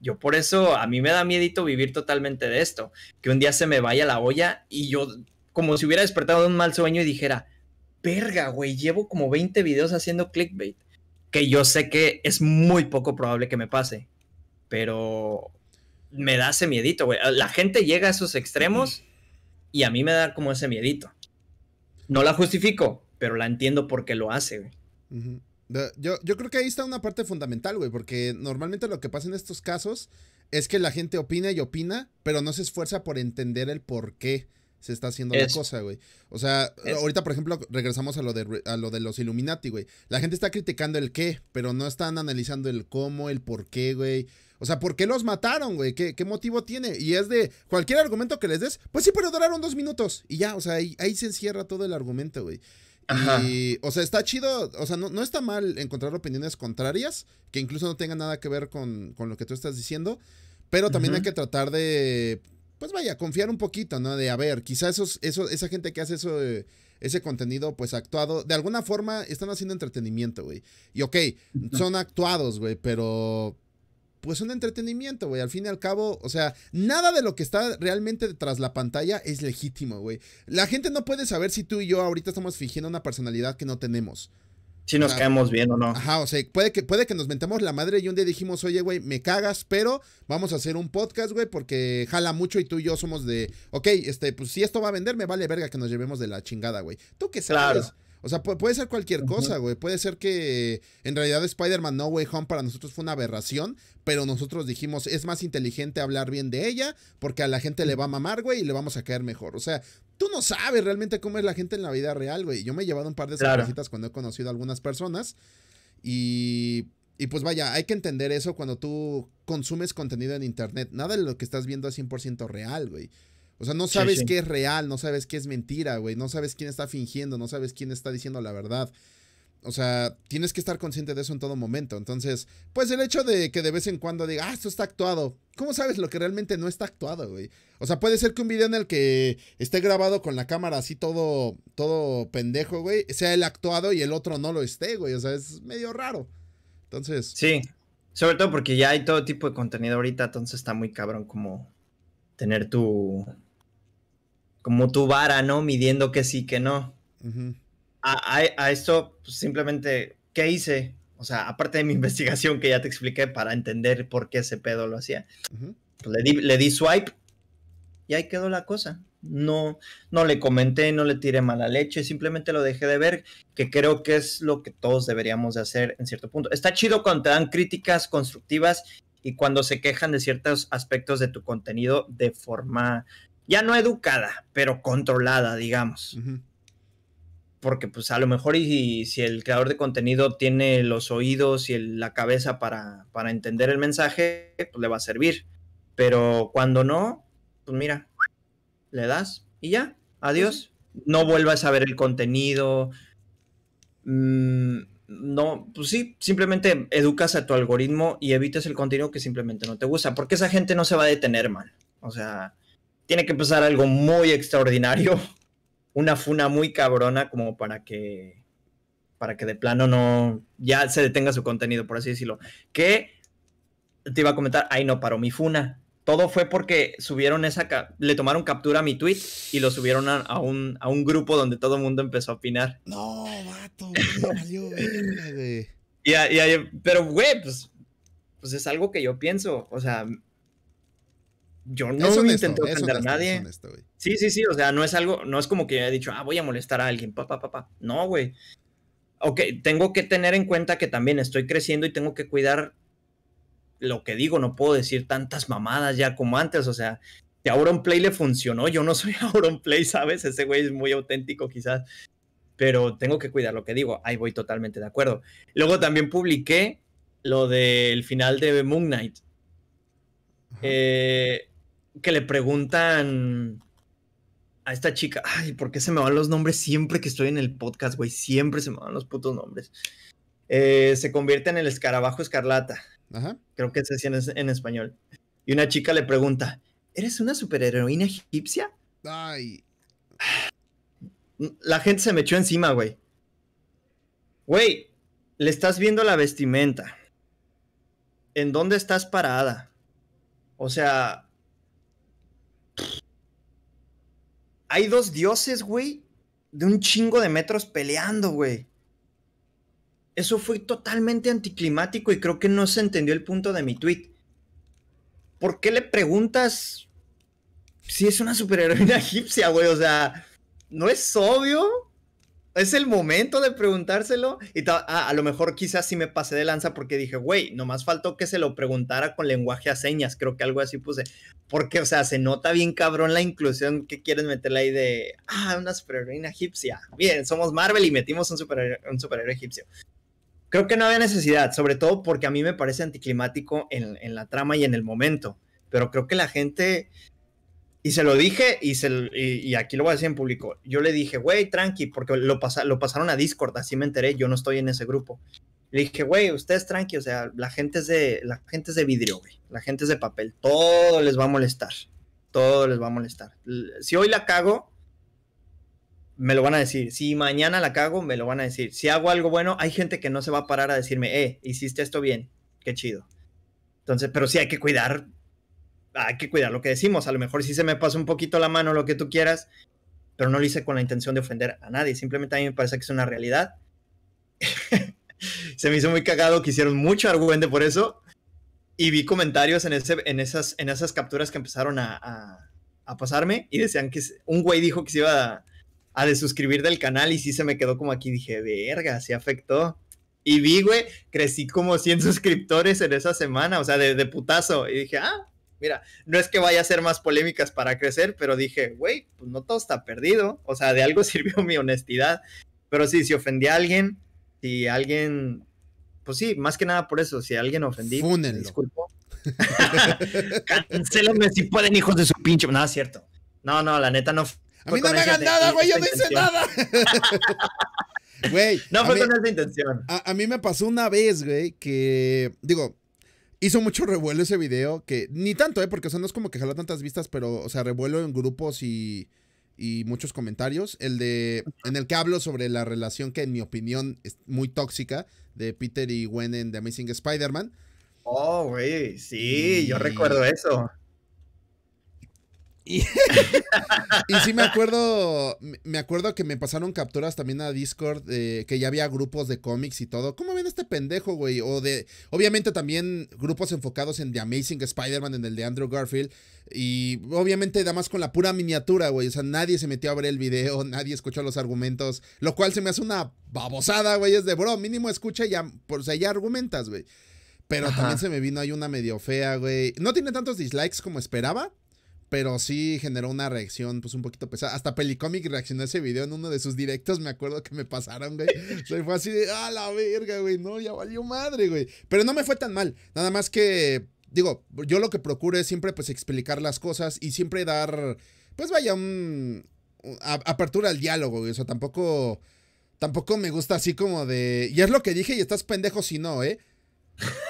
Yo por eso, a mí me da miedito vivir totalmente de esto, que un día se me vaya la olla y yo, como si hubiera despertado de un mal sueño y dijera, verga, güey, llevo como 20 videos haciendo clickbait que yo sé que es muy poco probable que me pase, pero me da ese miedito, güey. La gente llega a esos extremos y a mí me da como ese miedito. No la justifico, pero la entiendo porque lo hace, güey. Yo, yo, creo que ahí está una parte fundamental, güey, porque normalmente lo que pasa en estos casos es que la gente opina y opina, pero no se esfuerza por entender el por qué se está haciendo la cosa, güey. O sea, ahorita, por ejemplo, regresamos a lo, de, a lo de los Illuminati, güey. La gente está criticando el qué, pero no están analizando el cómo, el por qué, güey. O sea, ¿por qué los mataron, güey? ¿Qué, motivo tiene? Y es de cualquier argumento que les des, pues sí, pero duraron dos minutos. Y ya, o sea, ahí, se encierra todo el argumento, güey. Y, o sea, está chido, o sea, no, no, está mal encontrar opiniones contrarias, que incluso no tengan nada que ver con, con lo que tú estás diciendo, pero también hay que tratar de pues vaya, confiar un poquito, ¿no? De, a ver, quizá esos, eso esa gente que hace eso, eh, ese contenido, pues actuado, de alguna forma están haciendo entretenimiento, güey. Y ok, <laughs> son actuados, güey, pero pues un entretenimiento, güey. Al fin y al cabo, o sea, nada de lo que está realmente detrás la pantalla es legítimo, güey. La gente no puede saber si tú y yo ahorita estamos fingiendo una personalidad que no tenemos. Si nos caemos bien o no. Ajá, o sea, puede que, puede que nos metamos la madre y un día dijimos, oye, güey, me cagas, pero vamos a hacer un podcast, güey, porque jala mucho y tú y yo somos de, ok, este, pues si esto va a vender, me vale verga que nos llevemos de la chingada, güey. ¿Tú qué sabes? O sea, puede ser cualquier cosa, güey. Puede ser que en realidad Spider-Man No Way Home para nosotros fue una aberración, pero nosotros dijimos, es más inteligente hablar bien de ella porque a la gente le va a mamar, güey, y le vamos a caer mejor. O sea, tú no sabes realmente cómo es la gente en la vida real, güey. Yo me he llevado un par de claro. cuando he conocido a algunas personas y y pues vaya, hay que entender eso cuando tú consumes contenido en internet. Nada de lo que estás viendo es 100% real, güey. O sea, no sabes qué es real, no sabes qué es mentira, güey. No sabes quién está fingiendo, no sabes quién está diciendo la verdad. O sea, tienes que estar consciente de eso en todo momento. Entonces, pues el hecho de que de vez en cuando diga, ah, esto está actuado. ¿Cómo sabes lo que realmente no está actuado, güey? O sea, puede ser que un video en el que esté grabado con la cámara así todo, todo pendejo, güey, sea el actuado y el otro no lo esté, güey. O sea, es medio raro. Entonces. Sí, sobre todo porque ya hay todo tipo de contenido ahorita, entonces está muy cabrón como tener tu, como tu vara, ¿no? Midiendo que sí, que no. a, esto pues, simplemente, ¿qué hice? O sea, aparte de mi <laughs> investigación que ya te expliqué para entender por qué ese pedo lo hacía, pues, le, di, swipe y ahí quedó la cosa. No, no le comenté, no le tiré mala leche, simplemente lo dejé de ver, que creo que es lo que todos deberíamos de hacer en cierto punto. Está chido cuando te dan críticas constructivas y cuando se quejan de ciertos aspectos de tu contenido de forma ya no educada, pero controlada, digamos. Porque pues a lo mejor si el creador de contenido tiene los oídos y la cabeza para, entender el mensaje, pues le va a servir. Pero cuando no, pues mira, le das y ya, adiós. No vuelvas a ver el contenido. Mm, no, pues sí, simplemente educas a tu algoritmo y evitas el contenido que simplemente no te gusta. Porque esa gente no se va a detener, mal, O sea, tiene que pasar algo muy extraordinario, <laughs> una funa muy cabrona como para que para que de plano no ya se detenga su contenido, por así decirlo. Que te iba a comentar, ay no paró mi funa. Todo fue porque subieron esa le tomaron captura a mi tweet y lo subieron a, un, a un grupo donde todo el mundo empezó a opinar. No, vato, salió Y, pero güey, pues, pues es algo que yo pienso, o sea, yo no intenté ofender a nadie. sí, sí, sí, o sea, no es algo, no es como que haya dicho, ah, voy a molestar a alguien, papá, papá. No, güey. Ok, tengo que tener en cuenta que también estoy creciendo y tengo que cuidar lo que digo, no puedo decir tantas mamadas ya como antes, o sea, si Auron Play le funcionó, yo no <laughs> soy Auron Play, ¿sabes? Ese güey es muy auténtico quizás, pero tengo que cuidar lo que digo, ahí voy totalmente de acuerdo. Luego también publiqué lo del final de Moon Knight. Eh, que le preguntan a esta chica, ay, ¿por qué se me van los nombres siempre que estoy en el podcast, güey? Siempre se me van los putos nombres. Eh, se convierte en el escarabajo escarlata. Creo que se así en español. Y una chica le pregunta, ¿eres una superheroína egipcia? Ay. La gente se me echó encima, güey. Güey, le estás viendo la vestimenta. ¿En dónde estás parada? O sea, hay dos dioses, güey, de un chingo de metros peleando, güey. Eso fue totalmente anticlimático y creo que no se entendió el punto de mi tweet. ¿Por qué le preguntas si es una superheroína <laughs> egipcia, güey? O sea, ¿no es obvio? es el momento de preguntárselo. Y ah, a lo mejor quizás sí me pasé de lanza porque dije, güey, nomás faltó que se lo preguntara con lenguaje a señas. Creo que algo así puse. Porque, o sea, se nota bien cabrón la inclusión que quieren meter ahí de, ah, una superheroína egipcia. Bien, somos Marvel y metimos un, superhéroe, un egipcio. Creo que no había necesidad, sobre todo porque a mí me parece anticlimático en, en la trama y en el momento. Pero creo que la gente y se lo dije y, y, aquí lo voy a decir en público. Yo le dije, güey, tranqui, porque lo, lo pasaron a Discord, así me enteré, yo no estoy en ese grupo. Le dije, güey, ustedes tranqui, o sea, la gente es de, la gente es de vidrio, güey, la gente es de papel, todo les va a molestar, todo les va a molestar. Si hoy la cago, me lo van a decir. Si mañana la cago, me lo van a decir. Si hago algo bueno, hay gente que no se va a parar a decirme, eh, hiciste esto bien, qué chido. Entonces, pero sí hay que cuidar hay que cuidar lo que decimos. A lo mejor sí se me pasa un poquito la mano, lo que tú quieras, pero no lo hice con la intención de ofender a nadie. Simplemente a mí me parece que es una realidad. <laughs> se me hizo muy cagado que hicieron mucho argüente por eso. Y vi comentarios en, ese, en, esas, en esas capturas que empezaron a, a, pasarme y decían que un güey dijo que se iba a, desuscribir del canal y sí se me quedó como aquí. Dije, verga, se afectó. Y vi, güey, crecí como 100 <laughs> suscriptores en esa semana, o sea, de, de putazo. Y dije, ah, mira, no es que vaya a ser más polémicas para crecer, pero dije, güey, pues no todo está perdido. O sea, de algo <laughs> sirvió mi honestidad. Pero sí, si ofendí a alguien, si alguien, pues sí, más que nada por eso, si alguien ofendí, pues, disculpo. <laughs> Cancélame si pueden, hijos de su pinche. nada cierto. No, no, la neta no. A mí no me hagan nada, güey, yo no hice nada. <laughs> Güey. No fue con esa intención. a mí me pasó una vez, güey, que, digo, Hizo mucho revuelo ese video, que ni tanto, ¿eh? Porque, eso no es como que jaló tantas vistas, pero, o sea, revuelo en grupos y, y muchos comentarios. El de, en el que hablo sobre la relación que, en mi opinión, es muy tóxica de Peter y Gwen en The Amazing Spider-Man. Oh, güey, sí, yo recuerdo eso. <laughs> Y, sí me acuerdo, me acuerdo que me pasaron capturas también a Discord, que ya había grupos de cómics y todo. ¿Cómo ven este pendejo, güey? O de, obviamente también grupos enfocados en The Amazing Spider-Man, en el de Andrew Garfield. Y obviamente nada más con la pura miniatura, güey. O sea, nadie se metió a ver el video, <laughs> nadie escuchó los argumentos. Lo cual se me hace una babosada, güey. Es de, bro, mínimo escucha y ya, o sea, ya argumentas, güey. Pero también se me vino ahí una medio fea, güey. No tiene tantos dislikes como esperaba, pero sí generó una reacción, pues un poquito pesada. Hasta Pelicomic reaccionó a ese video en uno de sus directos, me acuerdo que me pasaron, güey. <laughs> fue así de, ah, la verga, güey, no, ya valió madre, güey. Pero no me fue tan mal. Nada más que, digo, yo lo que procuro es siempre, pues, explicar las cosas y siempre dar, pues, vaya, un, apertura al diálogo, güey. O sea, tampoco, tampoco me gusta así como de, y es lo que dije y estás pendejo si no, ¿eh?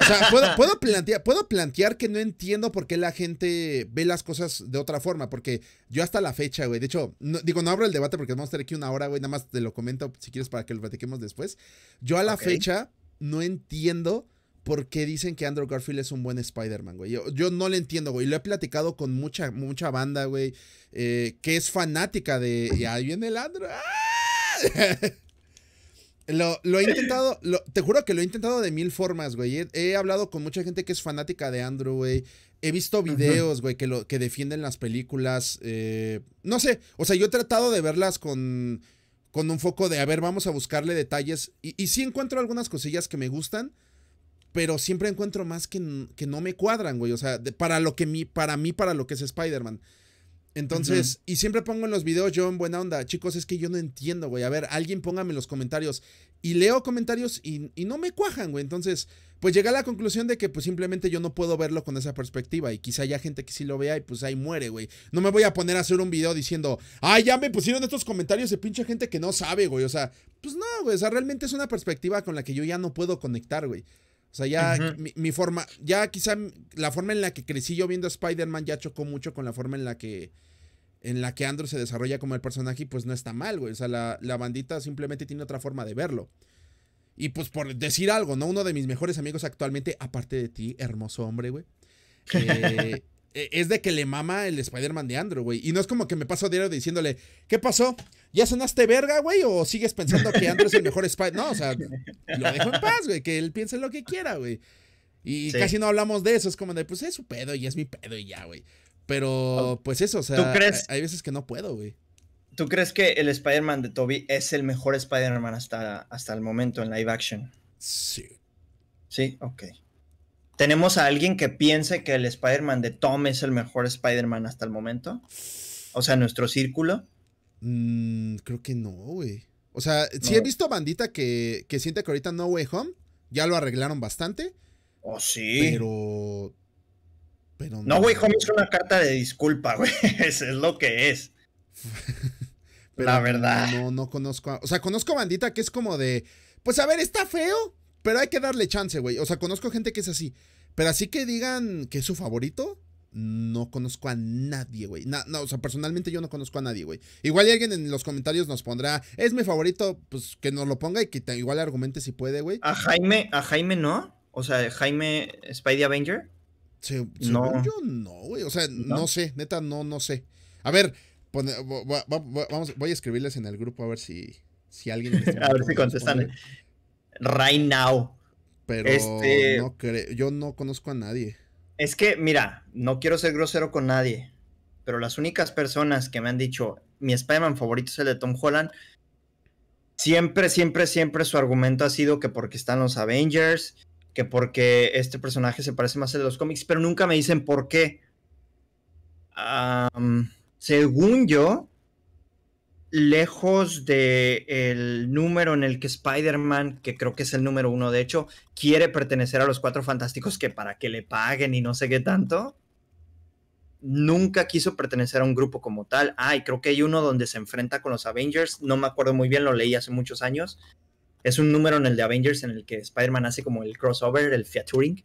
O sea, puedo, puedo, plantear, puedo plantear que no entiendo por qué la gente ve las cosas de otra forma, porque yo hasta la fecha, güey, de hecho, digo, no abro el debate porque vamos a estar aquí una hora, güey, nada más te lo comento si quieres para que lo platiquemos después. Yo a la fecha no entiendo por qué dicen que Andrew Garfield es un buen Spider-Man, güey. Yo, yo, no lo entiendo, güey. Lo he platicado con mucha, mucha banda, güey, eh, que es fanática de... Y ahí viene el Andrew. ¡Ah! <laughs> Lo, he intentado, te juro que lo he intentado de mil formas, güey. He, hablado con mucha gente que es fanática de Andrew, güey. He visto videos, güey, que, lo, que defienden las películas. Eh, no sé, o sea, yo he tratado de verlas con, con un foco de, a ver, vamos a buscarle detalles. Y, sí encuentro algunas cosillas que me gustan, pero siempre encuentro más que, que no me cuadran, güey. O sea, para, lo que mi, para mí, para lo que es Spider-Man. Entonces, y siempre pongo en los videos yo en buena onda, chicos, es que yo no entiendo, güey. A ver, alguien póngame en los comentarios. Y leo comentarios y, y no me cuajan, güey. Entonces, pues llegué a la conclusión de que pues simplemente yo no puedo verlo con esa perspectiva. Y quizá haya gente que sí lo vea y pues ahí muere, güey. No me voy a poner a hacer un video diciendo, ay, ya me pusieron estos comentarios de pinche gente que no sabe, güey. O sea, pues no, güey. O sea, realmente es una perspectiva con la que yo ya no puedo conectar, güey. O sea, ya mi, forma, ya quizá la forma en la que crecí yo viendo a Spider-Man ya chocó mucho con la forma en la que en la que Andrew se desarrolla como el personaje pues no está mal, güey. O sea, la, la, bandita simplemente tiene otra forma de verlo. Y pues por decir algo, ¿no? Uno de mis mejores amigos actualmente, aparte de ti, hermoso hombre, güey. <laughs> Eh, e, es de que le mama el Spider-Man de Andrew, güey. Y no es como que me paso diario diciéndole, ¿qué pasó? ¿Ya sonaste verga, güey? ¿O sigues pensando que Andrew es el mejor Spider-Man? No, o sea, lo dejo en paz, güey, que él piense lo que quiera, güey. Y casi no hablamos de eso, es como de, pues es su pedo y es mi pedo y ya, güey. Pero, oh, pues eso, o sea, hay veces que no puedo, güey. ¿Tú crees que el Spider-Man de Toby es el mejor Spider-Man hasta, hasta el momento en live action? Sí. Sí, ok. ¿Tenemos a alguien que piense que el Spider-Man de Tom es el mejor Spider-Man hasta el momento? O sea, nuestro círculo. Mm, creo que no, güey. O sea, sí he visto a bandita que, siente que ahorita No Way Home ya lo arreglaron bastante. Oh, sí. Pero. Pero no. Way Home es una carta de disculpa, güey. <laughs> Eso es lo que es. <laughs> la verdad. No, no, conozco. o sea, conozco bandita que es como de. Pues a ver, está feo. Pero hay que darle chance, güey. O sea, conozco gente que es así. Pero así que digan que es su favorito, no conozco a nadie, güey. No, o sea, personalmente yo no conozco a nadie, güey. Igual alguien en los comentarios nos pondrá, es mi favorito, pues que nos lo ponga y que igual argumente si puede, güey. A Jaime, a Jaime no. O sea, Jaime Spidey Avenger. no. Yo no, güey. O sea, no. sé, neta, no, no sé. A ver, vamos, voy a escribirles en el grupo a ver si, si alguien. Este <laughs> a ver si contestan right now. Pero este, yo no conozco a nadie. Es que, mira, no quiero ser grosero con nadie, pero las únicas personas que me han dicho, mi Spider-Man favorito es el de Tom Holland, siempre, siempre, siempre su argumento ha sido que porque están los Avengers, que porque este personaje se parece más a los cómics, pero nunca me dicen por qué. según yo, lejos de el número en el que Spider-Man, que creo que es el número uno de hecho, quiere pertenecer a los Cuatro Fantásticos que para que le paguen y no sé qué tanto, nunca quiso pertenecer a un grupo como tal. Ah, creo que hay uno donde se enfrenta con los Avengers, no me acuerdo muy bien, lo leí hace muchos años. Es un número en el de Avengers en el que Spider-Man hace como el crossover, el featuring.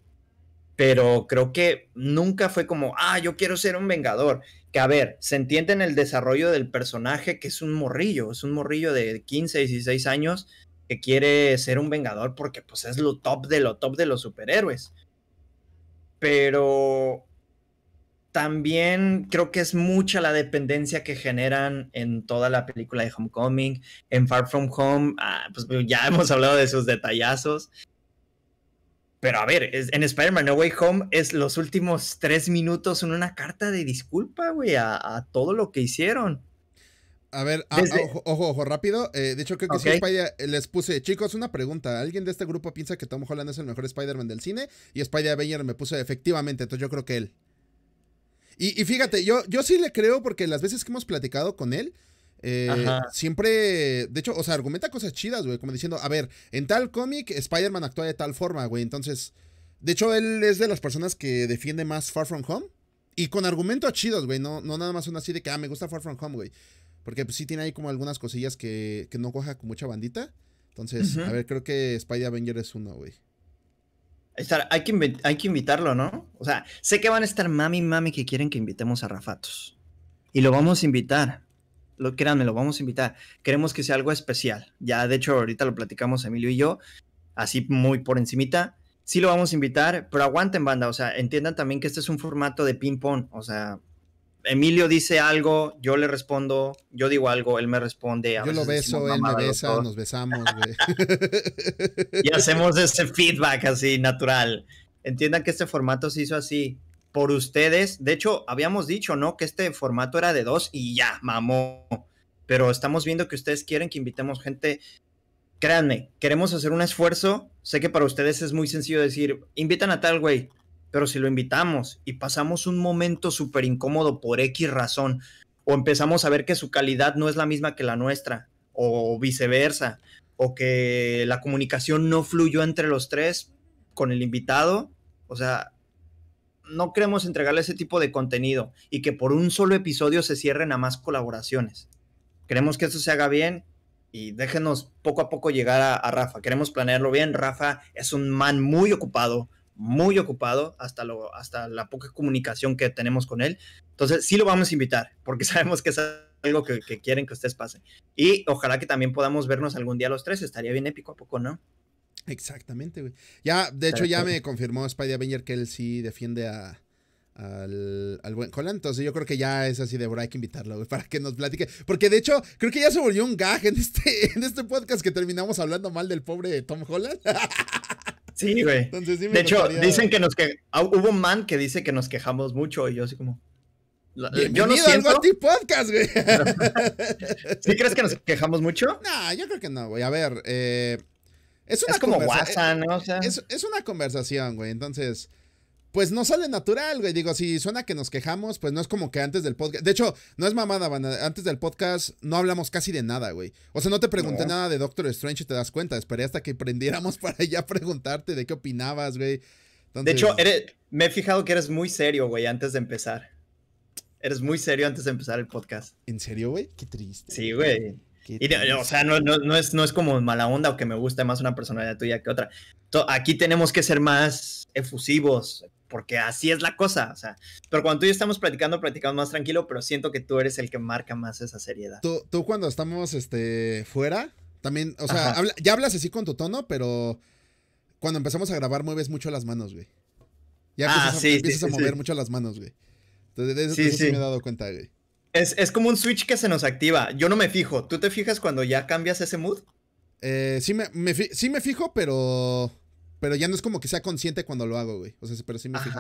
Pero creo que nunca fue como, ah, yo quiero ser un Vengador que a ver, se entiende en el desarrollo del personaje que es un morrillo, es un morrillo de 15, 16 años que quiere ser un vengador porque pues es lo top de lo top de los superhéroes. Pero también creo que es mucha la dependencia que generan en toda la película de Homecoming, en Far From Home, ah, pues ya hemos hablado de sus detallazos. Pero a ver, en Spider-Man No Way Home es los últimos tres minutos en una carta de disculpa, güey, a, todo lo que hicieron. A ver, ojo, ojo, rápido. Eh, de hecho, creo que eh, les puse, chicos, una pregunta. ¿Alguien de este grupo piensa que Tom Holland es el mejor Spider-Man del cine? Y Spider Avenger me puso efectivamente, entonces yo creo que él. Y, fíjate, yo, yo sí le creo porque las veces que hemos platicado con él, eh, siempre, de hecho, o sea, argumenta cosas chidas, güey, como diciendo, a ver, en tal cómic Spider-Man actúa de tal forma, güey, entonces, de hecho, él es de las personas que defiende más Far From Home y con argumentos chidos, güey, no, no nada más una así de que, ah, me gusta Far From Home, güey, porque pues, sí tiene ahí como algunas cosillas que, que no coja con mucha bandita, entonces, a ver, creo que Spider Avenger es uno, güey. Hay que, hay que invitarlo, ¿no? O sea, sé que van a estar mami, mami que quieren que invitemos a Rafatos. Y lo vamos a invitar lo, créanme, lo vamos a invitar. Queremos que sea algo especial. Ya, de hecho, ahorita lo platicamos Emilio y yo, así muy por encimita. Sí lo vamos a invitar, pero aguanten banda, o sea, entiendan también que este es un formato de ping-pong, o sea, Emilio dice algo, yo le respondo, yo digo algo, él me responde. yo lo beso, él me besa, nos besamos. <laughs> y hacemos ese feedback así natural. Entiendan que este formato se hizo así por ustedes. De hecho, habíamos dicho, ¿no? Que este formato era de dos y ya, mamó. Pero estamos viendo que ustedes quieren que invitemos gente. Créanme, queremos hacer un esfuerzo. Sé que para ustedes es muy sencillo decir, invitan a tal güey, pero si lo invitamos y pasamos un momento súper incómodo por X razón, o empezamos a ver que su calidad no es la misma que la nuestra, o viceversa, o que la comunicación no fluyó entre los tres con el invitado, o sea, no queremos entregarle ese tipo de contenido y que por un solo episodio se cierren a más colaboraciones. Queremos que eso se haga bien y déjenos poco a poco llegar a, Rafa. Queremos planearlo bien. Rafa es un man muy ocupado, muy ocupado hasta, lo, hasta la poca comunicación que tenemos con él. Entonces sí lo vamos a invitar porque <laughs> sabemos que es algo que, que quieren que ustedes pasen. Y ojalá que también podamos vernos algún día los tres. Estaría bien épico, ¿a poco no? Exactamente, güey. Ya, de hecho, ya me confirmó Spidey Avenger que él sí defiende a, al, al, buen Holland. Entonces yo creo que ya es así de verdad que invitarlo, güey, para que nos platique. Porque de hecho, creo que ya se volvió un gag en este, <laughs> en este podcast que terminamos hablando mal del pobre Tom Holland. <laughs> Sí, güey. de hecho, dicen que nos que ah, hubo un man que dice que nos quejamos mucho y yo así como eh, yo no siento... al Podcast, güey. <laughs> ¿Sí crees que nos quejamos mucho? No, yo creo que no, güey. A ver, eh, es, una como WhatsApp, eh, es, una conversación, güey. Entonces, pues no sale natural, güey. Digo, si suena que nos quejamos, pues no es como que antes del podcast. De hecho, no es mamada, Antes del podcast no hablamos casi de nada, güey. O sea, no te pregunté nada de Doctor Strange y te das cuenta. Esperé hasta que prendiéramos <laughs> para ya preguntarte de qué opinabas, güey. de hecho, me he fijado que eres muy serio, güey, antes de empezar. Eres muy serio antes de empezar el podcast. ¿En serio, güey? Qué triste. Sí, güey o sea, no, no, es, no es como mala onda o que me guste más una personalidad tuya que otra. Aquí tenemos que ser más efusivos, porque así es la cosa. O sea, pero cuando tú y yo estamos platicando, platicamos más tranquilo, pero siento que tú eres el que marca más esa seriedad. Tú, cuando estamos este, fuera, también, o sea, ya hablas así con tu tono, pero cuando empezamos a grabar mueves mucho las manos, güey. Ya ah, empiezas, a, mover mucho las manos, güey. Entonces, de eso sí me he dado cuenta, güey. Es, como un switch que se nos activa. Yo no me fijo. ¿Tú te fijas cuando ya cambias ese mood? Eh, sí, me, fijo, pero. Pero ya no es como que sea consciente cuando lo hago, güey. O sea, pero sí me fijo.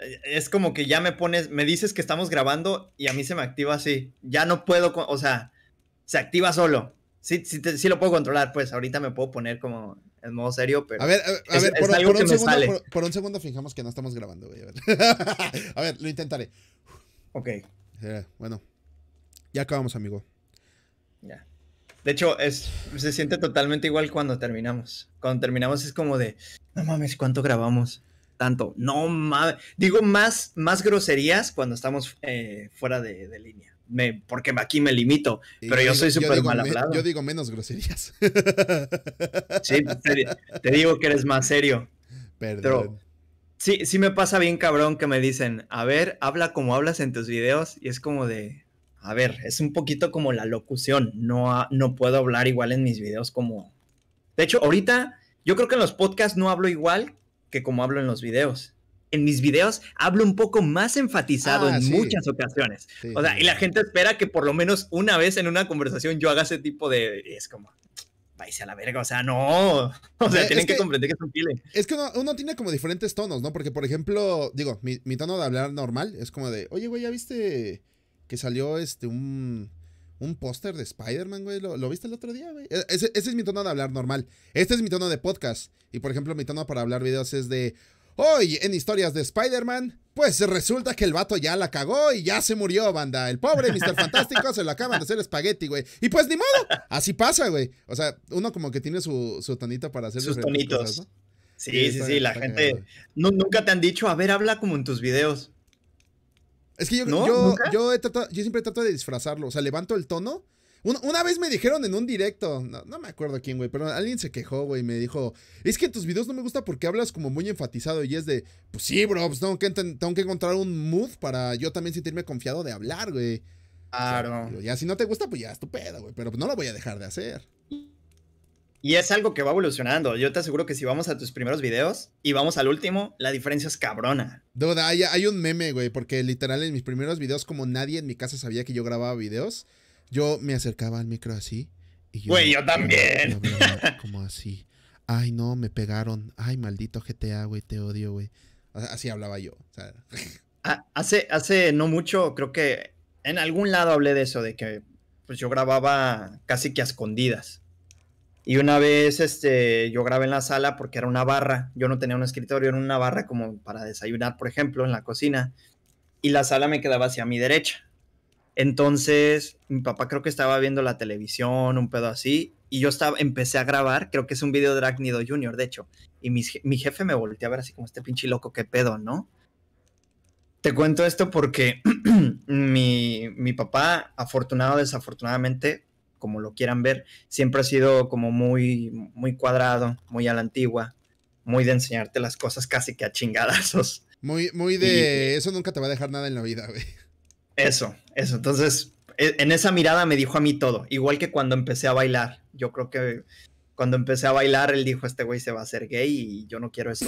Eh, es como que ya me pones, me dices que estamos grabando y a mí se me activa así. Ya no puedo, o sea, se activa solo. Sí, sí, lo puedo controlar, pues ahorita me puedo poner como en modo serio, pero. A ver, a, ver, por, un segundo, un segundo, fijamos que no estamos grabando, güey. A ver, <laughs> a ver lo intentaré. Ok bueno, ya acabamos, amigo. Ya. De hecho, es, se siente totalmente igual cuando terminamos. Cuando terminamos es como de, no mames, ¿cuánto grabamos? Tanto. No mames. Digo más, más groserías cuando estamos eh, fuera de, línea. Me, porque aquí me limito, pero yo, soy súper mal hablado. yo digo menos groserías. Sí, te, digo que eres más serio. Perdón. Pero, sí, sí me pasa bien cabrón que me dicen, a ver, habla como hablas en tus videos y es como de, a ver, es un poquito como la locución, no, no puedo hablar igual en mis videos como... De hecho, ahorita yo creo que en los podcasts no hablo igual que como hablo en los videos. En mis videos hablo un poco más enfatizado ah, en muchas ocasiones. o sea, y la gente espera que por lo menos una vez en una conversación yo haga ese tipo de... Es como, país a la verga, o sea, no. <laughs> O sea, tienen que, comprender que es un chile. Es que uno, tiene como diferentes tonos, ¿no? Porque, por ejemplo, digo, mi, tono de hablar normal es como de, oye, güey, ¿ya viste que salió este un, un póster de Spider-Man, güey? ¿Lo, viste el otro día, güey? E, ese, ese es mi tono de hablar normal. Este es mi tono de podcast. Y, por ejemplo, mi tono para hablar videos es de, Hoy en historias de Spider-Man, pues resulta que el vato ya la cagó y ya se murió, banda. El pobre Mr. Fantástico se lo acaban de hacer espagueti, güey. Y pues ni modo, así pasa, güey. O sea, uno como que tiene su, su tonito para hacer sus tonitos. Sí, sí, sí, la gente. nunca te han dicho, a ver, habla como en tus videos. Es que yo, yo, he yo siempre trato de disfrazarlo. O sea, levanto el tono una, vez me dijeron en un directo, no, me acuerdo quién, güey, pero alguien se quejó, güey, me dijo, es que tus videos no me gusta porque hablas como muy enfatizado y es de, pues sí, bro, pues tengo que, encontrar un mood para yo también sentirme confiado de hablar, güey. Claro. ya si no te gusta, pues ya es güey, pero no lo voy a dejar de hacer. Y es algo que va evolucionando. Yo te aseguro que si vamos a tus primeros videos y vamos al último, la diferencia es cabrona. Duda, hay un meme, güey, porque literal en mis primeros videos, como nadie en mi casa sabía que yo grababa videos, yo me acercaba al micro así. Y yo, güey, yo también. como así. Ay, no, me pegaron. Ay, maldito GTA, güey, te odio, güey. Así hablaba yo. hace, hace no mucho, creo que en algún lado hablé de eso, de que pues yo grababa casi que a escondidas. Y una vez este, yo grabé en la sala porque era una barra. Yo no tenía un escritorio, era una barra como para desayunar, por ejemplo, en la cocina. Y la sala me quedaba hacia mi derecha. Entonces, mi papá creo que estaba viendo la televisión, un pedo así, y yo estaba, empecé a grabar, creo que es un video de Ragnido Junior, de hecho, y mi, jefe me volteó a ver así como este pinche loco, qué pedo, ¿no? Te cuento esto porque <clears throat> mi, papá, afortunado o desafortunadamente, como lo quieran ver, siempre ha sido como muy, muy cuadrado, muy a la antigua, muy de enseñarte las cosas casi que a chingadazos. Muy, muy de... eso nunca te va a dejar nada en la vida, güey. Eso, eso. Entonces, e, en esa mirada me dijo a mí todo, igual que cuando empecé a bailar. Yo creo que cuando empecé a bailar, él dijo, este güey se va a hacer gay y yo no quiero eso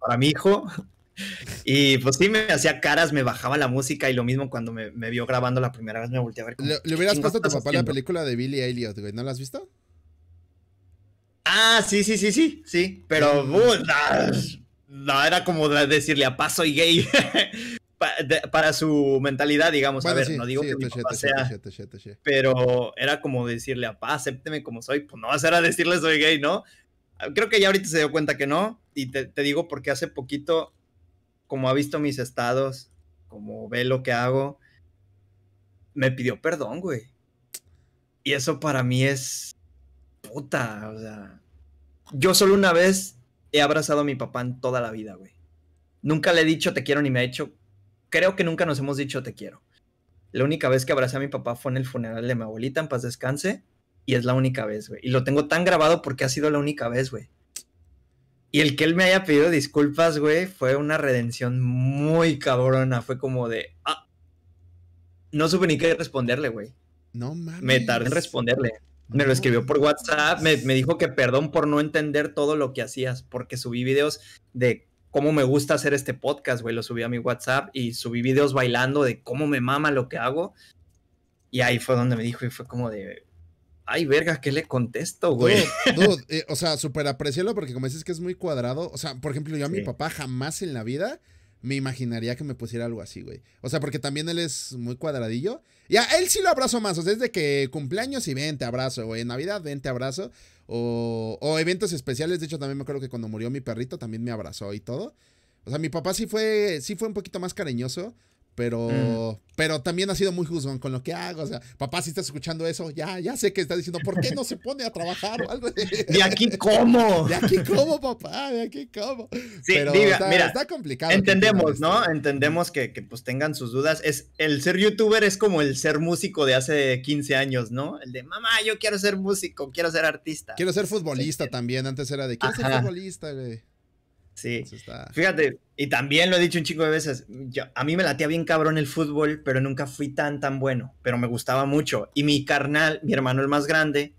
para mi hijo. Y pues sí, me hacía caras, me bajaba la música y lo mismo cuando me, vio grabando la primera vez me volteé a ver. ¿Le, hubieras puesto a tu papá la película de Billy Elliot, güey? ¿No la has visto? Ah, sí, sí, sí, sí, sí, pero no, uh, era como decirle a paso y gay. <laughs> para su mentalidad, digamos. a ver, no digo que sea, pero era como decirle a papá, acépteme como soy, pues no va <laughs> a decirle soy gay, ¿no? Creo que ya ahorita se dio cuenta que no, y te, te digo porque hace poquito, como ha visto mis estados, como ve lo que hago, me pidió perdón, güey. Y eso para mí es puta, o sea, yo solo una vez he abrazado a mi papá en toda la vida, güey. Nunca le he dicho te quiero ni me ha hecho creo que nunca nos hemos dicho te quiero. La única vez que abracé a mi papá fue en el funeral de mi abuelita, en paz descanse, y es la única vez, güey. Y lo tengo tan grabado porque ha sido la única vez, güey. Y el que él me haya pedido disculpas, güey, fue una redención muy cabrona. Fue como de, ah, no supe ni qué responderle, güey. No mames. Me tardé en responderle. Me lo escribió por WhatsApp, me, me, dijo que perdón por no entender todo lo que hacías, porque subí videos de cómo me gusta hacer este podcast, güey. Lo subí a mi WhatsApp y subí videos bailando de cómo me mama lo que hago. Y ahí fue donde me dijo y fue como de, ay, verga, ¿qué le contesto, güey? <laughs> Eh, o sea, súper porque como dices que es muy cuadrado. O sea, por ejemplo, yo a mi papá jamás en la vida me imaginaría que me pusiera algo así, güey. O sea, porque también él es muy cuadradillo. Ya, él sí lo abrazo más. O sea, desde que cumpleaños y ven, te abrazo, güey. Navidad, ven, te abrazo. O, o eventos especiales. De hecho, también me acuerdo que cuando murió mi perrito también me abrazó y todo. O sea, mi papá sí fue, sí fue un poquito más cariñoso, pero, pero también ha sido muy juzgón con lo que hago. O sea, papá, si estás escuchando eso, ya, ya sé que estás diciendo, ¿por qué no se pone a trabajar? ¿De aquí cómo? <laughs> ¿De aquí cómo, papá? ¿De aquí cómo? Sí, está, complicado. Entendemos, ¿no? Este, entendemos que, pues tengan sus dudas. Es, el ser youtuber es como el ser músico de hace 15 años, ¿no? El de, mamá, yo quiero ser músico, quiero ser artista. Quiero ser futbolista también. Antes era de, quiero ser futbolista, güey. Sí. Fíjate, y también lo he dicho un chico de veces, yo, a mí me latía bien cabrón el fútbol, pero nunca fui tan, tan bueno, pero me gustaba mucho. Y mi carnal, mi hermano el más grande,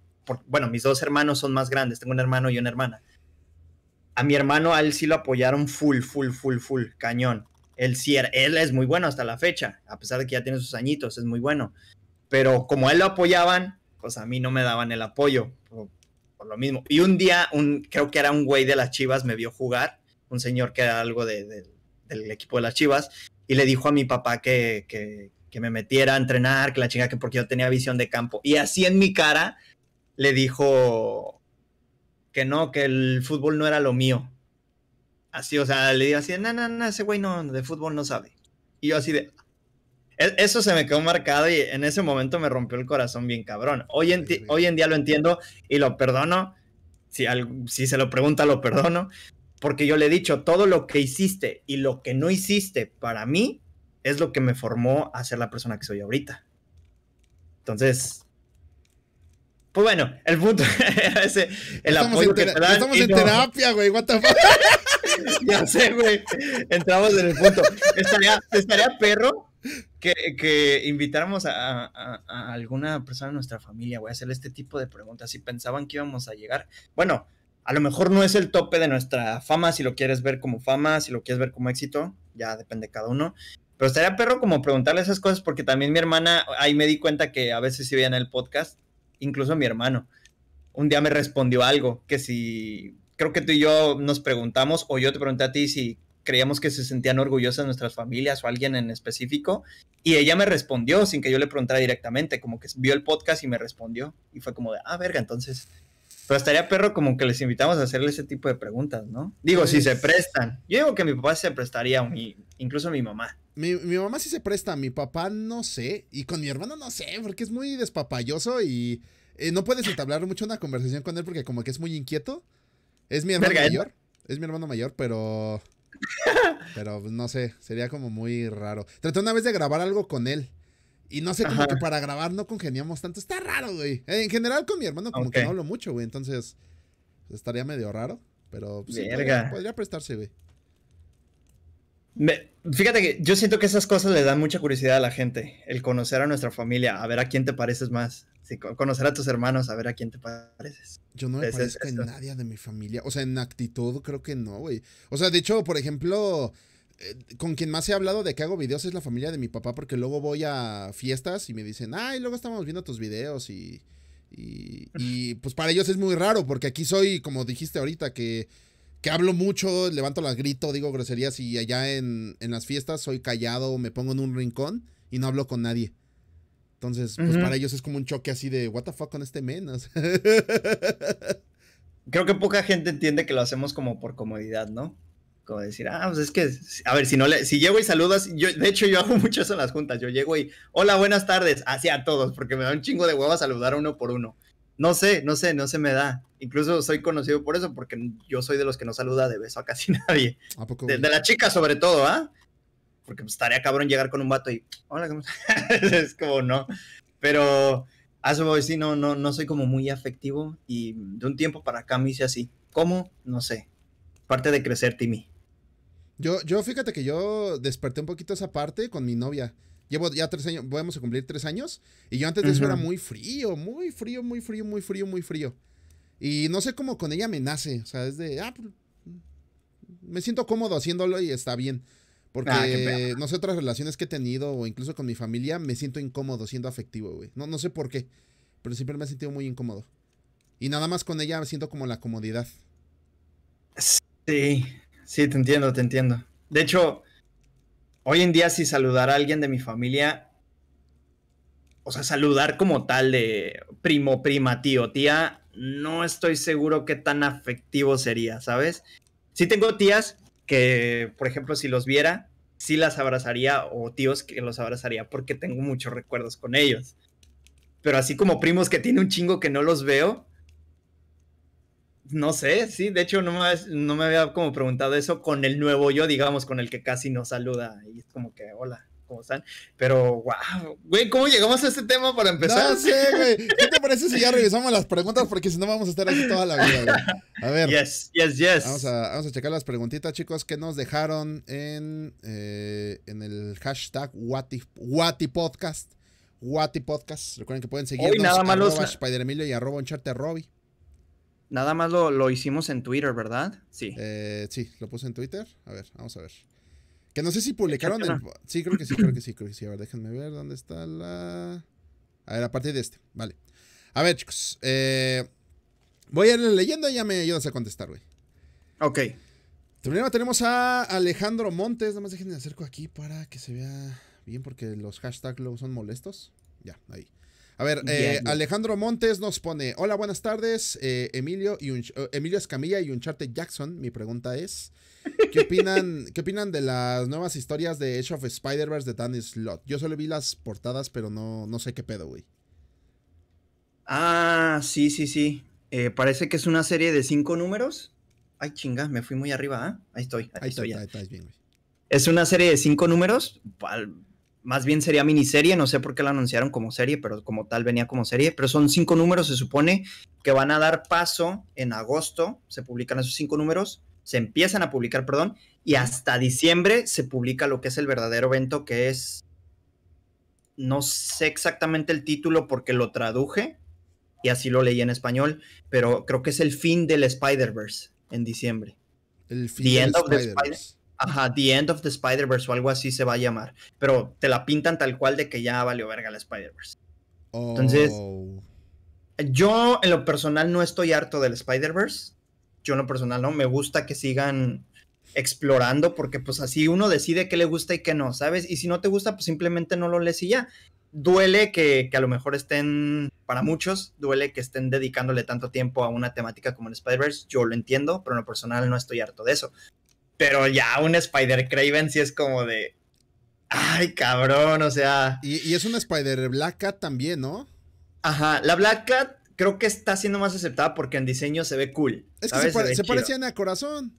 bueno, mis dos hermanos son más grandes, tengo un hermano y una hermana. A mi hermano, a él sí lo apoyaron full, full, full, full, cañón. Él sí, él es muy bueno hasta la fecha, a pesar de que ya tiene sus añitos, es muy bueno. Pero como a él lo apoyaban, pues a mí no me daban el apoyo, por, por lo mismo. Y un día, un, creo que era un güey de las chivas, me vio jugar un señor que era algo del equipo de las Chivas, y le dijo a mi papá que, que, me metiera a entrenar, que la chinga, que porque yo tenía visión de campo. Y así en mi cara le dijo que no, que el fútbol no era lo mío. Así, o sea, le digo así, no, no, no, ese güey no, de fútbol no sabe. Y yo así de... E-, eso se me quedó marcado y en ese momento me rompió el corazón bien cabrón. Hoy en, hoy en día lo entiendo y lo perdono. Si, si se lo pregunta, lo perdono porque yo le he dicho, todo lo que hiciste y lo que no hiciste para mí es lo que me formó a ser la persona que soy ahorita. Entonces, pues bueno, el punto <laughs> ese, el estamos apoyo que te Estamos en terapia, güey, what the fuck. <laughs> ya sé, güey. Entramos en el punto. Estaría, estaría perro que, invitáramos a, a, alguna persona de nuestra familia, güey, a hacerle este tipo de preguntas. Si pensaban que íbamos a llegar. Bueno, a lo mejor no es el tope de nuestra fama, si lo quieres ver como fama, si lo quieres ver como éxito, ya depende de cada uno. Pero estaría perro como preguntarle esas cosas porque también mi hermana, ahí me di cuenta que a veces si veían el podcast, incluso mi hermano. Un día me respondió algo que si, creo que tú y yo nos preguntamos, o yo te pregunté a ti si creíamos que se sentían orgullosas nuestras familias o alguien en específico. Y ella me respondió sin que yo le preguntara directamente, como que vio el podcast y me respondió. Y fue como de, ah, verga, entonces pero estaría perro como que les invitamos a hacerle ese tipo de preguntas, ¿no? Digo, si se prestan. Yo digo que mi papá se prestaría, incluso mi mamá. Mi, mamá sí se presta, mi papá no sé. Y con mi hermano no sé, porque es muy despapayoso. y eh, no puedes entablar mucho una conversación con él porque como que es muy inquieto. Es mi hermano ¿eh? mayor. Es mi hermano mayor, pero... Pero no sé, sería como muy raro. Traté una vez de grabar algo con él y no sé, como que para grabar no congeniamos tanto. Está raro, güey. En general con mi hermano como que no hablo mucho, güey. Entonces, estaría medio raro. Pero pues podría, prestarse, güey. fíjate que yo siento que esas cosas le dan mucha curiosidad a la gente. El conocer a nuestra familia, a ver a quién te pareces más. conocer a tus hermanos, a ver a quién te pareces. Yo no me parezco en nadie de mi familia. O sea, en actitud creo que no, güey. O sea, de hecho, por ejemplo, eh, con quien más he hablado de que hago videos es la familia de mi papá, porque luego voy a fiestas y me dicen, ay, luego estamos viendo tus videos y, <laughs> y, pues para ellos es muy raro, porque aquí soy, como dijiste ahorita, que, que hablo mucho, levanto las grito, digo groserías y allá en, en, las fiestas soy callado, me pongo en un rincón y no hablo con nadie. Entonces, pues para ellos es como un choque así de, what the fuck con este men Creo que poca gente entiende que lo hacemos como por comodidad, ¿no? como decir, ah, pues es que, a ver, si no le, si llego y saludas, yo, de hecho, yo hago <laughs> mucho eso en las juntas, yo llego y, hola, buenas tardes, así a todos, porque me da un chingo de huevo saludar a uno por uno. No sé, no sé, no se me da. Incluso soy conocido por eso, porque yo soy de los que no saluda de beso a casi <laughs> nadie. De, la chica sobre todo, ¿ah? Porque pues, estaría cabrón llegar con un vato y, hola, ¿cómo estás? <laughs> es como, no. Pero, así voy, sí, no, no, no soy como muy afectivo y de un tiempo para acá me hice así. ¿Cómo? No sé. Parte de crecer, Timmy. Yo, yo fíjate que yo desperté un poquito esa parte con mi novia. Llevo ya tres años, vamos a cumplir tres años. Y yo antes de eso era muy frío, muy frío, muy frío, muy frío, muy frío. Y no sé cómo con ella me nace. O sea, es de, ah, pues, mm, me siento cómodo haciéndolo y está bien. Porque ah, no sé otras relaciones que he tenido o incluso con mi familia me siento incómodo siendo afectivo, güey. No, no sé por qué, pero siempre me he sentido muy incómodo. Y nada más con ella me siento como la comodidad. Sí, Sí, te entiendo, te entiendo. De hecho, hoy en día si saludar a alguien de mi familia, o sea, saludar como tal de primo, prima, tío, tía, no estoy seguro qué tan afectivo sería, ¿sabes? Sí tengo tías que, por ejemplo, si los viera, sí las abrazaría o tíos que los abrazaría porque tengo muchos recuerdos con ellos. Pero así como primos que tiene un chingo que no los veo, no sé, sí, de hecho no me, no me había como preguntado eso con el nuevo yo, digamos, con el que casi nos saluda y es como que, hola, ¿cómo están? Pero, wow, güey, ¿cómo llegamos a este tema para empezar? No sé, güey. <laughs> ¿Qué te parece si ya revisamos las preguntas? Porque si no vamos a estar aquí toda la vida, güey. A ver. Yes, yes, yes. Vamos a, checar las preguntitas, chicos, que nos dejaron en, eh, en el hashtag WatiPodcast. Podcast. Podcast. Recuerden que pueden seguirnos. Hoy nada más Spider Emilio y arroba Robbie. Nada más lo, hicimos en Twitter, ¿verdad? Sí. Eh, sí, lo puse en Twitter. A ver, vamos a ver. Que no sé si publicaron el... Sí, creo que sí, creo que sí, creo que sí. A ver, déjenme ver dónde está la... A ver, a partir de este. Vale. A ver, chicos. Eh, voy a ir leyendo y ya me ayudas a contestar, güey. Ok. Primero tenemos a Alejandro Montes. Nada más déjenme acerco aquí para que se vea bien porque los hashtags son molestos. Ya, ahí. A ver, eh, Alejandro Montes nos pone, hola, buenas tardes, eh, Emilio, y eh, Escamilla y Uncharted Jackson. Mi pregunta es, ¿qué <laughs> opinan, ¿qué opinan de las nuevas historias de Age of Spider-Verse de Danny Slot? Yo solo vi las portadas, pero no, no sé qué pedo, güey. Ah, sí, sí, sí. parece que es una serie de cinco números. Ay, chinga, me fui muy arriba, ¿ah? Ahí estoy, ahí, estoy. Está, bien, güey. Es una serie de cinco números más bien sería miniserie, no sé por qué la anunciaron como serie, pero como tal venía como serie, pero son cinco números, se supone, que van a dar paso en agosto, se publican esos cinco números, se empiezan a publicar, perdón, y hasta diciembre se publica lo que es el verdadero evento, que es, no sé exactamente el título porque lo traduje y así lo leí en español, pero creo que es el fin del Spider-Verse en diciembre. El fin del Spider-Verse. Ajá, The End of the Spider-Verse o algo así se va a llamar. Pero te la pintan tal cual de que ya valió verga la Spider-Verse. Entonces, oh. yo en lo personal no estoy harto del Spider-Verse. Yo en lo personal no, me gusta que sigan explorando porque pues así uno decide qué le gusta y qué no, ¿sabes? Y si no te gusta, pues simplemente no lo lees y ya. Duele que, que a lo mejor estén, para muchos, duele que estén dedicándole tanto tiempo a una temática como el Spider-Verse. Yo lo entiendo, pero en lo personal no estoy harto de eso. Pero ya un Spider Craven sí es como de. Ay, cabrón, o sea. Y, es una Spider Black Cat también, ¿no? Ajá, la Black Cat creo que está siendo más aceptada porque en diseño se ve cool. Es que se, parecían a Corazón.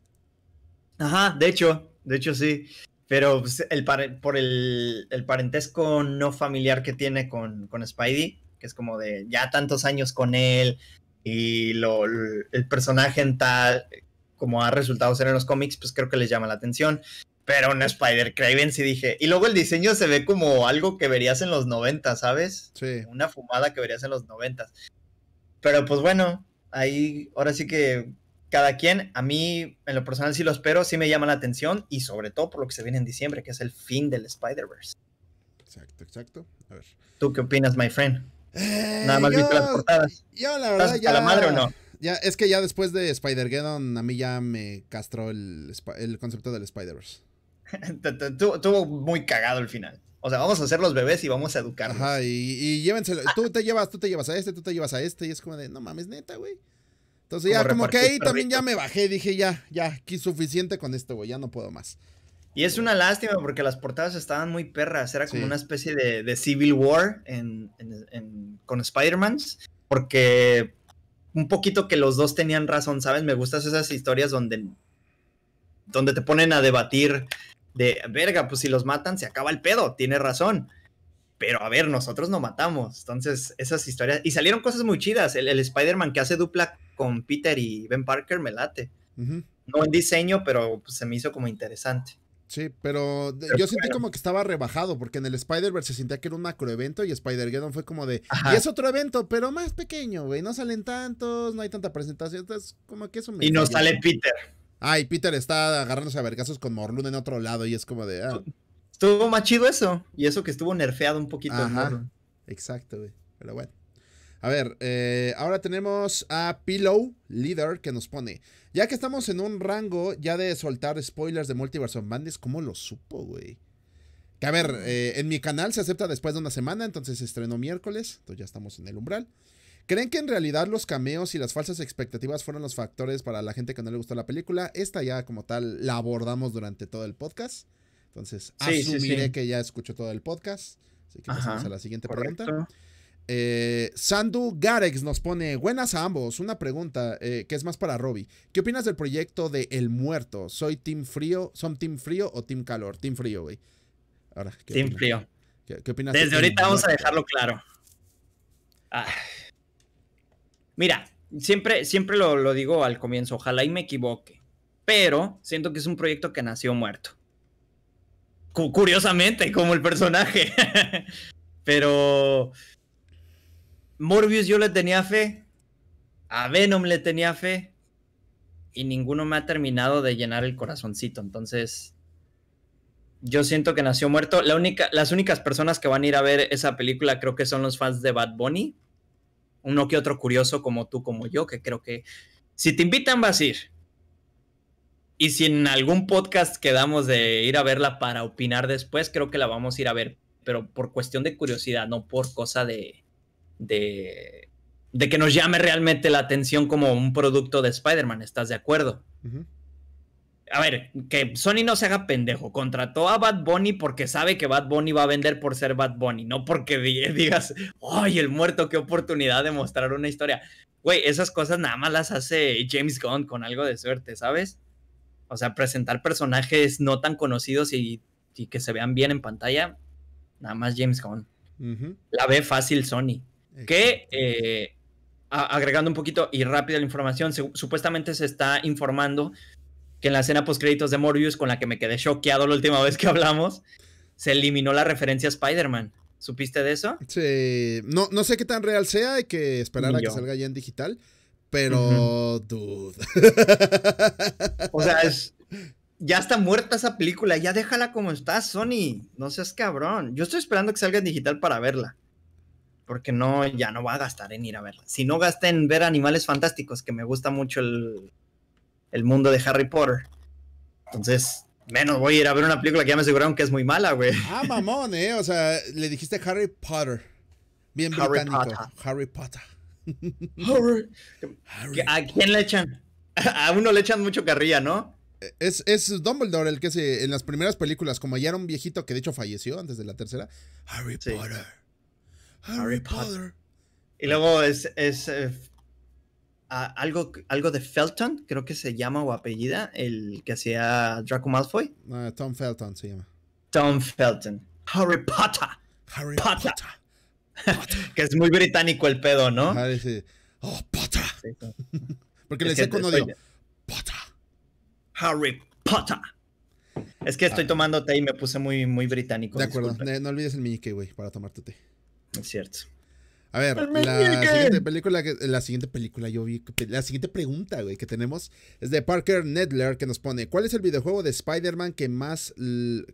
Ajá, de hecho, de hecho sí. Pero pues el por el, el, parentesco no familiar que tiene con, con Spidey, que es como de ya tantos años con él y el personaje en tal, como ha resultado ser en los cómics, pues creo que les llama la atención. Pero un Spider Craven sí dije. Y luego el diseño se ve como algo que verías en los 90, ¿sabes? Sí. Una fumada que verías en los 90. Pero pues bueno, ahí ahora sí que cada quien, a mí en lo personal sí lo espero, sí me llama la atención y sobre todo por lo que se viene en diciembre, que es el fin del Spider-Verse. Exacto, exacto. A ver. ¿Tú qué opinas, my friend? Eh, Nada más visto las portadas. la verdad la madre o no? ya, es que ya después de Spider-Geddon, a mí ya me castró el, concepto del Spider-Verse. <laughs> Tuvo muy cagado el final. O sea, vamos a hacer los bebés y vamos a educar Ajá, y, y llévenselo. Tú te llevas, tú te llevas a este, tú te llevas a este, y es como de, no mames, neta, güey. Entonces ya como que ahí también ya me bajé, dije ya, ya, aquí suficiente con esto, güey, ya no puedo más. Y es una lástima porque las portadas estaban muy perras, era como una especie de, Civil War con Spider-Man, porque un poquito que los dos tenían razón, ¿sabes? Me gustan esas historias donde, donde te ponen a debatir de, verga, pues si los matan se acaba el pedo, tiene razón. Pero a ver, nosotros no matamos. Entonces, esas historias. Y salieron cosas muy chidas. El, Spider-Man que hace dupla con Peter y Ben Parker me late. No en diseño, pero pues, se me hizo como interesante. Sí, pero, yo sentí como que estaba rebajado, porque en el Spider-Verse se sentía que era un macroevento y Spider-Geddon fue como de. Y es otro evento, pero más pequeño, güey. No salen tantos, no hay tanta presentación. Entonces, como que eso me. Y no sale Peter. ay Peter está agarrándose a vergazos con Morlun en otro lado y es como de. Ah". Estuvo más chido eso. Y eso que estuvo nerfeado un poquito. Ajá, exacto, güey. Pero bueno. A ver, eh, ahora tenemos a Pillow Leader que nos pone. Ya que estamos en un rango ya de soltar spoilers de Multiverse of Madness, ¿cómo lo supo, güey? Que a ver, eh, en mi canal se acepta después de una semana, entonces se estrenó miércoles, entonces ya estamos en el umbral. ¿Creen que en realidad los cameos y las falsas expectativas fueron los factores para la gente que no le gustó la película? Esta ya como tal la abordamos durante todo el podcast. Entonces, asumiré que ya escuchó todo el podcast. Así que pasamos a la siguiente pregunta. Eh, Sandu Garex nos pone, buenas a ambos, una pregunta eh, que es más para Robbie. ¿Qué opinas del proyecto de El Muerto? ¿Soy Team Frío, son Team Frío o Team Calor? Team Frío, güey. Ahora, ¿qué team Frío. ¿Qué, opinas Desde ahorita vamos a dejarlo claro. Ah. Mira, siempre, siempre lo, digo al comienzo, ojalá y me equivoque, pero siento que es un proyecto que nació muerto. curiosamente, como el personaje. <laughs> pero Morbius yo le tenía fe, a Venom le tenía fe, y ninguno me ha terminado de llenar el corazoncito. Entonces, yo siento que nació muerto. las únicas personas que van a ir a ver esa película creo que son los fans de Bad Bunny. Uno que otro curioso como tú, como yo, que creo que si te invitan vas a ir. Y si en algún podcast quedamos de ir a verla para opinar después, creo que la vamos a ir a ver, pero por cuestión de curiosidad, no por cosa de, de, que nos llame realmente la atención como un producto de Spider-Man, ¿estás de acuerdo? A ver, que Sony no se haga pendejo, contrató a Bad Bunny porque sabe que Bad Bunny va a vender por ser Bad Bunny, no porque <laughs> digas, ¡ay, el muerto, qué oportunidad de mostrar una historia! Güey, esas cosas nada más las hace James Gunn con algo de suerte, ¿sabes? O sea, presentar personajes no tan conocidos y, que se vean bien en pantalla, nada más James Gunn. La ve fácil Sony que eh, agregando un poquito y rápida la información, supuestamente se está informando que en la escena post créditos de Morbius, con la que me quedé choqueado la última vez que hablamos, se eliminó la referencia a Spider-Man. ¿Supiste de eso? Sí, no, no sé qué tan real sea, hay que esperar a que salga ya en digital, pero dude. o sea, <laughs> ya está muerta esa película, ya déjala como está, Sony, no seas cabrón. Yo estoy esperando que salga en digital para verla porque no, ya no va a gastar en ir a verla. Si no gasta en ver Animales Fantásticos, que me gusta mucho el, mundo de Harry Potter. Entonces, menos voy a ir a ver una película que ya me aseguraron que es muy mala, güey. Ah, mamón, eh. O sea, le dijiste Harry Potter. Bien Harry Potter. Harry Potter. ¿A quién le echan? A uno le echan mucho carrilla, ¿no? Es, es Dumbledore el que se, en las primeras películas, como ya era un viejito que de hecho falleció antes de la tercera, Harry Potter. Harry Potter. Y luego es, es eh, algo, algo de Felton, creo que se llama o apellida, el que hacía Draco Malfoy. Tom Felton se llama. Tom Felton. Harry Potter. Harry Potter. <laughs> que es muy británico el pedo, ¿no? Harry sí. Oh, Potter. <laughs> Porque le decía cuando Potter. Harry Potter. Es que estoy ah. tomando té y me puse muy, muy británico. De acuerdo, no olvides el mini güey, para tomar tu té. Es cierto. A ver, la siguiente película la siguiente película yo vi, la siguiente pregunta, que tenemos es de Parker Nedler que nos pone, ¿cuál es el videojuego de Spider-Man que más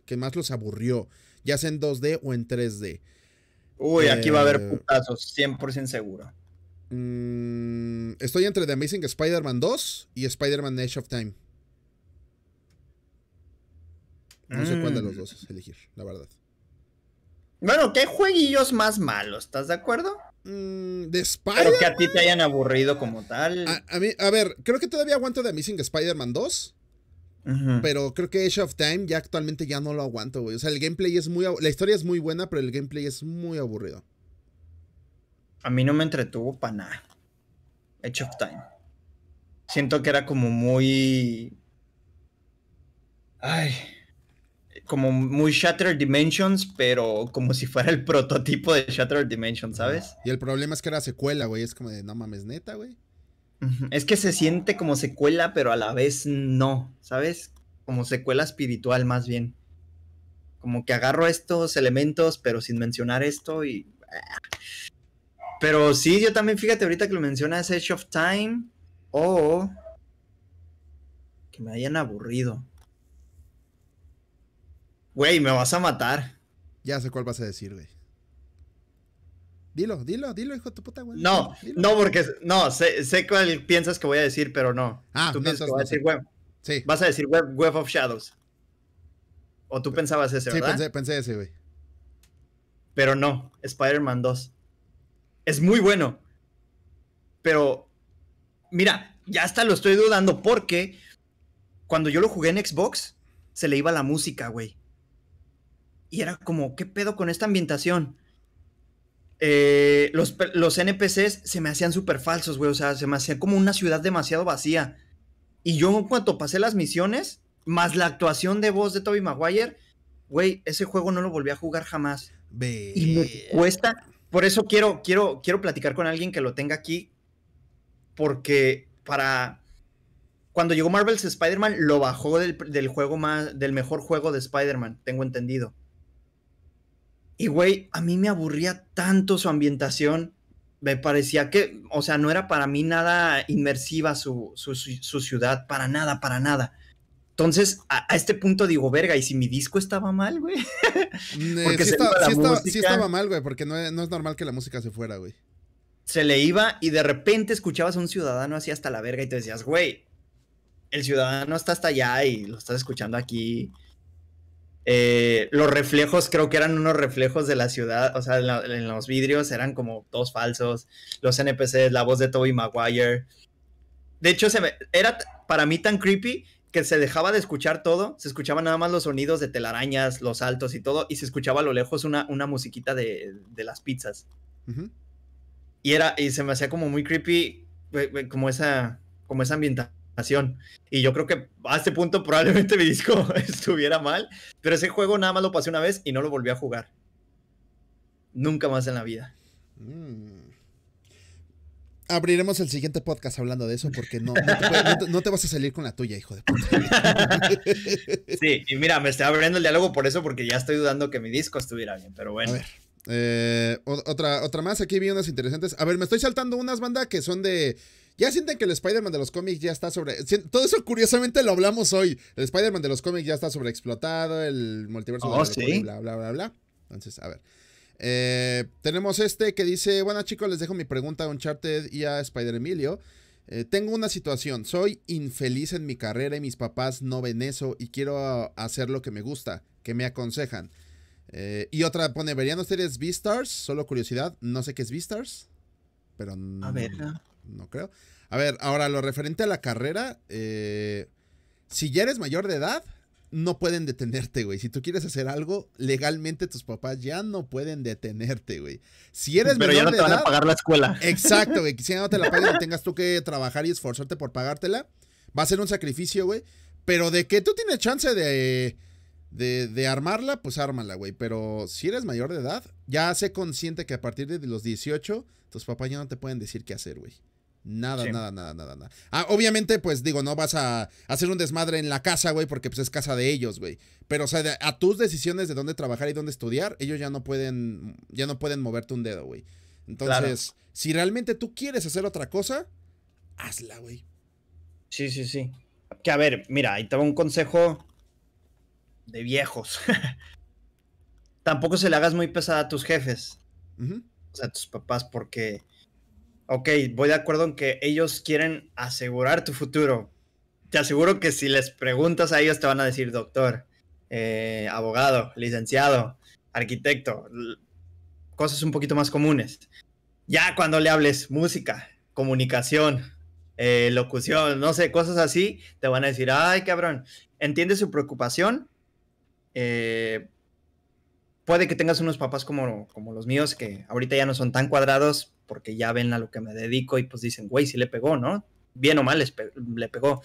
que más los aburrió, ya sea en 2D o en 3D? Uy, aquí va a haber eh, putazos, 100% seguro. Mm, estoy entre The Amazing Spider-Man 2 y Spider-Man Age of Time. No sé cuál de los mm. dos elegir, la verdad. Bueno, ¿qué jueguillos más malos, ¿estás de acuerdo? Mm, de Spider-Man. Pero que a ti te hayan aburrido como tal. A, ver, creo que todavía aguanto de Missing Spider-Man 2. Pero creo que Age of Time ya actualmente ya no lo aguanto, güey. O sea, el gameplay es muy... La historia es muy buena, pero el gameplay es muy aburrido. A mí no me entretuvo para nada. Age of Time. Siento que era como muy... Ay, como muy Shattered Dimensions, pero como si fuera el prototipo de Shattered Dimensions, ¿sabes? Y el problema es que era secuela, güey. Es como de, no mames, neta, güey. Es que se siente como secuela, pero a la vez no, ¿sabes? Como secuela espiritual, más bien. Como que agarro estos elementos, pero sin mencionar esto y. Ah. Pero sí, yo también, fíjate, ahorita que lo mencionas, Edge of Time o. que me hayan aburrido. Güey, me vas a matar. Ya sé cuál vas a decir, güey. Dilo, dilo, dilo, hijo de tu puta, güey. No, no, porque no, sé, cuál piensas que voy a decir, pero no. Ah, tú piensas que vas a decir web. Sí. Vas a decir web, of Shadows. O tú pensabas ese, ¿verdad? Sí, pensé, pensé ese, güey. Pero no, Spider-Man 2. Es muy bueno. Pero, mira, ya hasta lo estoy dudando porque cuando yo lo jugué en Xbox, se le iba la música, güey. Y era como, ¿qué pedo con esta ambientación? Eh, los, NPCs se me hacían súper falsos, güey. O sea, se me hacía como una ciudad demasiado vacía. Y yo, en cuanto pasé las misiones, más la actuación de voz de Toby Maguire, güey, ese juego no lo volví a jugar jamás. y me cuesta. Por eso quiero, quiero, quiero platicar con alguien que lo tenga aquí. Porque para. Cuando llegó Marvel's Spider-Man, lo bajó del, juego más, del mejor juego de Spider-Man, tengo entendido. Y güey, a mí me aburría tanto su ambientación. Me parecía que, o sea, no era para mí nada inmersiva su, ciudad, para nada, para nada. Entonces, a, este punto digo, verga, ¿y si mi disco estaba mal, güey? porque sí, estaba, mal, güey, porque no, no, es normal que la música se fuera, güey. Se le iba y de repente escuchabas a un ciudadano así hasta la verga y te decías, güey, el ciudadano está hasta allá y lo estás escuchando aquí. Eh, los reflejos creo que eran unos reflejos de la ciudad, o sea, en, los vidrios eran como todos falsos, los NPCs, la voz de Toby Maguire. De hecho, se era para mí tan creepy que se dejaba de escuchar todo, se escuchaban nada más los sonidos de telarañas, los saltos y todo, y se escuchaba a lo lejos una, una musiquita de, las pizzas. Y era, y se me hacía como muy creepy, eh, eh, como esa, como esa ambientación y yo creo que a este punto probablemente <laughs> mi disco estuviera mal, pero ese juego nada más lo pasé una vez y no lo volví a jugar. Nunca más en la vida. Mm. Abriremos el siguiente podcast hablando de eso porque no, no, te, vas a salir con la tuya, hijo de puta. <laughs> Sí, y mira, me estoy abriendo el diálogo por eso porque ya estoy dudando que mi disco estuviera bien, pero bueno. Eh, otra, otra más, aquí vi unas interesantes. A ver, me estoy saltando unas bandas que son de ya sienten que el Spider-Man de los cómics ya está sobre. Todo eso curiosamente lo hablamos hoy. El Spider-Man de los cómics ya está sobreexplotado, el multiverso oh, ¿sí? bla, bla, bla, bla. Entonces, a ver. Eh, tenemos este que dice: Bueno, chicos, les dejo mi pregunta a Uncharted y a Spider Emilio. Eh, tengo una situación, soy infeliz en mi carrera y mis papás no ven eso y quiero hacer lo que me gusta, que me aconsejan. Eh, y otra pone, ¿verían ustedes stars Solo curiosidad, no sé qué es Beastars, pero... No. A ver, no creo. A ver, ahora lo referente a la carrera, eh, si ya eres mayor de edad, no pueden detenerte, güey. Si tú quieres hacer algo, legalmente tus papás ya no pueden detenerte, güey. Si eres Pero ya no te van a pagar la escuela. Exacto, güey. <laughs> Si ya no te la pagan, tengas tú que trabajar y esforzarte por pagártela. Va a ser un sacrificio, güey. Pero de que tú tienes chance de, de, de armarla, pues ármala, güey. Pero si eres mayor de edad, ya sé consciente que a partir de los 18, tus papás ya no te pueden decir qué hacer, güey. Nada, nada, nada, nada, nada. Ah, obviamente, pues digo, no vas a hacer un desmadre en la casa, güey, porque pues es casa de ellos, güey. Pero, o sea, a tus decisiones de dónde trabajar y dónde estudiar, ellos ya no pueden, ya no pueden moverte un dedo, güey. Entonces, si realmente tú quieres hacer otra cosa, hazla, güey. Sí, sí, sí. Que a ver, mira, ahí te va un consejo de viejos. <laughs> Tampoco se le hagas muy pesada a tus jefes. O sea, a tus papás, porque ok, voy de acuerdo en que ellos quieren asegurar tu futuro. Te aseguro que si les preguntas a ellos te van a decir doctor, eh, abogado, licenciado, arquitecto, cosas un poquito más comunes. Ya cuando le hables música, comunicación, eh, locución, no sé, cosas así, te van a decir, ay cabrón, entiende su preocupación. Eh, puede que tengas unos papás como, como los míos, que ahorita ya no son tan cuadrados, porque ya ven a lo que me dedico y pues dicen, güey, si le pegó, ¿no? Bien o mal le pegó.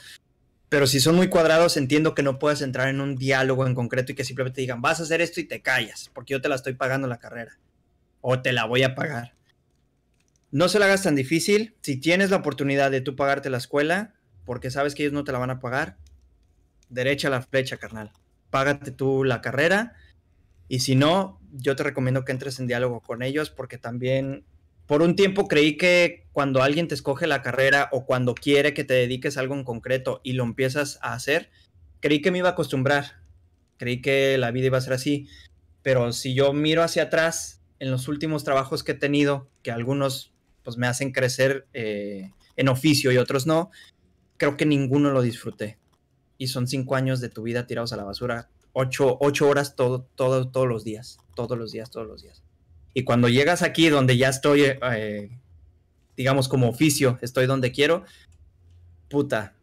Pero si son muy cuadrados, entiendo que no puedas entrar en un diálogo en concreto y que simplemente digan, vas a hacer esto y te callas, porque yo te la estoy pagando la carrera. O te la voy a pagar. No se la hagas tan difícil. Si tienes la oportunidad de tú pagarte la escuela, porque sabes que ellos no te la van a pagar, derecha a la flecha, carnal. Págate tú la carrera. Y si no, yo te recomiendo que entres en diálogo con ellos porque también por un tiempo creí que cuando alguien te escoge la carrera o cuando quiere que te dediques a algo en concreto y lo empiezas a hacer, creí que me iba a acostumbrar, creí que la vida iba a ser así, pero si yo miro hacia atrás en los últimos trabajos que he tenido, que algunos pues me hacen crecer eh, en oficio y otros no, creo que ninguno lo disfruté. Y son cinco años de tu vida tirados a la basura, ocho, ocho horas todo, todos los días, todos los días, todos los días. Y cuando llegas aquí, donde ya estoy, eh, eh, digamos, como oficio, estoy donde quiero, puta,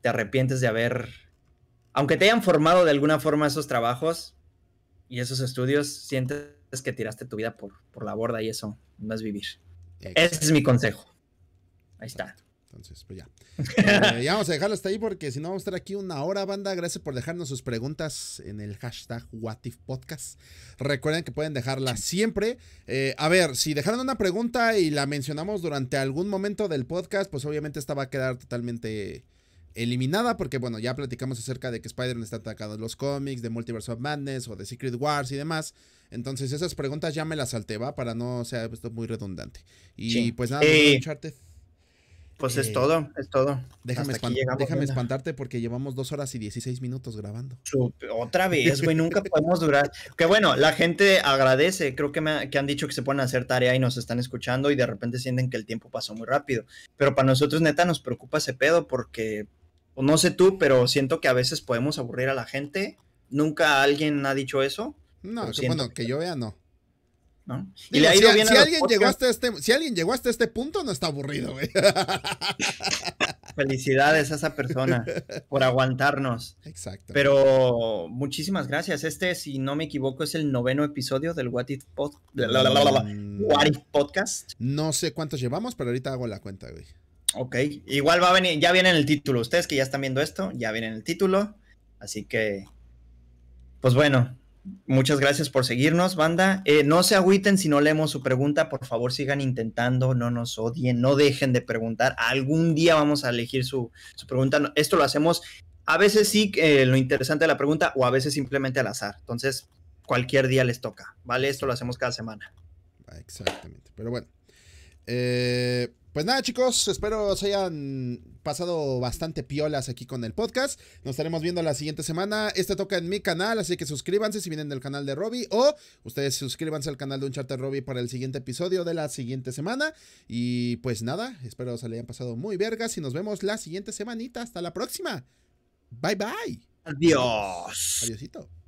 te arrepientes de haber, aunque te hayan formado de alguna forma esos trabajos y esos estudios, sientes que tiraste tu vida por, por la borda y eso no es vivir. Ese es mi consejo. Ahí está. Entonces, pues ya. Eh, ya vamos a dejarlo hasta ahí porque si no vamos a estar aquí una hora, banda. Gracias por dejarnos sus preguntas en el hashtag Podcast. Recuerden que pueden dejarla siempre. Eh, a ver, si dejaron una pregunta y la mencionamos durante algún momento del podcast, pues obviamente esta va a quedar totalmente eliminada porque bueno, ya platicamos acerca de que Spider-Man está atacado en los cómics, de Multiverse of Madness o de Secret Wars y demás. Entonces esas preguntas ya me las salté, ¿va? Para no sea esto muy redundante. Y pues nada, pues es eh, todo, es todo. Déjame, espantarte porque llevamos dos horas y 16 minutos grabando. Otra vez, güey, nunca <laughs> podemos durar. Que bueno, la gente agradece, creo que, me que han dicho que se pueden hacer tarea y nos están escuchando y de repente sienten que el tiempo pasó muy rápido. Pero para nosotros, neta, nos preocupa ese pedo porque, pues, no sé tú, pero siento que a veces podemos aburrir a la gente. Nunca alguien ha dicho eso. No, que, bueno, que yo vea, no si, alguien llegó hasta este, si alguien llegó hasta este punto, no está aburrido, <laughs> Felicidades a esa persona por aguantarnos. Exacto. Pero muchísimas gracias. Este, si no me equivoco, es el noveno episodio del mm. What If, Podcast. No sé cuántos llevamos, pero ahorita hago la cuenta, güey. Ok, igual va a venir, ya viene en el título. Ustedes que ya están viendo esto, ya viene en el título. Así que, pues bueno, Muchas gracias por seguirnos, banda. Eh, no se agüiten si no leemos su pregunta. Por favor, sigan intentando, no nos odien, no dejen de preguntar. Algún día vamos a elegir su, pregunta. Esto lo hacemos a veces sí eh, lo interesante de la pregunta o a veces simplemente al azar. Entonces, cualquier día les toca, ¿vale? Esto lo hacemos cada semana. Ah, exactamente, pero bueno. Eh, pues nada, chicos, espero se hayan pasado bastante piolas aquí con el podcast. Nos estaremos viendo la siguiente semana. Este toca en mi canal, así que suscríbanse si vienen del canal de Robbie o ustedes suscríbanse al canal de un charter Robbie para el siguiente episodio de la siguiente semana. Y pues nada, espero se le hayan pasado muy vergas y nos vemos la siguiente semanita. Hasta la próxima. Bye bye. Adiós. Adiósito.